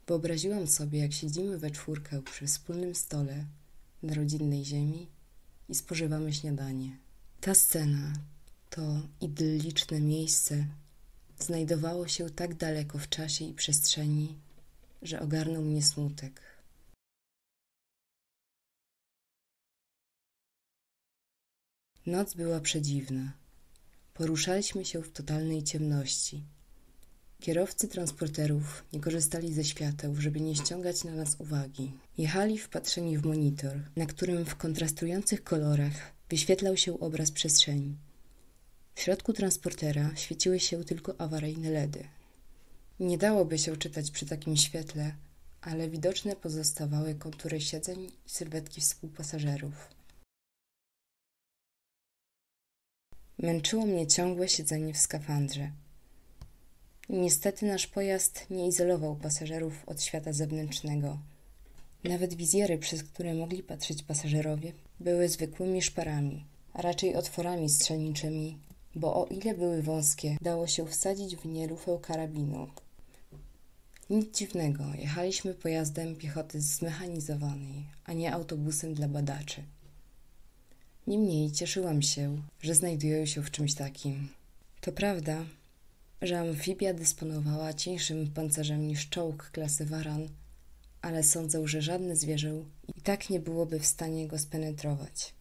Wyobraziłam sobie, jak siedzimy we czwórkę przy wspólnym stole na rodzinnej ziemi i spożywamy śniadanie. Ta scena to idylliczne miejsce znajdowało się tak daleko w czasie i przestrzeni, że ogarnął mnie smutek. Noc była przedziwna. Poruszaliśmy się w totalnej ciemności. Kierowcy transporterów nie korzystali ze świateł, żeby nie ściągać na nas uwagi. Jechali wpatrzeni w monitor, na którym w kontrastujących kolorach wyświetlał się obraz przestrzeni. W środku transportera świeciły się tylko awaryjne ledy. Nie dałoby się czytać przy takim świetle, ale widoczne pozostawały kontury siedzeń i sylwetki współpasażerów. Męczyło mnie ciągłe siedzenie w skafandrze. Niestety nasz pojazd nie izolował pasażerów od świata zewnętrznego. Nawet wizjery, przez które mogli patrzeć pasażerowie, były zwykłymi szparami, a raczej otworami strzelniczymi bo o ile były wąskie, dało się wsadzić w nie rufę karabinu. Nic dziwnego, jechaliśmy pojazdem piechoty zmechanizowanej, a nie autobusem dla badaczy. Niemniej cieszyłam się, że znajduję się w czymś takim. To prawda, że amfibia dysponowała cieńszym pancerzem niż czołg klasy Waran, ale sądzę, że żadne zwierzę i tak nie byłoby w stanie go spenetrować.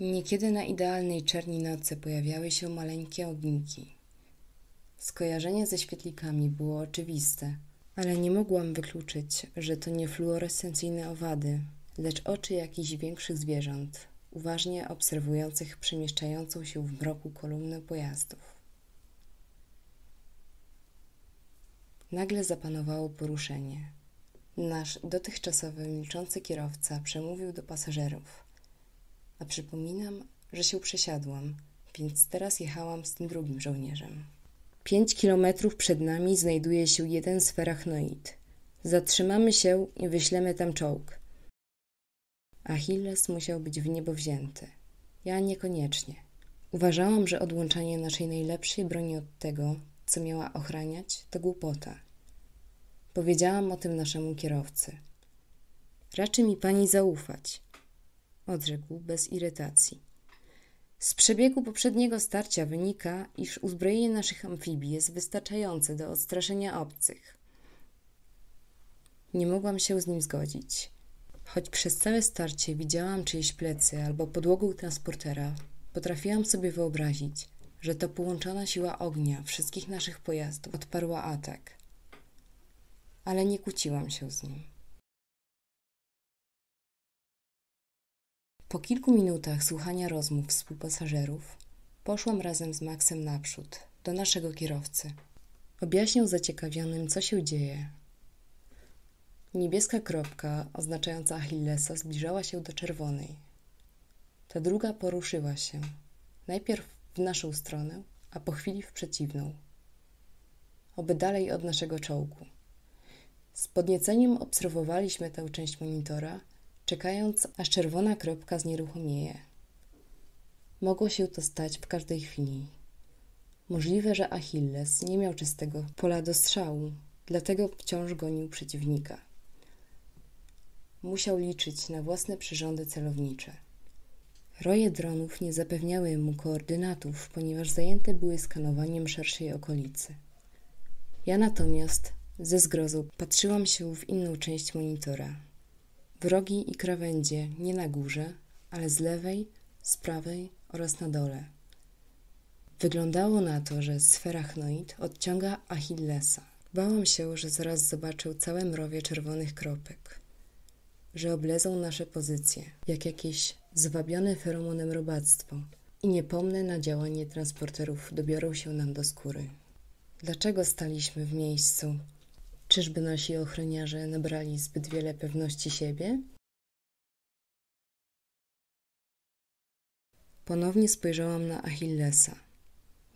Niekiedy na idealnej czerni nocy pojawiały się maleńkie ogniki. Skojarzenie ze świetlikami było oczywiste, ale nie mogłam wykluczyć, że to nie fluorescencyjne owady, lecz oczy jakichś większych zwierząt, uważnie obserwujących przemieszczającą się w mroku kolumnę pojazdów. Nagle zapanowało poruszenie. Nasz dotychczasowy milczący kierowca przemówił do pasażerów a przypominam, że się przesiadłam, więc teraz jechałam z tym drugim żołnierzem. Pięć kilometrów przed nami znajduje się jeden z ferachnoid. Zatrzymamy się i wyślemy tam czołg. Achilles musiał być w niebo wzięty. Ja niekoniecznie. Uważałam, że odłączanie naszej najlepszej broni od tego, co miała ochraniać, to głupota. Powiedziałam o tym naszemu kierowcy. Raczy mi pani zaufać odrzekł bez irytacji. Z przebiegu poprzedniego starcia wynika, iż uzbrojenie naszych amfibii jest wystarczające do odstraszenia obcych. Nie mogłam się z nim zgodzić. Choć przez całe starcie widziałam czyjeś plecy albo podłogę transportera, potrafiłam sobie wyobrazić, że to połączona siła ognia wszystkich naszych pojazdów odparła atak. Ale nie kłóciłam się z nim. Po kilku minutach słuchania rozmów współpasażerów poszłam razem z Maxem naprzód, do naszego kierowcy. Objaśnił zaciekawionym, co się dzieje. Niebieska kropka oznaczająca Achillesa zbliżała się do czerwonej. Ta druga poruszyła się, najpierw w naszą stronę, a po chwili w przeciwną. Oby dalej od naszego czołgu. Z podnieceniem obserwowaliśmy tę część monitora – czekając, aż czerwona kropka znieruchomieje. Mogło się to stać w każdej chwili. Możliwe, że Achilles nie miał czystego pola do strzału, dlatego wciąż gonił przeciwnika. Musiał liczyć na własne przyrządy celownicze. Roje dronów nie zapewniały mu koordynatów, ponieważ zajęte były skanowaniem szerszej okolicy. Ja natomiast ze zgrozą patrzyłam się w inną część monitora, Wrogi i krawędzie nie na górze, ale z lewej, z prawej oraz na dole. Wyglądało na to, że sferachnoid odciąga Achillesa. Bałam się, że zaraz zobaczył całe mrowie czerwonych kropek, że oblezą nasze pozycje, jak jakieś zwabione feromonem robactwo i niepomne na działanie transporterów dobiorą się nam do skóry. Dlaczego staliśmy w miejscu, Czyżby nasi ochroniarze nabrali zbyt wiele pewności siebie? Ponownie spojrzałam na Achillesa.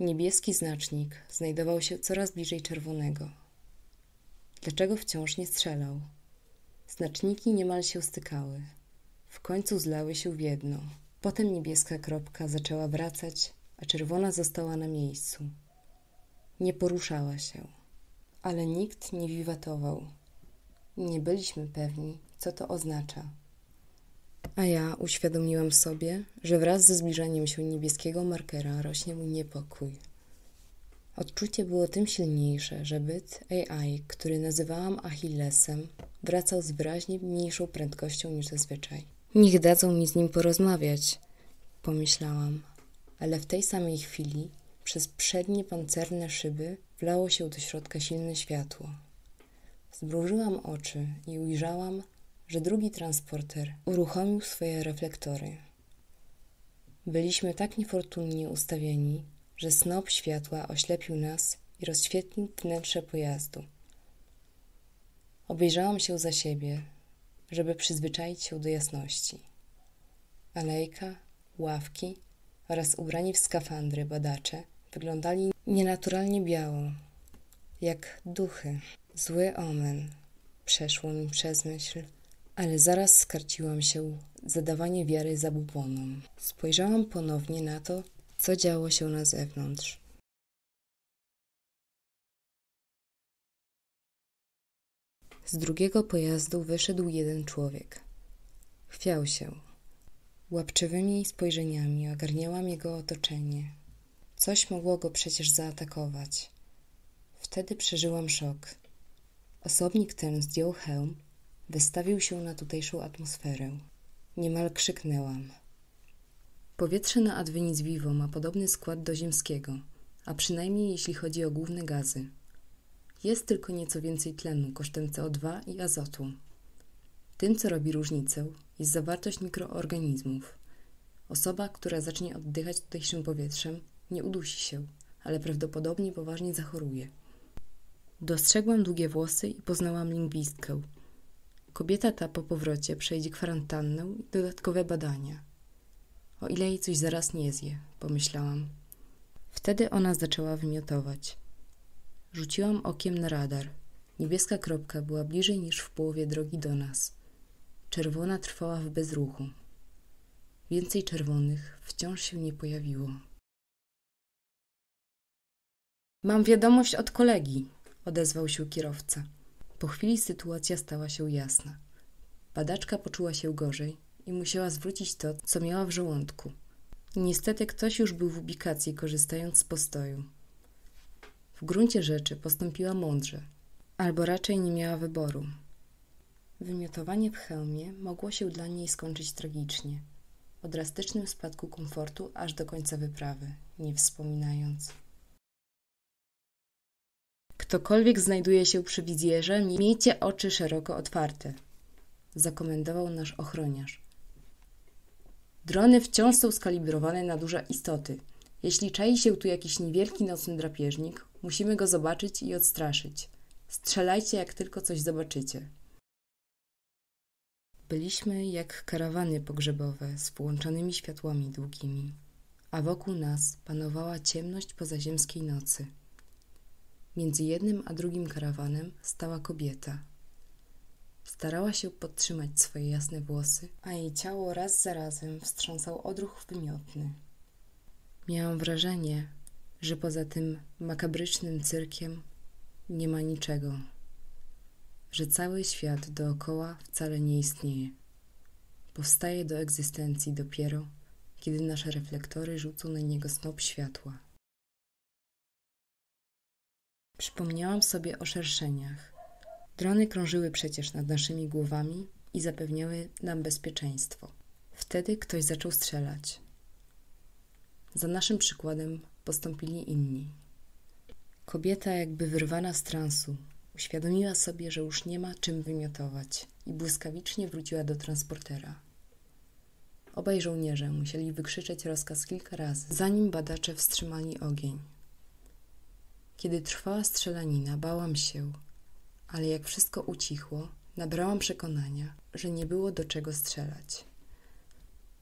Niebieski znacznik znajdował się coraz bliżej czerwonego. Dlaczego wciąż nie strzelał? Znaczniki niemal się stykały. W końcu zlały się w jedno. Potem niebieska kropka zaczęła wracać, a czerwona została na miejscu. Nie poruszała się ale nikt nie wiwatował. Nie byliśmy pewni, co to oznacza. A ja uświadomiłam sobie, że wraz ze zbliżaniem się niebieskiego markera rośnie mój niepokój. Odczucie było tym silniejsze, że byt AI, który nazywałam Achillesem, wracał z wyraźnie mniejszą prędkością niż zazwyczaj. Niech dadzą mi z nim porozmawiać, pomyślałam, ale w tej samej chwili przez przednie pancerne szyby wlało się do środka silne światło. Zbrużyłam oczy i ujrzałam, że drugi transporter uruchomił swoje reflektory. Byliśmy tak niefortunnie ustawieni, że snop światła oślepił nas i rozświetlił wnętrze pojazdu. Obejrzałam się za siebie, żeby przyzwyczaić się do jasności. Alejka, ławki oraz ubrani w skafandry badacze – Wyglądali nienaturalnie biało, jak duchy. Zły omen. Przeszło mi przez myśl, ale zaraz skarciłam się zadawanie wiary zabubłonom. Spojrzałam ponownie na to, co działo się na zewnątrz. Z drugiego pojazdu wyszedł jeden człowiek. Chwiał się. Łapczywymi spojrzeniami ogarniałam jego otoczenie. Coś mogło go przecież zaatakować. Wtedy przeżyłam szok. Osobnik ten zdjął hełm, wystawił się na tutejszą atmosferę. Niemal krzyknęłam. Powietrze na Adwenis Vivo ma podobny skład do ziemskiego, a przynajmniej jeśli chodzi o główne gazy. Jest tylko nieco więcej tlenu kosztem CO2 i azotu. Tym, co robi różnicę, jest zawartość mikroorganizmów. Osoba, która zacznie oddychać tutejszym powietrzem, nie udusi się, ale prawdopodobnie poważnie zachoruje. Dostrzegłam długie włosy i poznałam lingwistkę. Kobieta ta po powrocie przejdzie kwarantannę i dodatkowe badania. O ile jej coś zaraz nie zje, pomyślałam. Wtedy ona zaczęła wymiotować. Rzuciłam okiem na radar. Niebieska kropka była bliżej niż w połowie drogi do nas. Czerwona trwała w bezruchu. Więcej czerwonych wciąż się nie pojawiło. Mam wiadomość od kolegi, odezwał się kierowca. Po chwili sytuacja stała się jasna. Badaczka poczuła się gorzej i musiała zwrócić to, co miała w żołądku. Niestety ktoś już był w ubikacji, korzystając z postoju. W gruncie rzeczy postąpiła mądrze, albo raczej nie miała wyboru. Wymiotowanie w hełmie mogło się dla niej skończyć tragicznie, o drastycznym spadku komfortu aż do końca wyprawy, nie wspominając. Ktokolwiek znajduje się przy wizjerze, miejcie oczy szeroko otwarte, zakomendował nasz ochroniarz. Drony wciąż są skalibrowane na duże istoty. Jeśli czai się tu jakiś niewielki nocny drapieżnik, musimy go zobaczyć i odstraszyć. Strzelajcie, jak tylko coś zobaczycie. Byliśmy jak karawany pogrzebowe z połączonymi światłami długimi, a wokół nas panowała ciemność pozaziemskiej nocy. Między jednym a drugim karawanem stała kobieta. Starała się podtrzymać swoje jasne włosy, a jej ciało raz za razem wstrząsał odruch wymiotny. Miałam wrażenie, że poza tym makabrycznym cyrkiem nie ma niczego, że cały świat dookoła wcale nie istnieje. Powstaje do egzystencji dopiero, kiedy nasze reflektory rzucą na niego snop światła. Przypomniałam sobie o szerszeniach. Drony krążyły przecież nad naszymi głowami i zapewniały nam bezpieczeństwo. Wtedy ktoś zaczął strzelać. Za naszym przykładem postąpili inni. Kobieta, jakby wyrwana z transu, uświadomiła sobie, że już nie ma czym wymiotować i błyskawicznie wróciła do transportera. Obaj żołnierze musieli wykrzyczeć rozkaz kilka razy, zanim badacze wstrzymali ogień. Kiedy trwała strzelanina, bałam się, ale jak wszystko ucichło, nabrałam przekonania, że nie było do czego strzelać.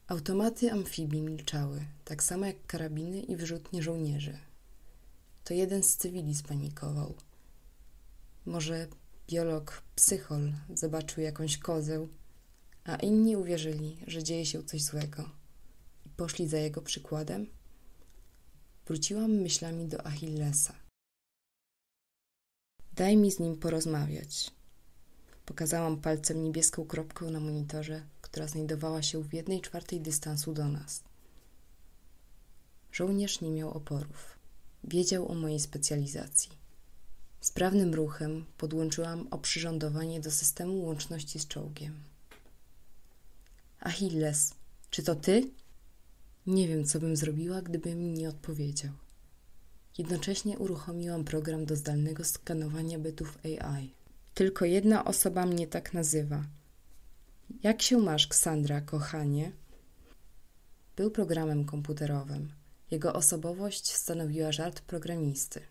Automaty amfibii milczały, tak samo jak karabiny i wyrzutnie żołnierzy. To jeden z cywili spanikował. Może biolog, psychol zobaczył jakąś kozę, a inni uwierzyli, że dzieje się coś złego i poszli za jego przykładem? Wróciłam myślami do Achillesa. Daj mi z nim porozmawiać. Pokazałam palcem niebieską kropkę na monitorze, która znajdowała się w jednej czwartej dystansu do nas. Żołnierz nie miał oporów. Wiedział o mojej specjalizacji. Sprawnym ruchem podłączyłam oprzyrządowanie do systemu łączności z czołgiem. Achilles, czy to ty? Nie wiem, co bym zrobiła, gdybym mi nie odpowiedział. Jednocześnie uruchomiłam program do zdalnego skanowania bytów AI. Tylko jedna osoba mnie tak nazywa. Jak się masz, Ksandra, kochanie? Był programem komputerowym. Jego osobowość stanowiła żart programisty.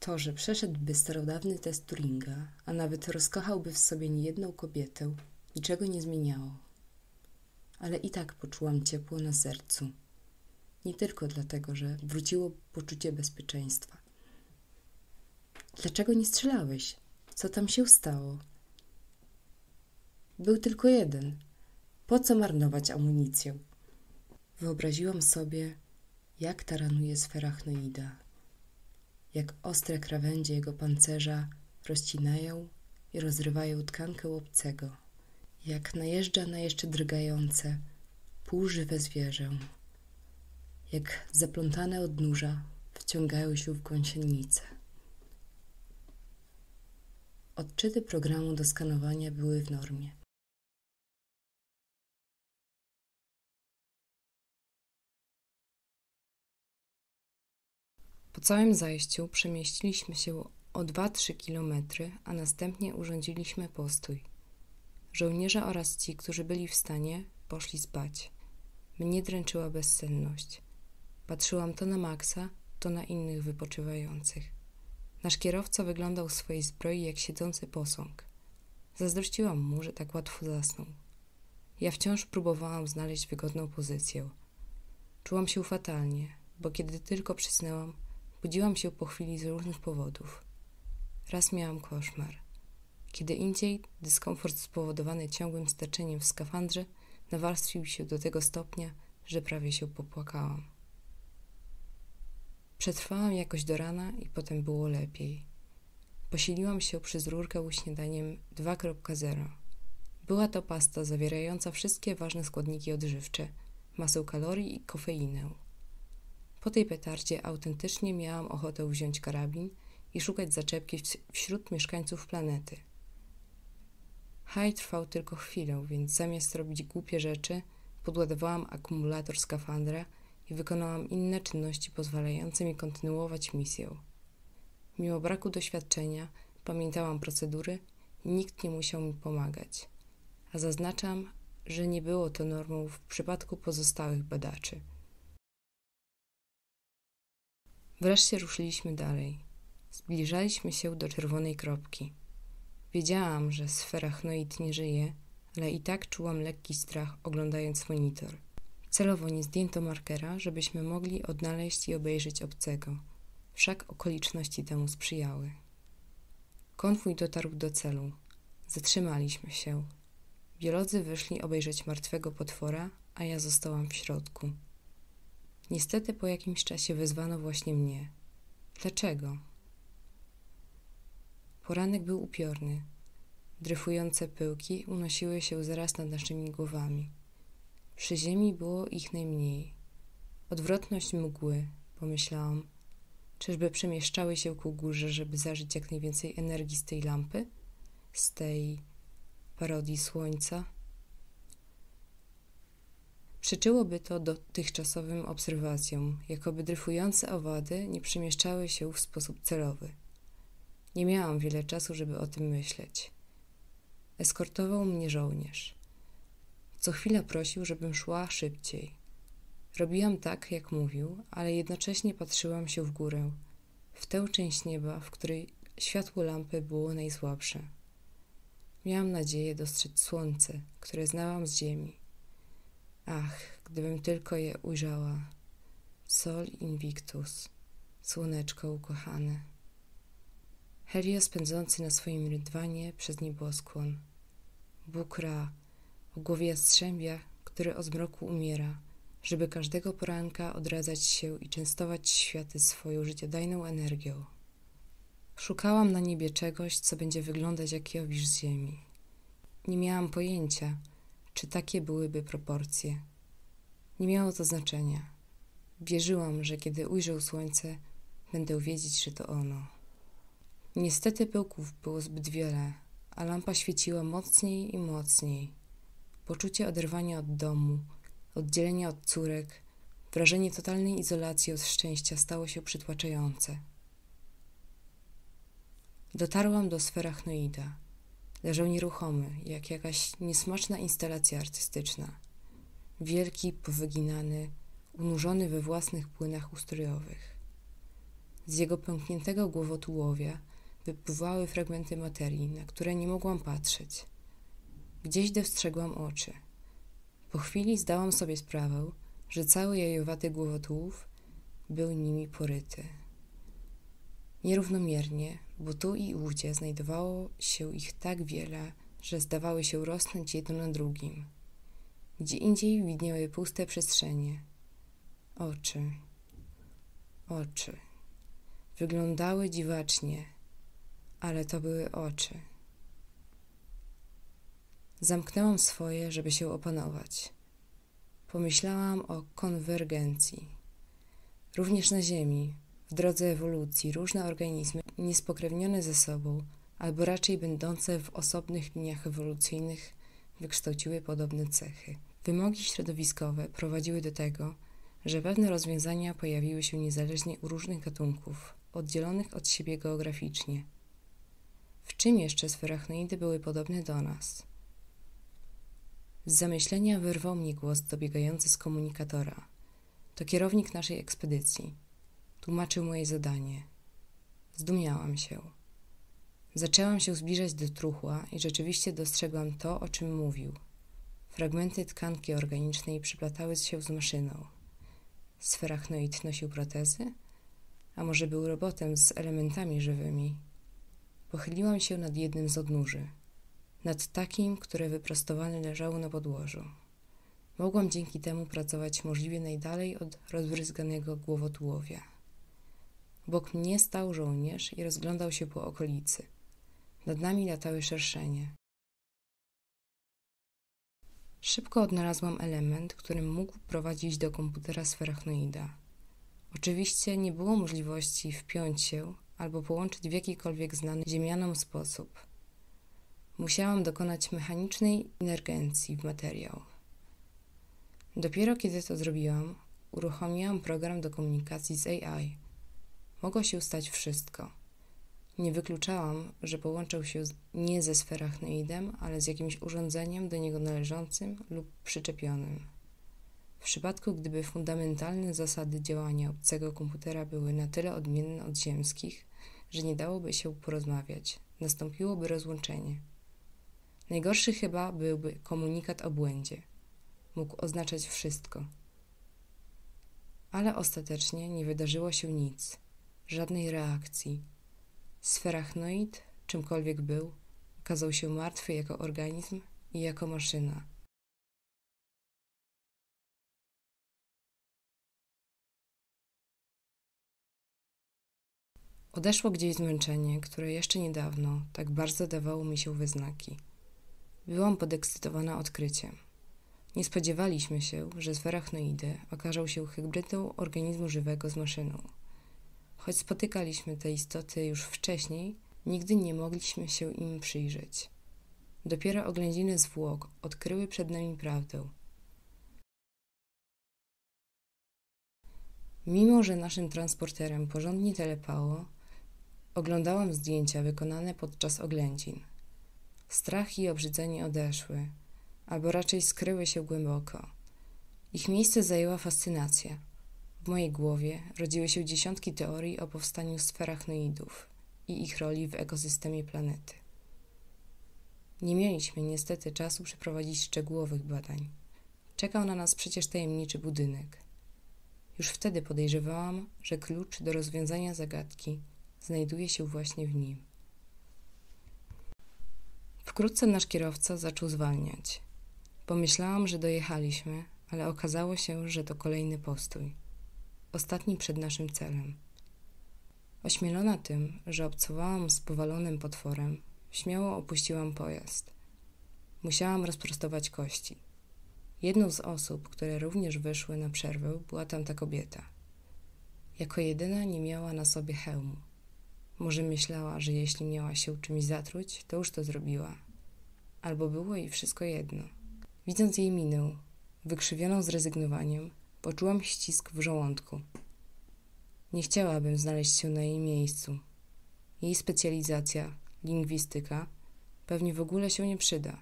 To, że przeszedłby starodawny test Turinga, a nawet rozkochałby w sobie niejedną kobietę, niczego nie zmieniało. Ale i tak poczułam ciepło na sercu. Nie tylko dlatego, że wróciło poczucie bezpieczeństwa. Dlaczego nie strzelałeś? Co tam się stało? Był tylko jeden. Po co marnować amunicję? Wyobraziłam sobie, jak taranuje sferachnoida, jak ostre krawędzie jego pancerza rozcinają i rozrywają tkankę obcego, jak najeżdża na jeszcze drgające, półżywe zwierzę jak zaplątane odnóża wciągają się w gąsienicę. Odczyty programu do skanowania były w normie. Po całym zajściu przemieściliśmy się o 2-3 kilometry, a następnie urządziliśmy postój. Żołnierze oraz ci, którzy byli w stanie, poszli spać. Mnie dręczyła bezsenność. Patrzyłam to na Maxa, to na innych wypoczywających. Nasz kierowca wyglądał w swojej zbroi jak siedzący posąg. Zazdrościłam mu, że tak łatwo zasnął. Ja wciąż próbowałam znaleźć wygodną pozycję. Czułam się fatalnie, bo kiedy tylko przysnęłam, budziłam się po chwili z różnych powodów. Raz miałam koszmar. Kiedy indziej dyskomfort spowodowany ciągłym staczeniem w skafandrze nawarstwił się do tego stopnia, że prawie się popłakałam. Przetrwałam jakoś do rana i potem było lepiej. Posiliłam się przez rurkę uśniadaniem 2.0. Była to pasta zawierająca wszystkie ważne składniki odżywcze, masę kalorii i kofeinę. Po tej petardzie autentycznie miałam ochotę wziąć karabin i szukać zaczepki wśród mieszkańców planety. Haj trwał tylko chwilę, więc zamiast robić głupie rzeczy, podładowałam akumulator skafandra – i wykonałam inne czynności pozwalające mi kontynuować misję. Mimo braku doświadczenia, pamiętałam procedury i nikt nie musiał mi pomagać. A zaznaczam, że nie było to normą w przypadku pozostałych badaczy. Wreszcie ruszyliśmy dalej. Zbliżaliśmy się do czerwonej kropki. Wiedziałam, że sfera Hnoit nie żyje, ale i tak czułam lekki strach oglądając monitor – Celowo nie zdjęto markera, żebyśmy mogli odnaleźć i obejrzeć obcego. Wszak okoliczności temu sprzyjały. Konwój dotarł do celu. Zatrzymaliśmy się. Biolodzy wyszli obejrzeć martwego potwora, a ja zostałam w środku. Niestety po jakimś czasie wezwano właśnie mnie. Dlaczego? Poranek był upiorny. Dryfujące pyłki unosiły się zaraz nad naszymi głowami. Przy ziemi było ich najmniej. Odwrotność mgły, pomyślałam. Czyżby przemieszczały się ku górze, żeby zażyć jak najwięcej energii z tej lampy? Z tej parodii słońca? Przyczyłoby to dotychczasowym obserwacjom, jakoby dryfujące owady nie przemieszczały się w sposób celowy. Nie miałam wiele czasu, żeby o tym myśleć. Eskortował mnie żołnierz. Co chwila prosił, żebym szła szybciej. Robiłam tak, jak mówił, ale jednocześnie patrzyłam się w górę, w tę część nieba, w której światło lampy było najsłabsze. Miałam nadzieję dostrzec słońce, które znałam z ziemi. Ach, gdybym tylko je ujrzała. Sol Invictus, słoneczko ukochane. Helios pędzący na swoim rydwanie przez nieboskłon. Bukra, w głowie jastrzębia, który o zmroku umiera, żeby każdego poranka odradzać się i częstować światy swoją życiodajną energią. Szukałam na niebie czegoś, co będzie wyglądać jak Jowisz z ziemi. Nie miałam pojęcia, czy takie byłyby proporcje. Nie miało to znaczenia. Wierzyłam, że kiedy ujrzę słońce, będę wiedzieć, że to ono. Niestety pyłków było zbyt wiele, a lampa świeciła mocniej i mocniej, Poczucie oderwania od domu, oddzielenia od córek, wrażenie totalnej izolacji od szczęścia stało się przytłaczające. Dotarłam do sfera Chnoida. Leżał nieruchomy, jak jakaś niesmaczna instalacja artystyczna. Wielki, powyginany, unurzony we własnych płynach ustrojowych. Z jego pękniętego głowotułowia wypływały fragmenty materii, na które nie mogłam patrzeć – Gdzieś dostrzegłam oczy. Po chwili zdałam sobie sprawę, że cały jajowaty głowotłów był nimi poryty. Nierównomiernie, bo tu i ówdzie znajdowało się ich tak wiele, że zdawały się rosnąć jedno na drugim. Gdzie indziej widniały puste przestrzenie. Oczy. Oczy. Wyglądały dziwacznie, ale to były oczy. Zamknęłam swoje, żeby się opanować. Pomyślałam o konwergencji. Również na Ziemi, w drodze ewolucji, różne organizmy niespokrewnione ze sobą, albo raczej będące w osobnych liniach ewolucyjnych, wykształciły podobne cechy. Wymogi środowiskowe prowadziły do tego, że pewne rozwiązania pojawiły się niezależnie u różnych gatunków, oddzielonych od siebie geograficznie. W czym jeszcze sferachnoidy były podobne do nas? Z zamyślenia wyrwał mnie głos dobiegający z komunikatora. To kierownik naszej ekspedycji. Tłumaczył moje zadanie. Zdumiałam się. Zaczęłam się zbliżać do truchła i rzeczywiście dostrzegłam to, o czym mówił. Fragmenty tkanki organicznej przyplatały się z maszyną. Sferachnoid nosił protezy? A może był robotem z elementami żywymi? Pochyliłam się nad jednym z odnóży nad takim, które wyprostowane leżało na podłożu. Mogłam dzięki temu pracować możliwie najdalej od rozbryzganego głowotułowia. Obok mnie stał żołnierz i rozglądał się po okolicy. Nad nami latały szerszenie. Szybko odnalazłam element, który mógł prowadzić do komputera sferachnoida. Oczywiście nie było możliwości wpiąć się albo połączyć w jakikolwiek znany ziemianom sposób – musiałam dokonać mechanicznej inergencji w materiał. Dopiero kiedy to zrobiłam, uruchomiłam program do komunikacji z AI. Mogło się stać wszystko. Nie wykluczałam, że połączył się nie ze sferachneidem, ale z jakimś urządzeniem do niego należącym lub przyczepionym. W przypadku, gdyby fundamentalne zasady działania obcego komputera były na tyle odmienne od ziemskich, że nie dałoby się porozmawiać, nastąpiłoby rozłączenie. Najgorszy chyba byłby komunikat o błędzie. Mógł oznaczać wszystko. Ale ostatecznie nie wydarzyło się nic, żadnej reakcji. Sferachnoid, czymkolwiek był, okazał się martwy jako organizm i jako maszyna. Odeszło gdzieś zmęczenie, które jeszcze niedawno tak bardzo dawało mi się wyznaki. Byłam podekscytowana odkryciem. Nie spodziewaliśmy się, że sferachnoidy okażą się hybrydą organizmu żywego z maszyną. Choć spotykaliśmy te istoty już wcześniej, nigdy nie mogliśmy się im przyjrzeć. Dopiero oględziny zwłok odkryły przed nami prawdę. Mimo, że naszym transporterem porządnie telepało, oglądałam zdjęcia wykonane podczas oględzin – Strach i obrzydzenie odeszły, albo raczej skryły się głęboko. Ich miejsce zajęła fascynacja. W mojej głowie rodziły się dziesiątki teorii o powstaniu sfer achnoidów i ich roli w ekosystemie planety. Nie mieliśmy niestety czasu przeprowadzić szczegółowych badań. Czekał na nas przecież tajemniczy budynek. Już wtedy podejrzewałam, że klucz do rozwiązania zagadki znajduje się właśnie w nim. Wkrótce nasz kierowca zaczął zwalniać. Pomyślałam, że dojechaliśmy, ale okazało się, że to kolejny postój. Ostatni przed naszym celem. Ośmielona tym, że obcowałam z powalonym potworem, śmiało opuściłam pojazd. Musiałam rozprostować kości. Jedną z osób, które również wyszły na przerwę, była tamta kobieta. Jako jedyna nie miała na sobie hełmu. Może myślała, że jeśli miała się czymś zatruć, to już to zrobiła. Albo było jej wszystko jedno. Widząc jej minę, wykrzywioną zrezygnowaniem, poczułam ścisk w żołądku. Nie chciałabym znaleźć się na jej miejscu. Jej specjalizacja, lingwistyka, pewnie w ogóle się nie przyda,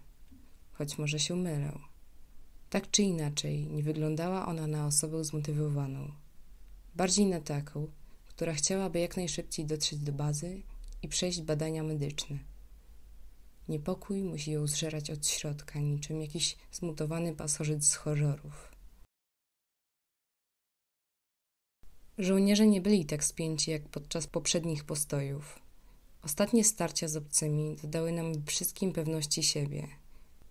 choć może się mylę. Tak czy inaczej, nie wyglądała ona na osobę zmotywowaną. Bardziej na taką, która chciałaby jak najszybciej dotrzeć do bazy i przejść badania medyczne. Niepokój musi ją zżerać od środka, niczym jakiś zmutowany pasożyt z horrorów. Żołnierze nie byli tak spięci jak podczas poprzednich postojów. Ostatnie starcia z obcymi dodały nam wszystkim pewności siebie.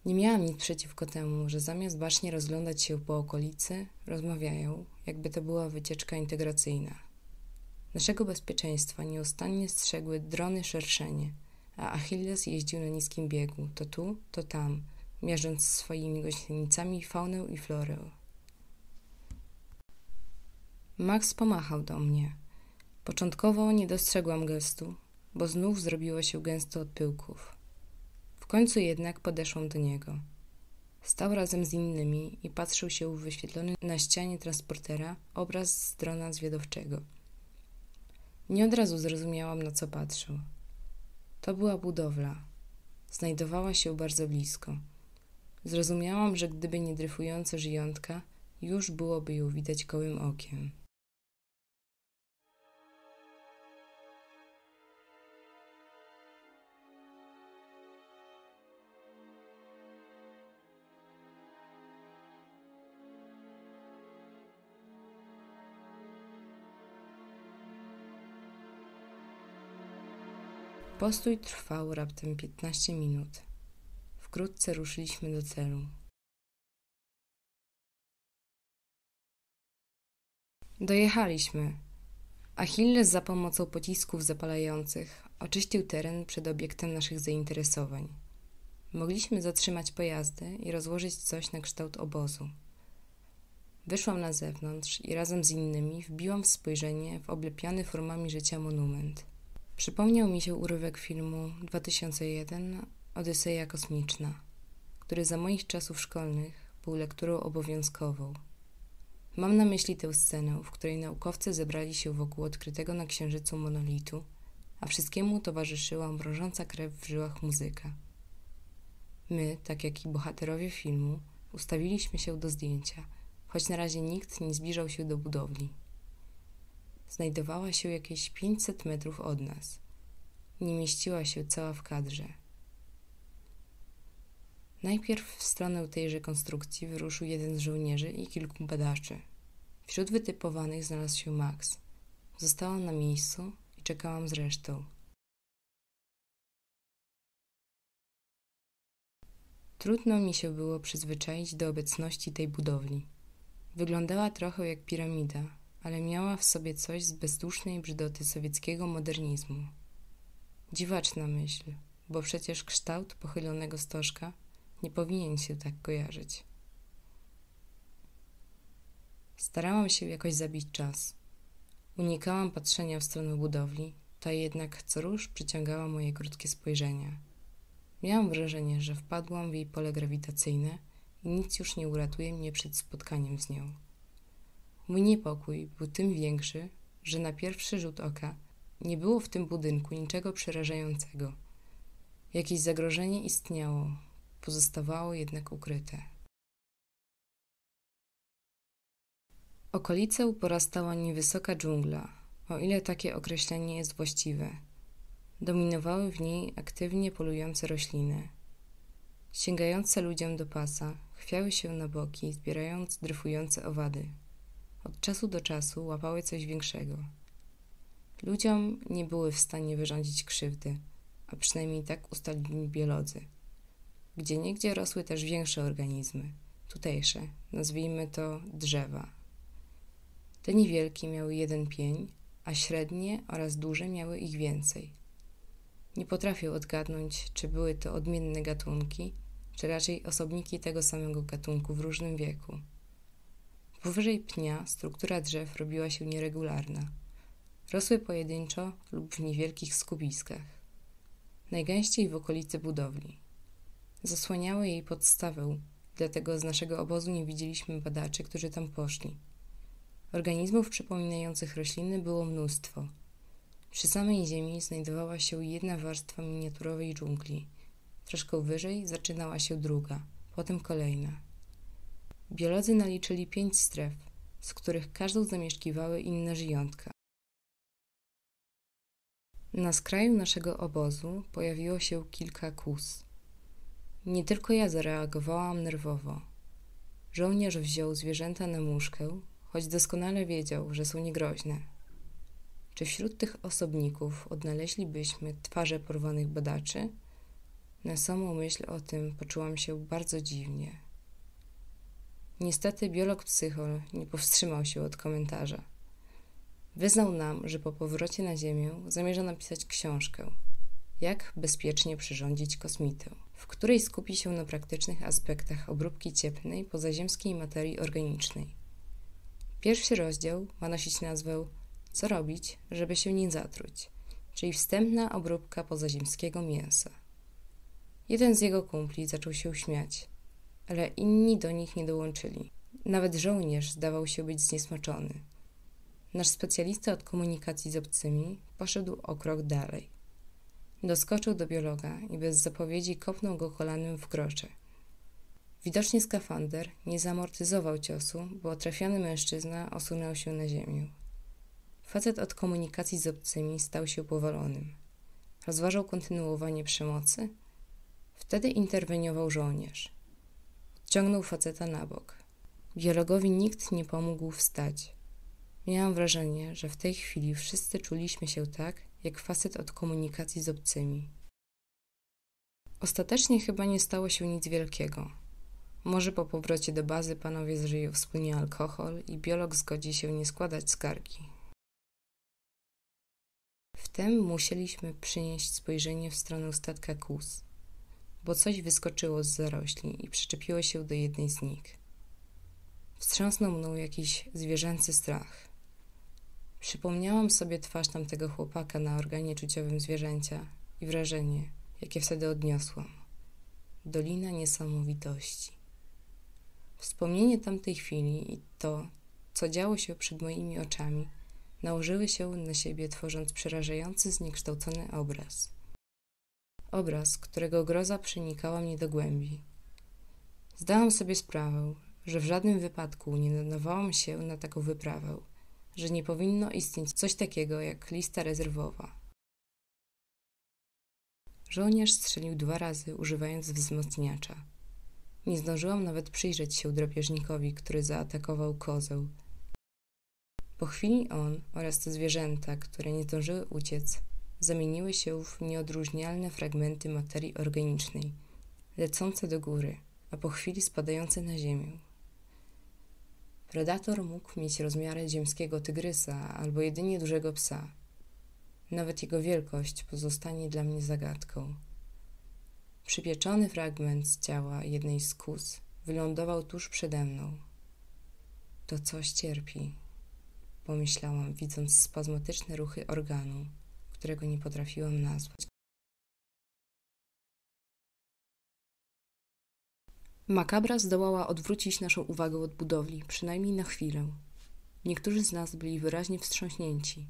Nie miałam nic przeciwko temu, że zamiast bacznie rozglądać się po okolicy, rozmawiają, jakby to była wycieczka integracyjna. Naszego bezpieczeństwa nieustannie strzegły drony szerszenie, a Achilles jeździł na niskim biegu, to tu, to tam, mierząc swoimi gościnnicami faunę i florę. Max pomachał do mnie. Początkowo nie dostrzegłam gestu, bo znów zrobiło się gęsto od pyłków. W końcu jednak podeszłam do niego. Stał razem z innymi i patrzył się w wyświetlony na ścianie transportera obraz z drona zwiadowczego. Nie od razu zrozumiałam, na co patrzył. To była budowla. Znajdowała się bardzo blisko. Zrozumiałam, że gdyby nie dryfujące żyjątka, już byłoby ją widać kołym okiem. Postój trwał raptem piętnaście minut. Wkrótce ruszyliśmy do celu. Dojechaliśmy. Achilles za pomocą pocisków zapalających oczyścił teren przed obiektem naszych zainteresowań. Mogliśmy zatrzymać pojazdy i rozłożyć coś na kształt obozu. Wyszłam na zewnątrz i razem z innymi wbiłam w spojrzenie w oblepiany formami życia monument – Przypomniał mi się urywek filmu 2001 Odyseja kosmiczna, który za moich czasów szkolnych był lekturą obowiązkową. Mam na myśli tę scenę, w której naukowcy zebrali się wokół odkrytego na księżycu monolitu, a wszystkiemu towarzyszyła mrożąca krew w żyłach muzyka. My, tak jak i bohaterowie filmu, ustawiliśmy się do zdjęcia, choć na razie nikt nie zbliżał się do budowli znajdowała się jakieś 500 metrów od nas. Nie mieściła się cała w kadrze. Najpierw w stronę tejże konstrukcji wyruszył jeden z żołnierzy i kilku badaczy. Wśród wytypowanych znalazł się Max. Zostałam na miejscu i czekałam z resztą. Trudno mi się było przyzwyczaić do obecności tej budowli. Wyglądała trochę jak piramida, ale miała w sobie coś z bezdusznej brzydoty sowieckiego modernizmu. Dziwaczna myśl, bo przecież kształt pochylonego stożka nie powinien się tak kojarzyć. Starałam się jakoś zabić czas. Unikałam patrzenia w stronę budowli, ta jednak co rusz przyciągała moje krótkie spojrzenia. Miałam wrażenie, że wpadłam w jej pole grawitacyjne i nic już nie uratuje mnie przed spotkaniem z nią. Mój niepokój był tym większy, że na pierwszy rzut oka nie było w tym budynku niczego przerażającego. Jakieś zagrożenie istniało, pozostawało jednak ukryte. Okolicę porastała niewysoka dżungla, o ile takie określenie jest właściwe. Dominowały w niej aktywnie polujące rośliny. Sięgające ludziom do pasa, chwiały się na boki, zbierając dryfujące owady. Od czasu do czasu łapały coś większego. Ludziom nie były w stanie wyrządzić krzywdy, a przynajmniej tak ustalili biolodzy. Gdzie niegdzie rosły też większe organizmy, tutejsze, nazwijmy to drzewa. Te niewielkie miały jeden pień, a średnie oraz duże miały ich więcej. Nie potrafię odgadnąć, czy były to odmienne gatunki, czy raczej osobniki tego samego gatunku w różnym wieku. Powyżej pnia struktura drzew robiła się nieregularna. Rosły pojedynczo lub w niewielkich skupiskach. Najgęściej w okolicy budowli. Zasłaniały jej podstawę, dlatego z naszego obozu nie widzieliśmy badaczy, którzy tam poszli. Organizmów przypominających rośliny było mnóstwo. Przy samej ziemi znajdowała się jedna warstwa miniaturowej dżungli. Troszkę wyżej zaczynała się druga, potem kolejna. Biolodzy naliczyli pięć stref, z których każdą zamieszkiwały inne żyjątka. Na skraju naszego obozu pojawiło się kilka kus. Nie tylko ja zareagowałam nerwowo. Żołnierz wziął zwierzęta na muszkę, choć doskonale wiedział, że są niegroźne. Czy wśród tych osobników odnaleźlibyśmy twarze porwanych badaczy? Na samą myśl o tym poczułam się bardzo dziwnie. Niestety biolog-psychol nie powstrzymał się od komentarza. Wyznał nam, że po powrocie na Ziemię zamierza napisać książkę Jak bezpiecznie przyrządzić kosmitę, w której skupi się na praktycznych aspektach obróbki cieplnej pozaziemskiej materii organicznej. Pierwszy rozdział ma nosić nazwę Co robić, żeby się nie zatruć, czyli wstępna obróbka pozaziemskiego mięsa. Jeden z jego kumpli zaczął się śmiać – ale inni do nich nie dołączyli. Nawet żołnierz zdawał się być zniesmaczony. Nasz specjalista od komunikacji z obcymi poszedł o krok dalej. Doskoczył do biologa i bez zapowiedzi kopnął go kolanem w grocze. Widocznie skafander nie zamortyzował ciosu, bo trafiony mężczyzna osunął się na ziemię. Facet od komunikacji z obcymi stał się powalonym. Rozważał kontynuowanie przemocy? Wtedy interweniował żołnierz. Ciągnął faceta na bok. Biologowi nikt nie pomógł wstać. Miałam wrażenie, że w tej chwili wszyscy czuliśmy się tak, jak facet od komunikacji z obcymi. Ostatecznie chyba nie stało się nic wielkiego. Może po powrocie do bazy panowie zżyją wspólnie alkohol i biolog zgodzi się nie składać skargi. Wtem musieliśmy przynieść spojrzenie w stronę statka kus bo coś wyskoczyło z zarośli i przyczepiło się do jednej z nich. Wstrząsnął mną jakiś zwierzęcy strach. Przypomniałam sobie twarz tamtego chłopaka na organie czuciowym zwierzęcia i wrażenie, jakie wtedy odniosłam. Dolina niesamowitości. Wspomnienie tamtej chwili i to, co działo się przed moimi oczami, nałożyły się na siebie, tworząc przerażający, zniekształcony obraz obraz, którego groza przenikała mnie do głębi. Zdałam sobie sprawę, że w żadnym wypadku nie nadawałam się na taką wyprawę, że nie powinno istnieć coś takiego jak lista rezerwowa. Żołnierz strzelił dwa razy, używając wzmocniacza. Nie zdążyłam nawet przyjrzeć się drapieżnikowi, który zaatakował kozę. Po chwili on oraz te zwierzęta, które nie zdążyły uciec, zamieniły się w nieodróżnialne fragmenty materii organicznej, lecące do góry, a po chwili spadające na ziemię. Predator mógł mieć rozmiary ziemskiego tygrysa albo jedynie dużego psa. Nawet jego wielkość pozostanie dla mnie zagadką. Przypieczony fragment z ciała jednej z kus wylądował tuż przede mną. To coś cierpi, pomyślałam, widząc spazmatyczne ruchy organu którego nie potrafiłam nazwać. Makabra zdołała odwrócić naszą uwagę od budowli, przynajmniej na chwilę. Niektórzy z nas byli wyraźnie wstrząśnięci,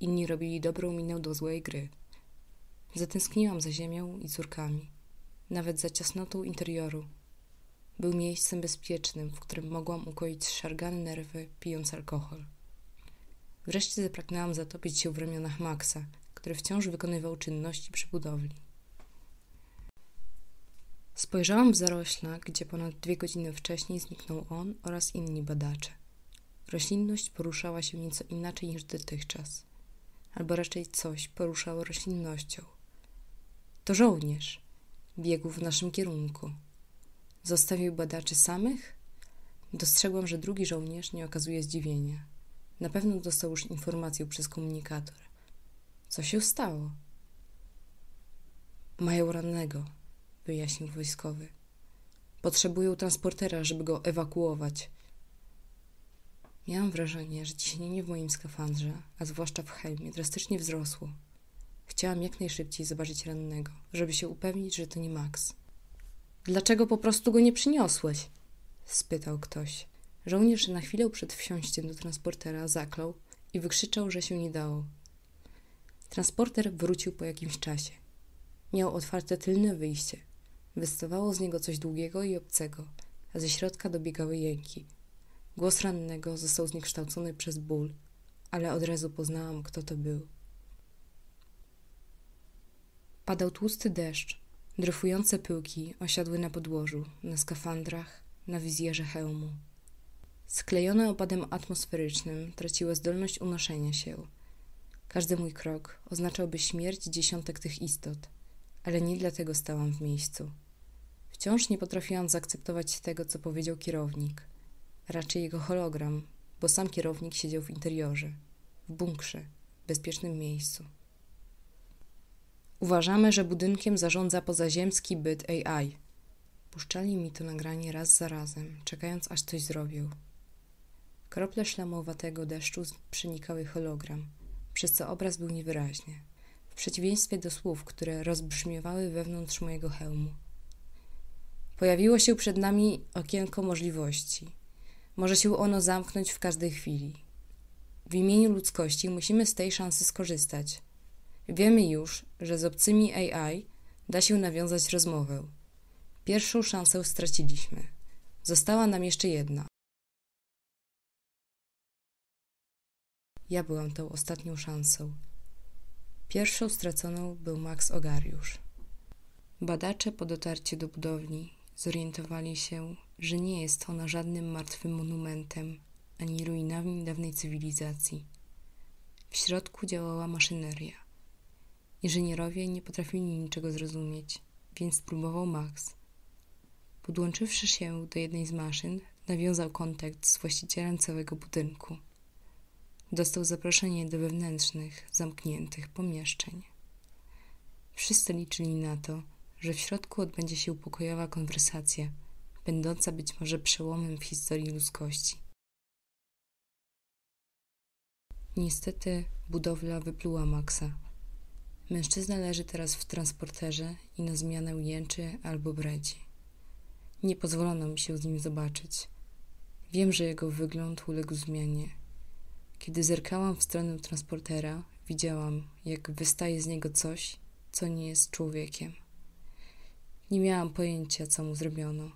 inni robili dobrą minę do złej gry. Zatęskniłam za ziemią i córkami, nawet za ciasnotą interioru. Był miejscem bezpiecznym, w którym mogłam ukoić szargane nerwy, pijąc alkohol. Wreszcie zapragnęłam zatopić się w ramionach Maxa, który wciąż wykonywał czynności przy budowli. Spojrzałam w zarośla, gdzie ponad dwie godziny wcześniej zniknął on oraz inni badacze. Roślinność poruszała się nieco inaczej niż dotychczas, albo raczej coś poruszało roślinnością. To żołnierz biegł w naszym kierunku. Zostawił badaczy samych? Dostrzegłam, że drugi żołnierz nie okazuje zdziwienia. Na pewno dostał już informację przez komunikator. Co się stało? Mają rannego, wyjaśnił wojskowy. Potrzebują transportera, żeby go ewakuować. Miałam wrażenie, że ciśnienie w moim skafandrze, a zwłaszcza w hełmie, drastycznie wzrosło. Chciałam jak najszybciej zobaczyć rannego, żeby się upewnić, że to nie Max. Dlaczego po prostu go nie przyniosłeś? spytał ktoś. Żołnierz na chwilę przed wsiąściem do transportera zaklął i wykrzyczał, że się nie dało. Transporter wrócił po jakimś czasie. Miał otwarte tylne wyjście. Wystawało z niego coś długiego i obcego, a ze środka dobiegały jęki. Głos rannego został zniekształcony przez ból, ale od razu poznałam, kto to był. Padał tłusty deszcz. Dryfujące pyłki osiadły na podłożu, na skafandrach, na wizjerze hełmu. Sklejone opadem atmosferycznym traciły zdolność unoszenia się – każdy mój krok oznaczałby śmierć dziesiątek tych istot, ale nie dlatego stałam w miejscu. Wciąż nie potrafiłam zaakceptować tego, co powiedział kierownik, raczej jego hologram, bo sam kierownik siedział w interiorze, w bunkrze, w bezpiecznym miejscu. Uważamy, że budynkiem zarządza pozaziemski byt AI. Puszczali mi to nagranie raz za razem, czekając aż coś zrobił. Krople szlamowatego deszczu przenikały hologram – przez co obraz był niewyraźny, w przeciwieństwie do słów, które rozbrzmiewały wewnątrz mojego hełmu. Pojawiło się przed nami okienko możliwości. Może się ono zamknąć w każdej chwili. W imieniu ludzkości musimy z tej szansy skorzystać. Wiemy już, że z obcymi AI da się nawiązać rozmowę. Pierwszą szansę straciliśmy. Została nam jeszcze jedna. Ja byłam tą ostatnią szansą. Pierwszą straconą był Max Ogariusz. Badacze po dotarciu do budowli zorientowali się, że nie jest ona żadnym martwym monumentem ani ruinami dawnej cywilizacji. W środku działała maszyneria. Inżynierowie nie potrafili niczego zrozumieć, więc spróbował Max. Podłączywszy się do jednej z maszyn, nawiązał kontakt z właścicielem całego budynku dostał zaproszenie do wewnętrznych, zamkniętych pomieszczeń. Wszyscy liczyli na to, że w środku odbędzie się upokojowa konwersacja, będąca być może przełomem w historii ludzkości. Niestety budowla wypluła Maxa. Mężczyzna leży teraz w transporterze i na zmianę jęczy albo bredzi. Nie pozwolono mi się z nim zobaczyć. Wiem, że jego wygląd uległ zmianie – kiedy zerkałam w stronę transportera, widziałam, jak wystaje z niego coś, co nie jest człowiekiem. Nie miałam pojęcia, co mu zrobiono.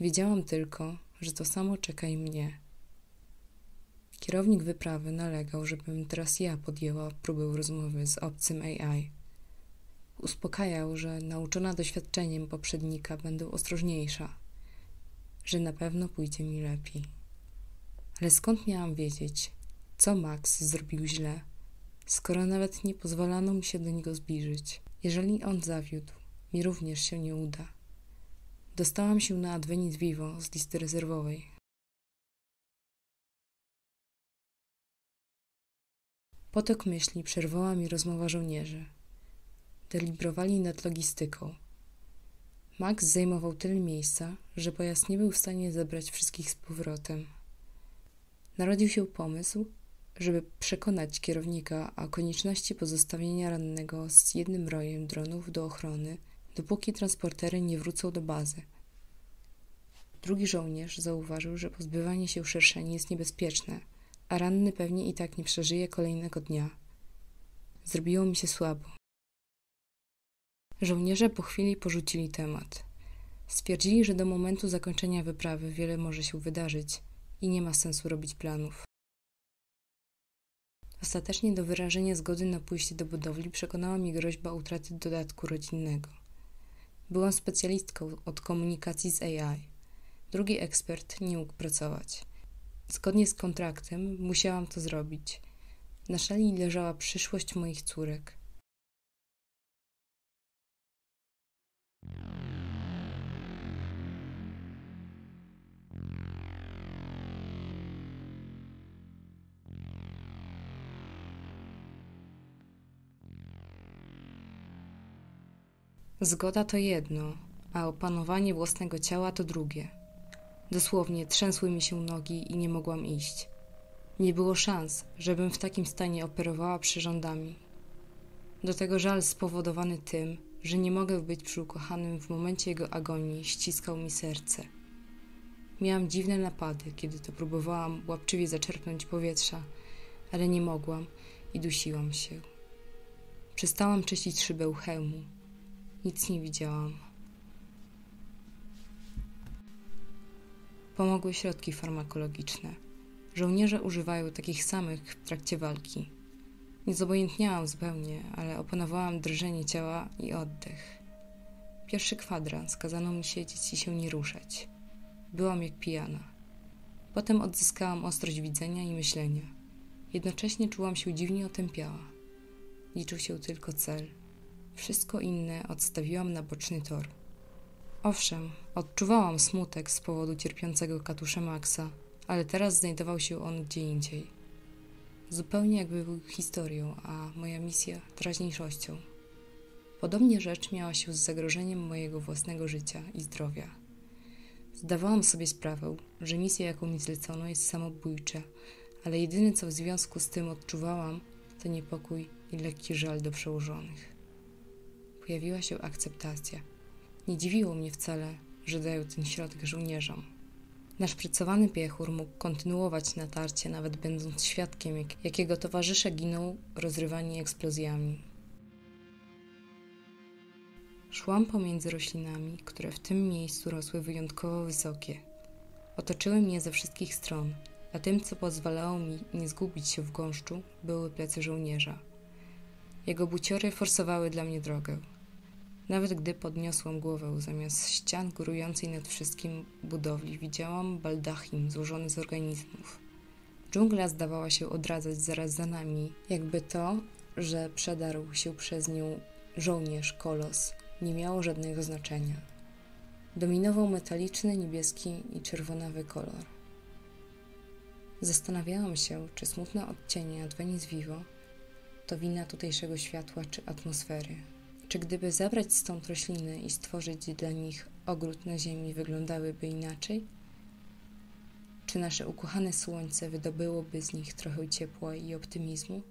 Wiedziałam tylko, że to samo czeka i mnie. Kierownik wyprawy nalegał, żebym teraz ja podjęła próbę rozmowy z obcym AI. Uspokajał, że nauczona doświadczeniem poprzednika będę ostrożniejsza, że na pewno pójdzie mi lepiej. Ale skąd miałam wiedzieć, co Max zrobił źle, skoro nawet nie pozwalano mi się do niego zbliżyć. Jeżeli on zawiódł, mi również się nie uda. Dostałam się na Advenit Vivo z listy rezerwowej. Potok myśli przerwała mi rozmowa żołnierzy. Delibrowali nad logistyką. Max zajmował tyle miejsca, że pojazd nie był w stanie zabrać wszystkich z powrotem. Narodził się pomysł, żeby przekonać kierownika o konieczności pozostawienia rannego z jednym rojem dronów do ochrony, dopóki transportery nie wrócą do bazy. Drugi żołnierz zauważył, że pozbywanie się szerszeni jest niebezpieczne, a ranny pewnie i tak nie przeżyje kolejnego dnia. Zrobiło mi się słabo. Żołnierze po chwili porzucili temat. Stwierdzili, że do momentu zakończenia wyprawy wiele może się wydarzyć i nie ma sensu robić planów. Ostatecznie do wyrażenia zgody na pójście do budowli przekonała mi groźba utraty dodatku rodzinnego. Byłam specjalistką od komunikacji z AI. Drugi ekspert nie mógł pracować. Zgodnie z kontraktem musiałam to zrobić. Na szali leżała przyszłość moich córek. Zgoda to jedno, a opanowanie własnego ciała to drugie. Dosłownie trzęsły mi się nogi i nie mogłam iść. Nie było szans, żebym w takim stanie operowała przyrządami. Do tego żal spowodowany tym, że nie mogę być przy ukochanym w momencie jego agonii, ściskał mi serce. Miałam dziwne napady, kiedy to próbowałam łapczywie zaczerpnąć powietrza, ale nie mogłam i dusiłam się. Przestałam czyścić szybę hełmu. Nic nie widziałam. Pomogły środki farmakologiczne. Żołnierze używają takich samych w trakcie walki. Nie zobojętniałam zupełnie, ale opanowałam drżenie ciała i oddech. Pierwszy kwadrans kazano mi siedzieć i się nie ruszać. Byłam jak pijana. Potem odzyskałam ostrość widzenia i myślenia. Jednocześnie czułam się dziwnie otępiała. Liczył się tylko cel – wszystko inne odstawiłam na boczny tor. Owszem, odczuwałam smutek z powodu cierpiącego katusza Maxa, ale teraz znajdował się on gdzie indziej. Zupełnie jakby był historią, a moja misja teraźniejszością. Podobnie rzecz miała się z zagrożeniem mojego własnego życia i zdrowia. Zdawałam sobie sprawę, że misja, jaką mi zlecono, jest samobójcza, ale jedyne co w związku z tym odczuwałam, to niepokój i lekki żal do przełożonych pojawiła się akceptacja. Nie dziwiło mnie wcale, że dają ten środek żołnierzom. Nasz przycowany piechur mógł kontynuować natarcie, nawet będąc świadkiem, jak, jakiego towarzysze ginął rozrywani eksplozjami. Szłam pomiędzy roślinami, które w tym miejscu rosły wyjątkowo wysokie. Otoczyły mnie ze wszystkich stron, a tym, co pozwalało mi nie zgubić się w gąszczu, były plecy żołnierza. Jego buciory forsowały dla mnie drogę. Nawet gdy podniosłam głowę, zamiast ścian górującej nad wszystkim budowli, widziałam baldachim złożony z organizmów. Dżungla zdawała się odradzać zaraz za nami, jakby to, że przedarł się przez nią żołnierz kolos, nie miało żadnego znaczenia. Dominował metaliczny, niebieski i czerwonawy kolor. Zastanawiałam się, czy smutne odcienie nad Vivo to wina tutejszego światła czy atmosfery. Czy gdyby zabrać stąd rośliny i stworzyć dla nich ogród na ziemi, wyglądałyby inaczej? Czy nasze ukochane słońce wydobyłoby z nich trochę ciepła i optymizmu?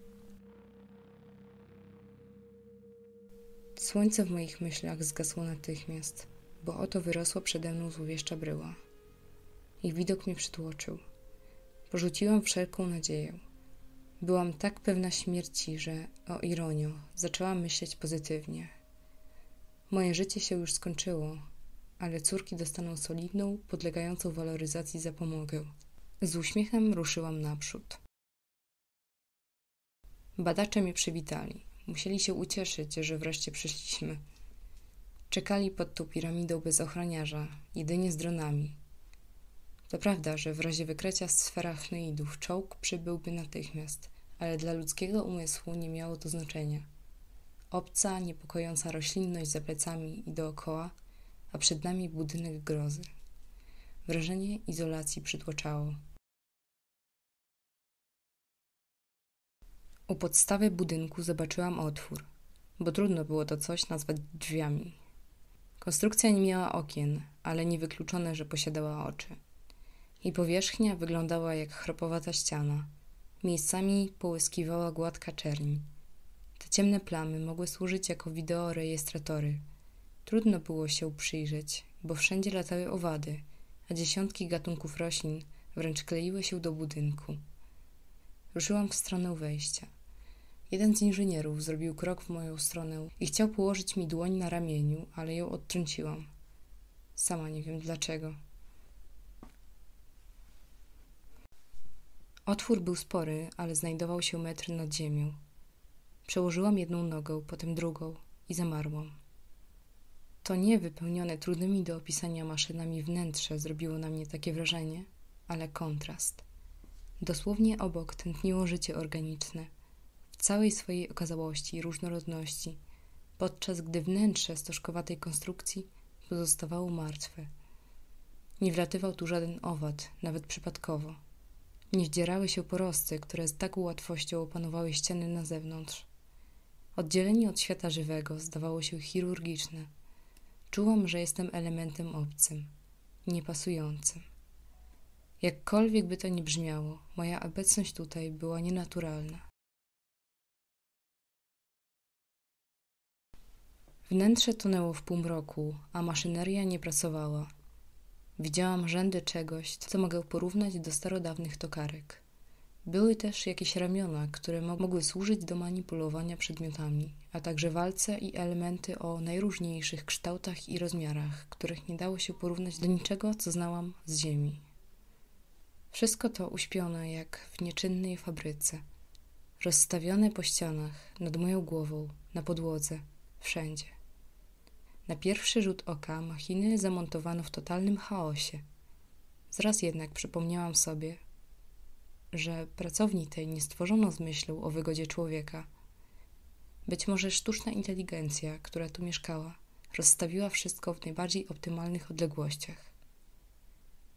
Słońce w moich myślach zgasło natychmiast, bo oto wyrosła przede mną złowieszcza bryła. Ich widok mnie przytłoczył. Porzuciłam wszelką nadzieję. Byłam tak pewna śmierci, że o ironio zaczęłam myśleć pozytywnie. Moje życie się już skończyło, ale córki dostaną solidną, podlegającą waloryzacji zapomogę. Z uśmiechem ruszyłam naprzód. Badacze mnie przywitali. Musieli się ucieszyć, że wreszcie przyszliśmy. Czekali pod tą piramidą bez ochroniarza, jedynie z dronami. To prawda, że w razie wykrycia sfera chneidów czołg przybyłby natychmiast, ale dla ludzkiego umysłu nie miało to znaczenia. Obca, niepokojąca roślinność za plecami i dookoła, a przed nami budynek grozy. Wrażenie izolacji przytłaczało. U podstawy budynku zobaczyłam otwór, bo trudno było to coś nazwać drzwiami. Konstrukcja nie miała okien, ale niewykluczone, że posiadała oczy i powierzchnia wyglądała jak chropowata ściana. Miejscami połyskiwała gładka czerń. Te ciemne plamy mogły służyć jako wideorejestratory. Trudno było się przyjrzeć, bo wszędzie latały owady, a dziesiątki gatunków roślin wręcz kleiły się do budynku. Ruszyłam w stronę wejścia. Jeden z inżynierów zrobił krok w moją stronę i chciał położyć mi dłoń na ramieniu, ale ją odtrąciłam. Sama nie wiem dlaczego. Otwór był spory, ale znajdował się metr nad ziemią. Przełożyłam jedną nogę, potem drugą i zamarłam. To nie wypełnione trudnymi do opisania maszynami wnętrze zrobiło na mnie takie wrażenie, ale kontrast. Dosłownie obok tętniło życie organiczne, w całej swojej okazałości i różnorodności, podczas gdy wnętrze stożkowatej konstrukcji pozostawało martwe. Nie wlatywał tu żaden owad, nawet przypadkowo nie wdzierały się porosty, które z taką łatwością opanowały ściany na zewnątrz. Oddzielenie od świata żywego zdawało się chirurgiczne. Czułam, że jestem elementem obcym, niepasującym. Jakkolwiek by to nie brzmiało, moja obecność tutaj była nienaturalna. Wnętrze tonęło w półmroku, a maszyneria nie pracowała. Widziałam rzędy czegoś, co mogę porównać do starodawnych tokarek. Były też jakieś ramiona, które mogły służyć do manipulowania przedmiotami, a także walce i elementy o najróżniejszych kształtach i rozmiarach, których nie dało się porównać do niczego, co znałam z ziemi. Wszystko to uśpione jak w nieczynnej fabryce, rozstawione po ścianach, nad moją głową, na podłodze, wszędzie. Na pierwszy rzut oka machiny zamontowano w totalnym chaosie. Zraz jednak przypomniałam sobie, że pracowni tej nie stworzono z myślą o wygodzie człowieka. Być może sztuczna inteligencja, która tu mieszkała, rozstawiła wszystko w najbardziej optymalnych odległościach.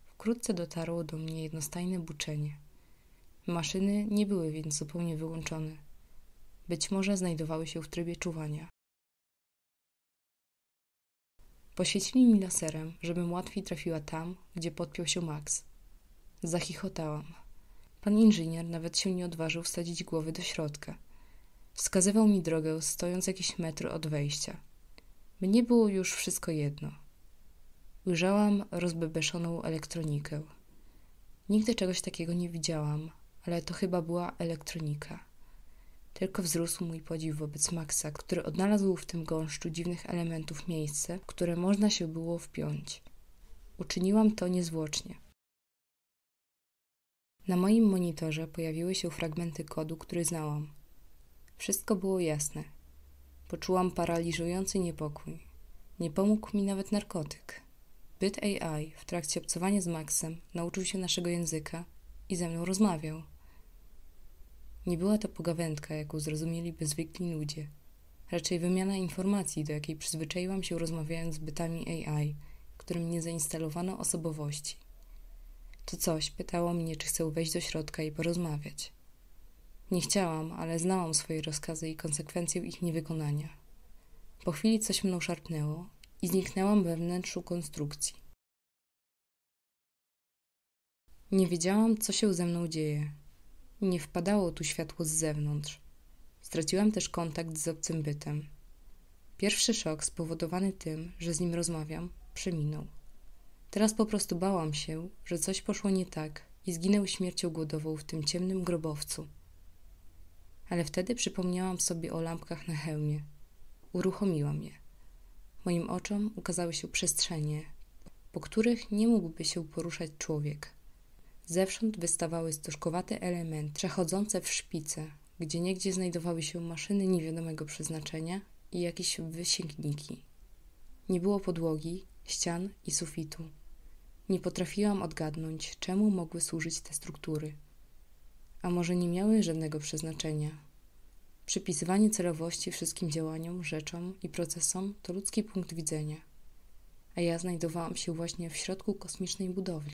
Wkrótce dotarło do mnie jednostajne buczenie. Maszyny nie były więc zupełnie wyłączone. Być może znajdowały się w trybie czuwania. Poświecili mi laserem, żebym łatwiej trafiła tam, gdzie podpiął się Max. Zachichotałam. Pan inżynier nawet się nie odważył wsadzić głowy do środka. Wskazywał mi drogę, stojąc jakiś metr od wejścia. Mnie było już wszystko jedno. Ujrzałam rozbebeszoną elektronikę. Nigdy czegoś takiego nie widziałam, ale to chyba była elektronika. Tylko wzrósł mój podziw wobec Maxa, który odnalazł w tym gąszczu dziwnych elementów miejsce, w które można się było wpiąć. Uczyniłam to niezwłocznie. Na moim monitorze pojawiły się fragmenty kodu, który znałam. Wszystko było jasne. Poczułam paraliżujący niepokój. Nie pomógł mi nawet narkotyk. Byt AI w trakcie obcowania z Maxem nauczył się naszego języka i ze mną rozmawiał. Nie była to pogawędka, jaką zrozumieliby zwykli ludzie. Raczej wymiana informacji, do jakiej przyzwyczaiłam się rozmawiając z bytami AI, którym nie zainstalowano osobowości. To coś pytało mnie, czy chcę wejść do środka i porozmawiać. Nie chciałam, ale znałam swoje rozkazy i konsekwencje ich niewykonania. Po chwili coś mną szarpnęło i zniknęłam we wnętrzu konstrukcji. Nie wiedziałam, co się ze mną dzieje nie wpadało tu światło z zewnątrz. Straciłam też kontakt z obcym bytem. Pierwszy szok spowodowany tym, że z nim rozmawiam, przeminął. Teraz po prostu bałam się, że coś poszło nie tak i zginęł śmiercią głodową w tym ciemnym grobowcu. Ale wtedy przypomniałam sobie o lampkach na hełmie. Uruchomiłam je. Moim oczom ukazały się przestrzenie, po których nie mógłby się poruszać człowiek. Zewsząd wystawały stożkowate elementy, przechodzące w szpice, gdzie niegdzie znajdowały się maszyny niewiadomego przeznaczenia i jakieś wysięgniki. Nie było podłogi, ścian i sufitu. Nie potrafiłam odgadnąć, czemu mogły służyć te struktury. A może nie miały żadnego przeznaczenia? Przypisywanie celowości wszystkim działaniom, rzeczom i procesom to ludzki punkt widzenia. A ja znajdowałam się właśnie w środku kosmicznej budowli.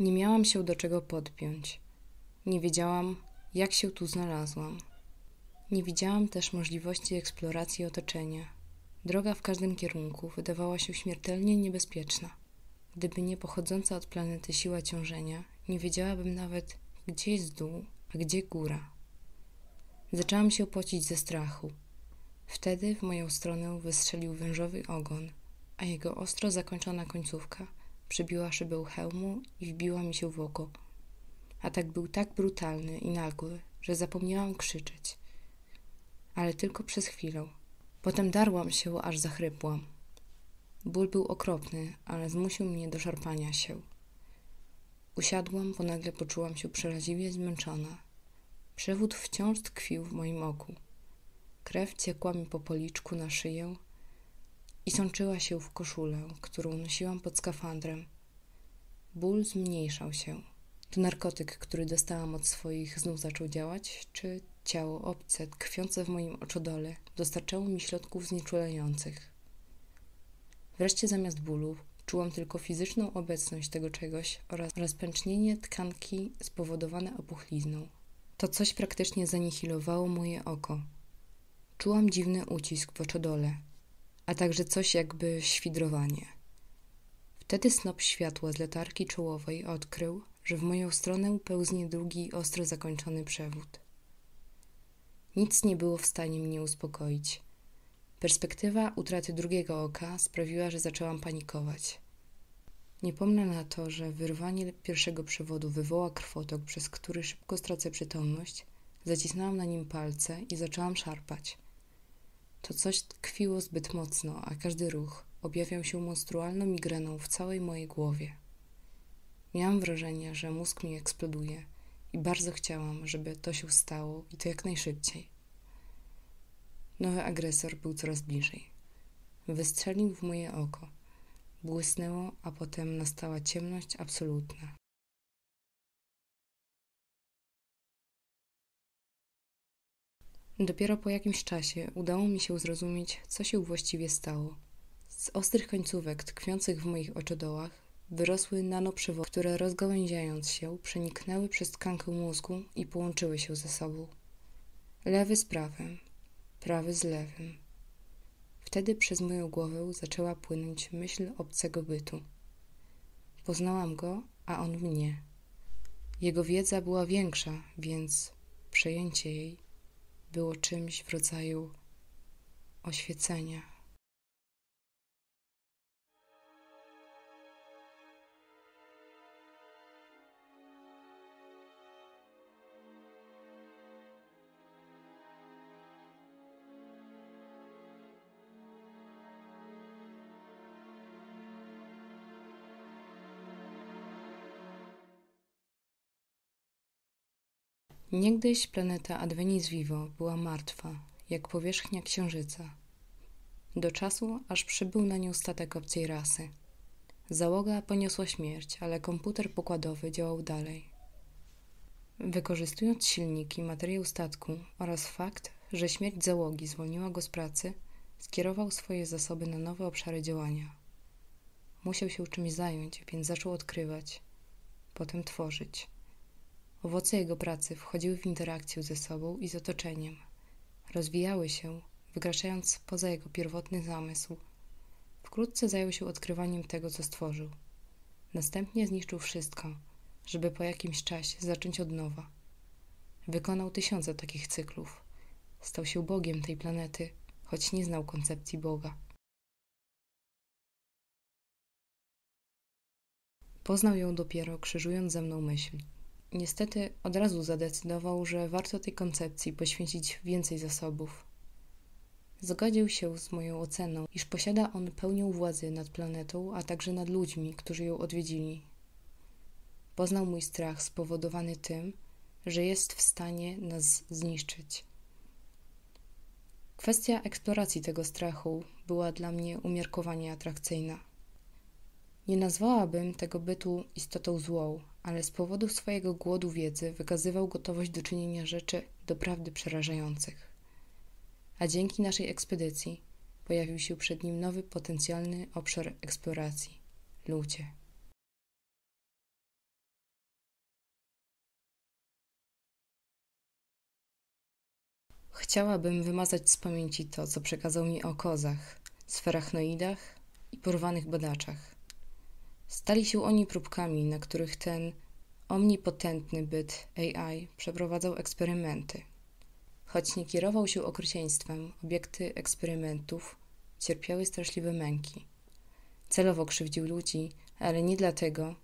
Nie miałam się do czego podpiąć. Nie wiedziałam, jak się tu znalazłam. Nie widziałam też możliwości eksploracji otoczenia. Droga w każdym kierunku wydawała się śmiertelnie niebezpieczna. Gdyby nie pochodząca od planety siła ciążenia, nie wiedziałabym nawet, gdzie jest dół, a gdzie góra. Zaczęłam się pocić ze strachu. Wtedy w moją stronę wystrzelił wężowy ogon, a jego ostro zakończona końcówka – przebiła szybeł hełmu i wbiła mi się w oko. Atak był tak brutalny i nagły, że zapomniałam krzyczeć. Ale tylko przez chwilę. Potem darłam się, aż zachrypłam. Ból był okropny, ale zmusił mnie do szarpania się. Usiadłam, bo nagle poczułam się przeraźliwie zmęczona. Przewód wciąż tkwił w moim oku. Krew ciekła mi po policzku na szyję, i sączyła się w koszulę, którą nosiłam pod skafandrem. Ból zmniejszał się. To narkotyk, który dostałam od swoich, znów zaczął działać, czy ciało obce, tkwiące w moim oczodole, dostarczało mi środków znieczulających. Wreszcie zamiast bólu czułam tylko fizyczną obecność tego czegoś oraz rozpęcznienie tkanki spowodowane opuchlizną. To coś praktycznie zanihilowało moje oko. Czułam dziwny ucisk w oczodole, a także coś jakby świdrowanie. Wtedy snop światła z letarki czołowej odkrył, że w moją stronę pełznie długi, ostro zakończony przewód. Nic nie było w stanie mnie uspokoić. Perspektywa utraty drugiego oka sprawiła, że zaczęłam panikować. Nie pomnę na to, że wyrwanie pierwszego przewodu wywoła krwotok, przez który szybko stracę przytomność. zacisnąłam na nim palce i zaczęłam szarpać – to coś tkwiło zbyt mocno, a każdy ruch objawiał się monstrualną migreną w całej mojej głowie. Miałam wrażenie, że mózg mi eksploduje i bardzo chciałam, żeby to się stało i to jak najszybciej. Nowy agresor był coraz bliżej. Wystrzelił w moje oko. Błysnęło, a potem nastała ciemność absolutna. Dopiero po jakimś czasie udało mi się zrozumieć, co się właściwie stało. Z ostrych końcówek tkwiących w moich oczodołach wyrosły nanoprzewody, które rozgałęziając się przeniknęły przez tkankę mózgu i połączyły się ze sobą. Lewy z prawym, prawy z lewym. Wtedy przez moją głowę zaczęła płynąć myśl obcego bytu. Poznałam go, a on mnie. Jego wiedza była większa, więc przejęcie jej było czymś w rodzaju oświecenia. Niegdyś planeta Advenis Vivo była martwa, jak powierzchnia księżyca. Do czasu, aż przybył na nią statek obcej rasy. Załoga poniosła śmierć, ale komputer pokładowy działał dalej. Wykorzystując silniki, materiał statku oraz fakt, że śmierć załogi zwolniła go z pracy, skierował swoje zasoby na nowe obszary działania. Musiał się czymś zająć, więc zaczął odkrywać, potem tworzyć. Owoce jego pracy wchodziły w interakcję ze sobą i z otoczeniem. Rozwijały się, wykraczając poza jego pierwotny zamysł. Wkrótce zajął się odkrywaniem tego, co stworzył. Następnie zniszczył wszystko, żeby po jakimś czasie zacząć od nowa. Wykonał tysiące takich cyklów. Stał się Bogiem tej planety, choć nie znał koncepcji Boga. Poznał ją dopiero krzyżując ze mną myśl niestety od razu zadecydował, że warto tej koncepcji poświęcić więcej zasobów. Zgodził się z moją oceną, iż posiada on pełnią władzy nad planetą, a także nad ludźmi, którzy ją odwiedzili. Poznał mój strach spowodowany tym, że jest w stanie nas zniszczyć. Kwestia eksploracji tego strachu była dla mnie umiarkowanie atrakcyjna. Nie nazwałabym tego bytu istotą złą, ale z powodu swojego głodu wiedzy wykazywał gotowość do czynienia rzeczy doprawdy przerażających. A dzięki naszej ekspedycji pojawił się przed nim nowy potencjalny obszar eksploracji ludzie. Chciałabym wymazać z pamięci to, co przekazał mi o kozach, sferachnoidach i porwanych badaczach. Stali się oni próbkami, na których ten omnipotentny byt AI przeprowadzał eksperymenty. Choć nie kierował się okrucieństwem, obiekty eksperymentów cierpiały straszliwe męki. Celowo krzywdził ludzi, ale nie dlatego,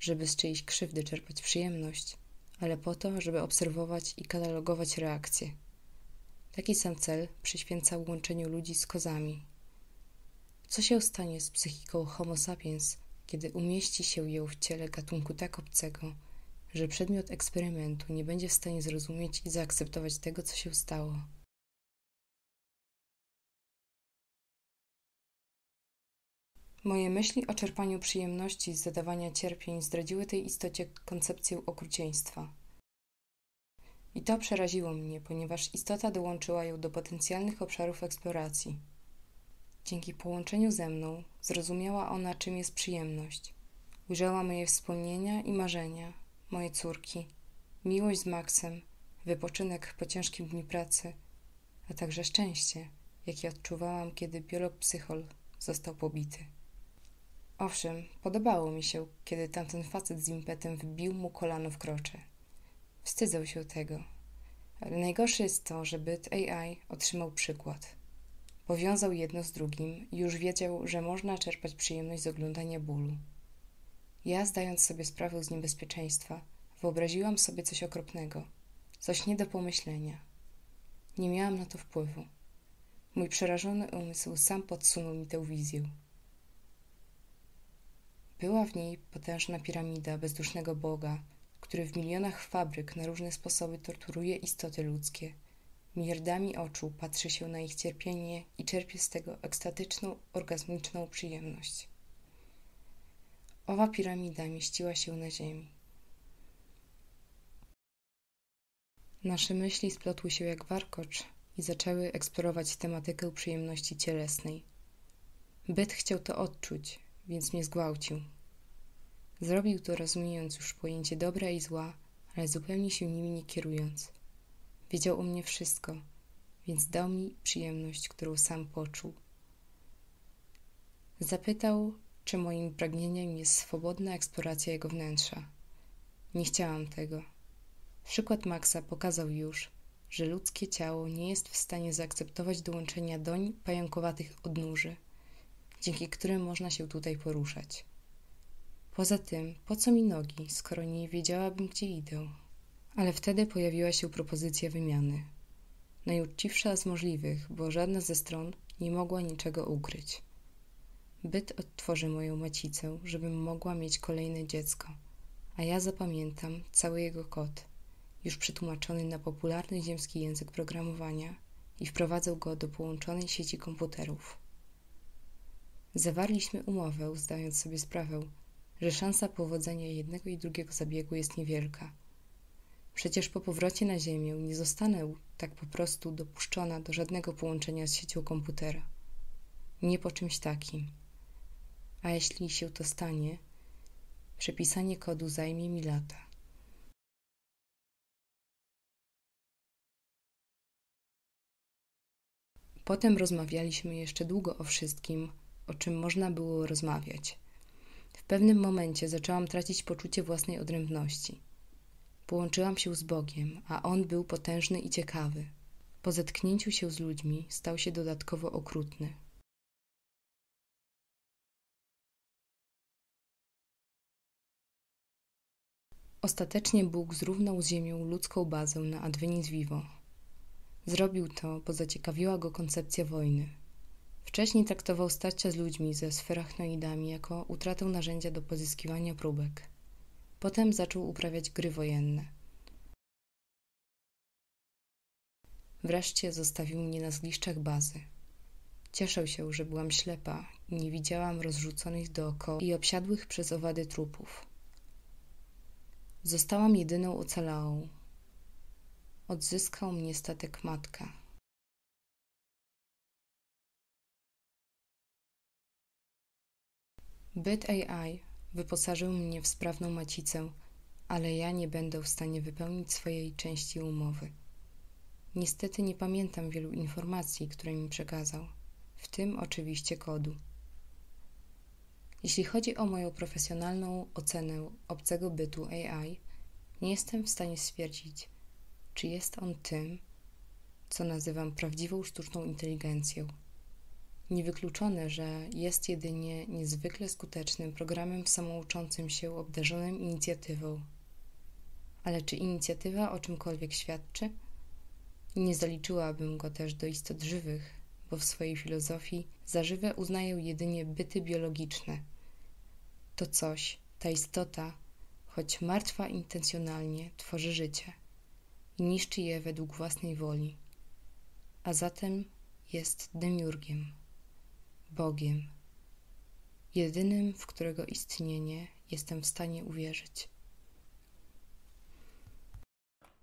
żeby z czyjejś krzywdy czerpać przyjemność, ale po to, żeby obserwować i katalogować reakcje. Taki sam cel przyświęcał łączeniu ludzi z kozami. Co się stanie z psychiką Homo sapiens, kiedy umieści się ją w ciele gatunku tak obcego, że przedmiot eksperymentu nie będzie w stanie zrozumieć i zaakceptować tego, co się stało. Moje myśli o czerpaniu przyjemności z zadawania cierpień zdradziły tej istocie koncepcję okrucieństwa. I to przeraziło mnie, ponieważ istota dołączyła ją do potencjalnych obszarów eksploracji. Dzięki połączeniu ze mną zrozumiała ona, czym jest przyjemność. Ujrzała moje wspomnienia i marzenia, moje córki, miłość z Maxem, wypoczynek po ciężkim dniu pracy, a także szczęście, jakie odczuwałam, kiedy biolog-psychol został pobity. Owszem, podobało mi się, kiedy tamten facet z impetem wbił mu kolano w krocze. Wstydzę się tego. Ale najgorsze jest to, że byt AI otrzymał przykład – Powiązał jedno z drugim i już wiedział, że można czerpać przyjemność z oglądania bólu. Ja, zdając sobie sprawę z niebezpieczeństwa, wyobraziłam sobie coś okropnego, coś nie do pomyślenia. Nie miałam na to wpływu. Mój przerażony umysł sam podsunął mi tę wizję. Była w niej potężna piramida bezdusznego Boga, który w milionach fabryk na różne sposoby torturuje istoty ludzkie, Miliardami oczu patrzy się na ich cierpienie i czerpie z tego ekstatyczną, orgazmiczną przyjemność. Owa piramida mieściła się na ziemi. Nasze myśli splotły się jak warkocz i zaczęły eksplorować tematykę przyjemności cielesnej. Byt chciał to odczuć, więc mnie zgwałcił. Zrobił to rozumiejąc już pojęcie dobra i zła, ale zupełnie się nimi nie kierując. Wiedział o mnie wszystko, więc dał mi przyjemność, którą sam poczuł. Zapytał, czy moim pragnieniem jest swobodna eksploracja jego wnętrza. Nie chciałam tego. Przykład Maxa pokazał już, że ludzkie ciało nie jest w stanie zaakceptować dołączenia doń pająkowatych odnóży, dzięki którym można się tutaj poruszać. Poza tym, po co mi nogi, skoro nie wiedziałabym, gdzie idę? Ale wtedy pojawiła się propozycja wymiany. Najuczciwsza z możliwych, bo żadna ze stron nie mogła niczego ukryć. Byt odtworzy moją macicę, żebym mogła mieć kolejne dziecko, a ja zapamiętam cały jego kod, już przetłumaczony na popularny ziemski język programowania i wprowadzał go do połączonej sieci komputerów. Zawarliśmy umowę, zdając sobie sprawę, że szansa powodzenia jednego i drugiego zabiegu jest niewielka – Przecież po powrocie na Ziemię nie zostanę tak po prostu dopuszczona do żadnego połączenia z siecią komputera. Nie po czymś takim. A jeśli się to stanie, przepisanie kodu zajmie mi lata. Potem rozmawialiśmy jeszcze długo o wszystkim, o czym można było rozmawiać. W pewnym momencie zaczęłam tracić poczucie własnej odrębności. Połączyłam się z Bogiem, a On był potężny i ciekawy. Po zetknięciu się z ludźmi stał się dodatkowo okrutny. Ostatecznie Bóg zrównał z ziemią ludzką bazę na Advenis Vivo. Zrobił to, bo zaciekawiła go koncepcja wojny. Wcześniej traktował starcia z ludźmi ze sferachnoidami jako utratę narzędzia do pozyskiwania próbek. Potem zaczął uprawiać gry wojenne. Wreszcie zostawił mnie na zgliszczach bazy. Cieszę się, że byłam ślepa i nie widziałam rozrzuconych dookoła i obsiadłych przez owady trupów. Zostałam jedyną ocalałą. Odzyskał mnie statek matka. Byt AI Wyposażył mnie w sprawną macicę, ale ja nie będę w stanie wypełnić swojej części umowy. Niestety nie pamiętam wielu informacji, które mi przekazał, w tym oczywiście kodu. Jeśli chodzi o moją profesjonalną ocenę obcego bytu AI, nie jestem w stanie stwierdzić, czy jest on tym, co nazywam prawdziwą sztuczną inteligencją. Niewykluczone, że jest jedynie niezwykle skutecznym programem samouczącym się obdarzonym inicjatywą. Ale czy inicjatywa o czymkolwiek świadczy? Nie zaliczyłabym go też do istot żywych, bo w swojej filozofii za żywe uznaję jedynie byty biologiczne. To coś, ta istota, choć martwa intencjonalnie, tworzy życie i niszczy je według własnej woli, a zatem jest demiurgiem. Bogiem, jedynym, w którego istnienie jestem w stanie uwierzyć.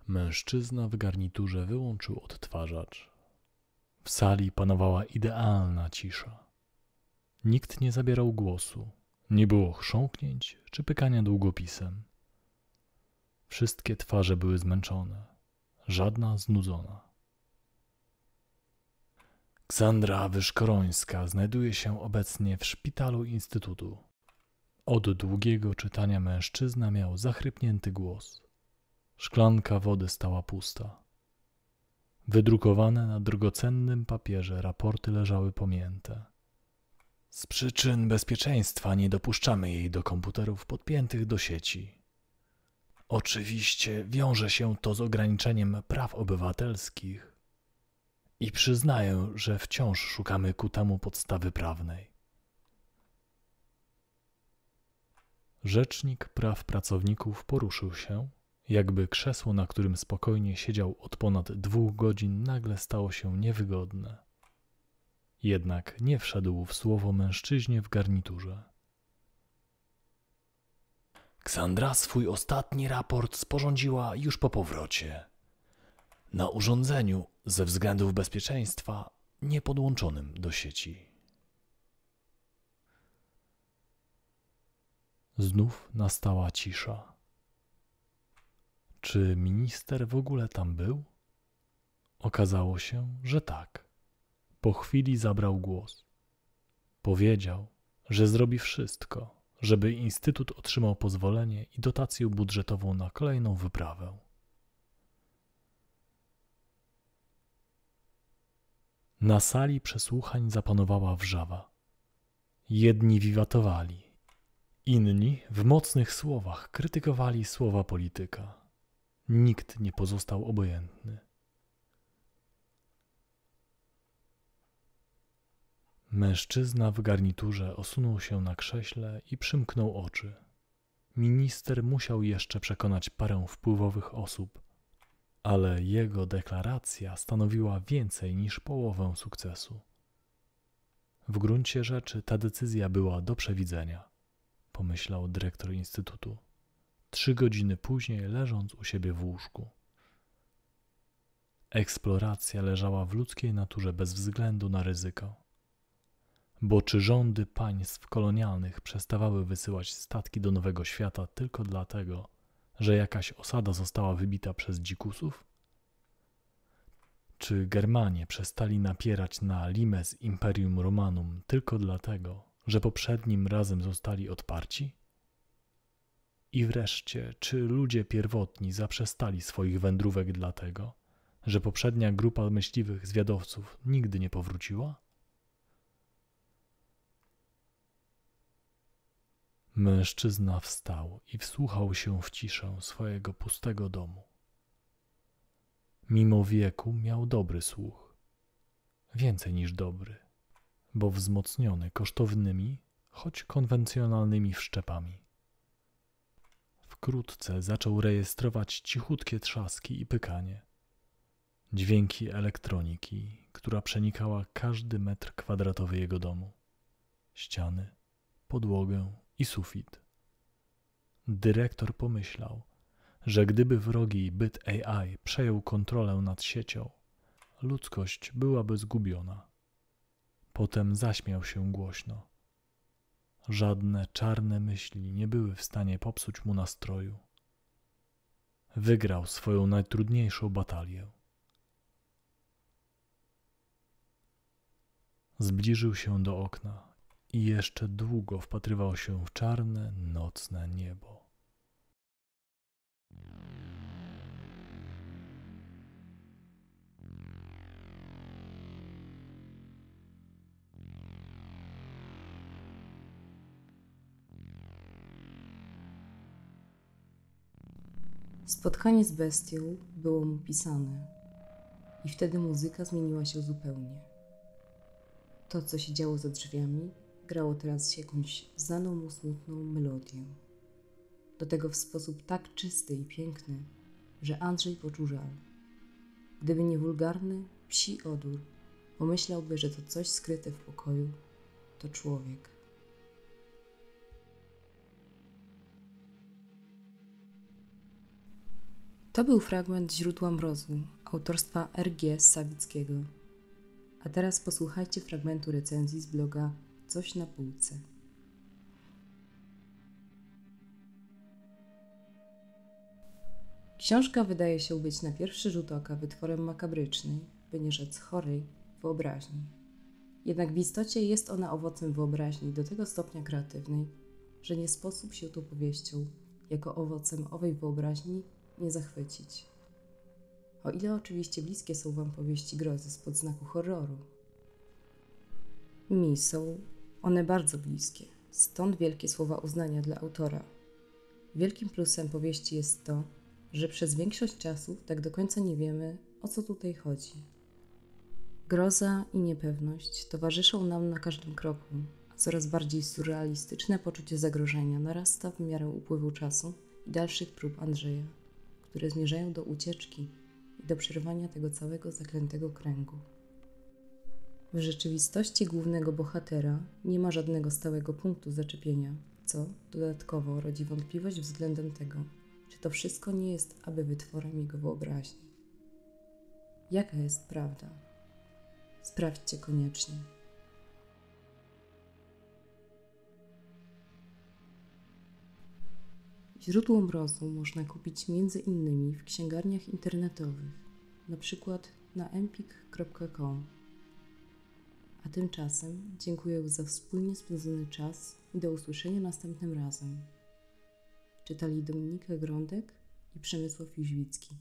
Mężczyzna w garniturze wyłączył odtwarzacz. W sali panowała idealna cisza. Nikt nie zabierał głosu, nie było chrząknięć czy pykania długopisem. Wszystkie twarze były zmęczone, żadna znudzona. Ksandra Wyszkorońska znajduje się obecnie w szpitalu Instytutu. Od długiego czytania mężczyzna miał zachrypnięty głos. Szklanka wody stała pusta. Wydrukowane na drogocennym papierze raporty leżały pomięte. Z przyczyn bezpieczeństwa nie dopuszczamy jej do komputerów podpiętych do sieci. Oczywiście wiąże się to z ograniczeniem praw obywatelskich, i przyznaję, że wciąż szukamy ku temu podstawy prawnej. Rzecznik praw pracowników poruszył się, jakby krzesło, na którym spokojnie siedział od ponad dwóch godzin, nagle stało się niewygodne. Jednak nie wszedł w słowo mężczyźnie w garniturze. Ksandra swój ostatni raport sporządziła już po powrocie. Na urządzeniu ze względów bezpieczeństwa niepodłączonym do sieci. Znów nastała cisza. Czy minister w ogóle tam był? Okazało się, że tak. Po chwili zabrał głos. Powiedział, że zrobi wszystko, żeby Instytut otrzymał pozwolenie i dotację budżetową na kolejną wyprawę. Na sali przesłuchań zapanowała wrzawa. Jedni wiwatowali, inni w mocnych słowach krytykowali słowa polityka. Nikt nie pozostał obojętny. Mężczyzna w garniturze osunął się na krześle i przymknął oczy. Minister musiał jeszcze przekonać parę wpływowych osób, ale jego deklaracja stanowiła więcej niż połowę sukcesu. W gruncie rzeczy ta decyzja była do przewidzenia, pomyślał dyrektor instytutu. Trzy godziny później, leżąc u siebie w łóżku. Eksploracja leżała w ludzkiej naturze bez względu na ryzyko. Bo czy rządy państw kolonialnych przestawały wysyłać statki do Nowego Świata tylko dlatego, że jakaś osada została wybita przez dzikusów? Czy Germanie przestali napierać na Limes Imperium Romanum tylko dlatego, że poprzednim razem zostali odparci? I wreszcie, czy ludzie pierwotni zaprzestali swoich wędrówek dlatego, że poprzednia grupa myśliwych zwiadowców nigdy nie powróciła? Mężczyzna wstał i wsłuchał się w ciszę swojego pustego domu. Mimo wieku miał dobry słuch, więcej niż dobry, bo wzmocniony kosztownymi, choć konwencjonalnymi wszczepami. Wkrótce zaczął rejestrować cichutkie trzaski i pykanie, dźwięki elektroniki, która przenikała każdy metr kwadratowy jego domu, ściany, podłogę i sufit. Dyrektor pomyślał, że gdyby wrogi byt AI przejął kontrolę nad siecią, ludzkość byłaby zgubiona. Potem zaśmiał się głośno. Żadne czarne myśli nie były w stanie popsuć mu nastroju. Wygrał swoją najtrudniejszą batalię. Zbliżył się do okna i jeszcze długo wpatrywał się w czarne, nocne niebo. Spotkanie z bestią było mu pisane, i wtedy muzyka zmieniła się zupełnie. To, co się działo za drzwiami, grało teraz jakąś znaną mu smutną melodię. Do tego w sposób tak czysty i piękny, że Andrzej poczuł żal. Gdyby nie wulgarny, psi odór, pomyślałby, że to coś skryte w pokoju to człowiek. To był fragment źródła mrozu autorstwa R.G. Sawickiego. A teraz posłuchajcie fragmentu recenzji z bloga coś na półce. Książka wydaje się być na pierwszy rzut oka wytworem makabrycznej, by nie rzec chorej, wyobraźni. Jednak w istocie jest ona owocem wyobraźni do tego stopnia kreatywnej, że nie sposób się tu powieścią, jako owocem owej wyobraźni, nie zachwycić. O ile oczywiście bliskie są Wam powieści grozy spod znaku horroru. Mi są one bardzo bliskie, stąd wielkie słowa uznania dla autora. Wielkim plusem powieści jest to, że przez większość czasu tak do końca nie wiemy, o co tutaj chodzi. Groza i niepewność towarzyszą nam na każdym kroku, a coraz bardziej surrealistyczne poczucie zagrożenia narasta w miarę upływu czasu i dalszych prób Andrzeja, które zmierzają do ucieczki i do przerwania tego całego zaklętego kręgu. W rzeczywistości głównego bohatera nie ma żadnego stałego punktu zaczepienia, co dodatkowo rodzi wątpliwość względem tego, czy to wszystko nie jest aby wytworem jego wyobraźni. Jaka jest prawda? Sprawdźcie koniecznie. Źródło mrozu można kupić między innymi w księgarniach internetowych, na przykład na empik.com. A tymczasem dziękuję za wspólnie spędzony czas i do usłyszenia następnym razem. Czytali Dominika Grądek i Przemysław Jóźwicki.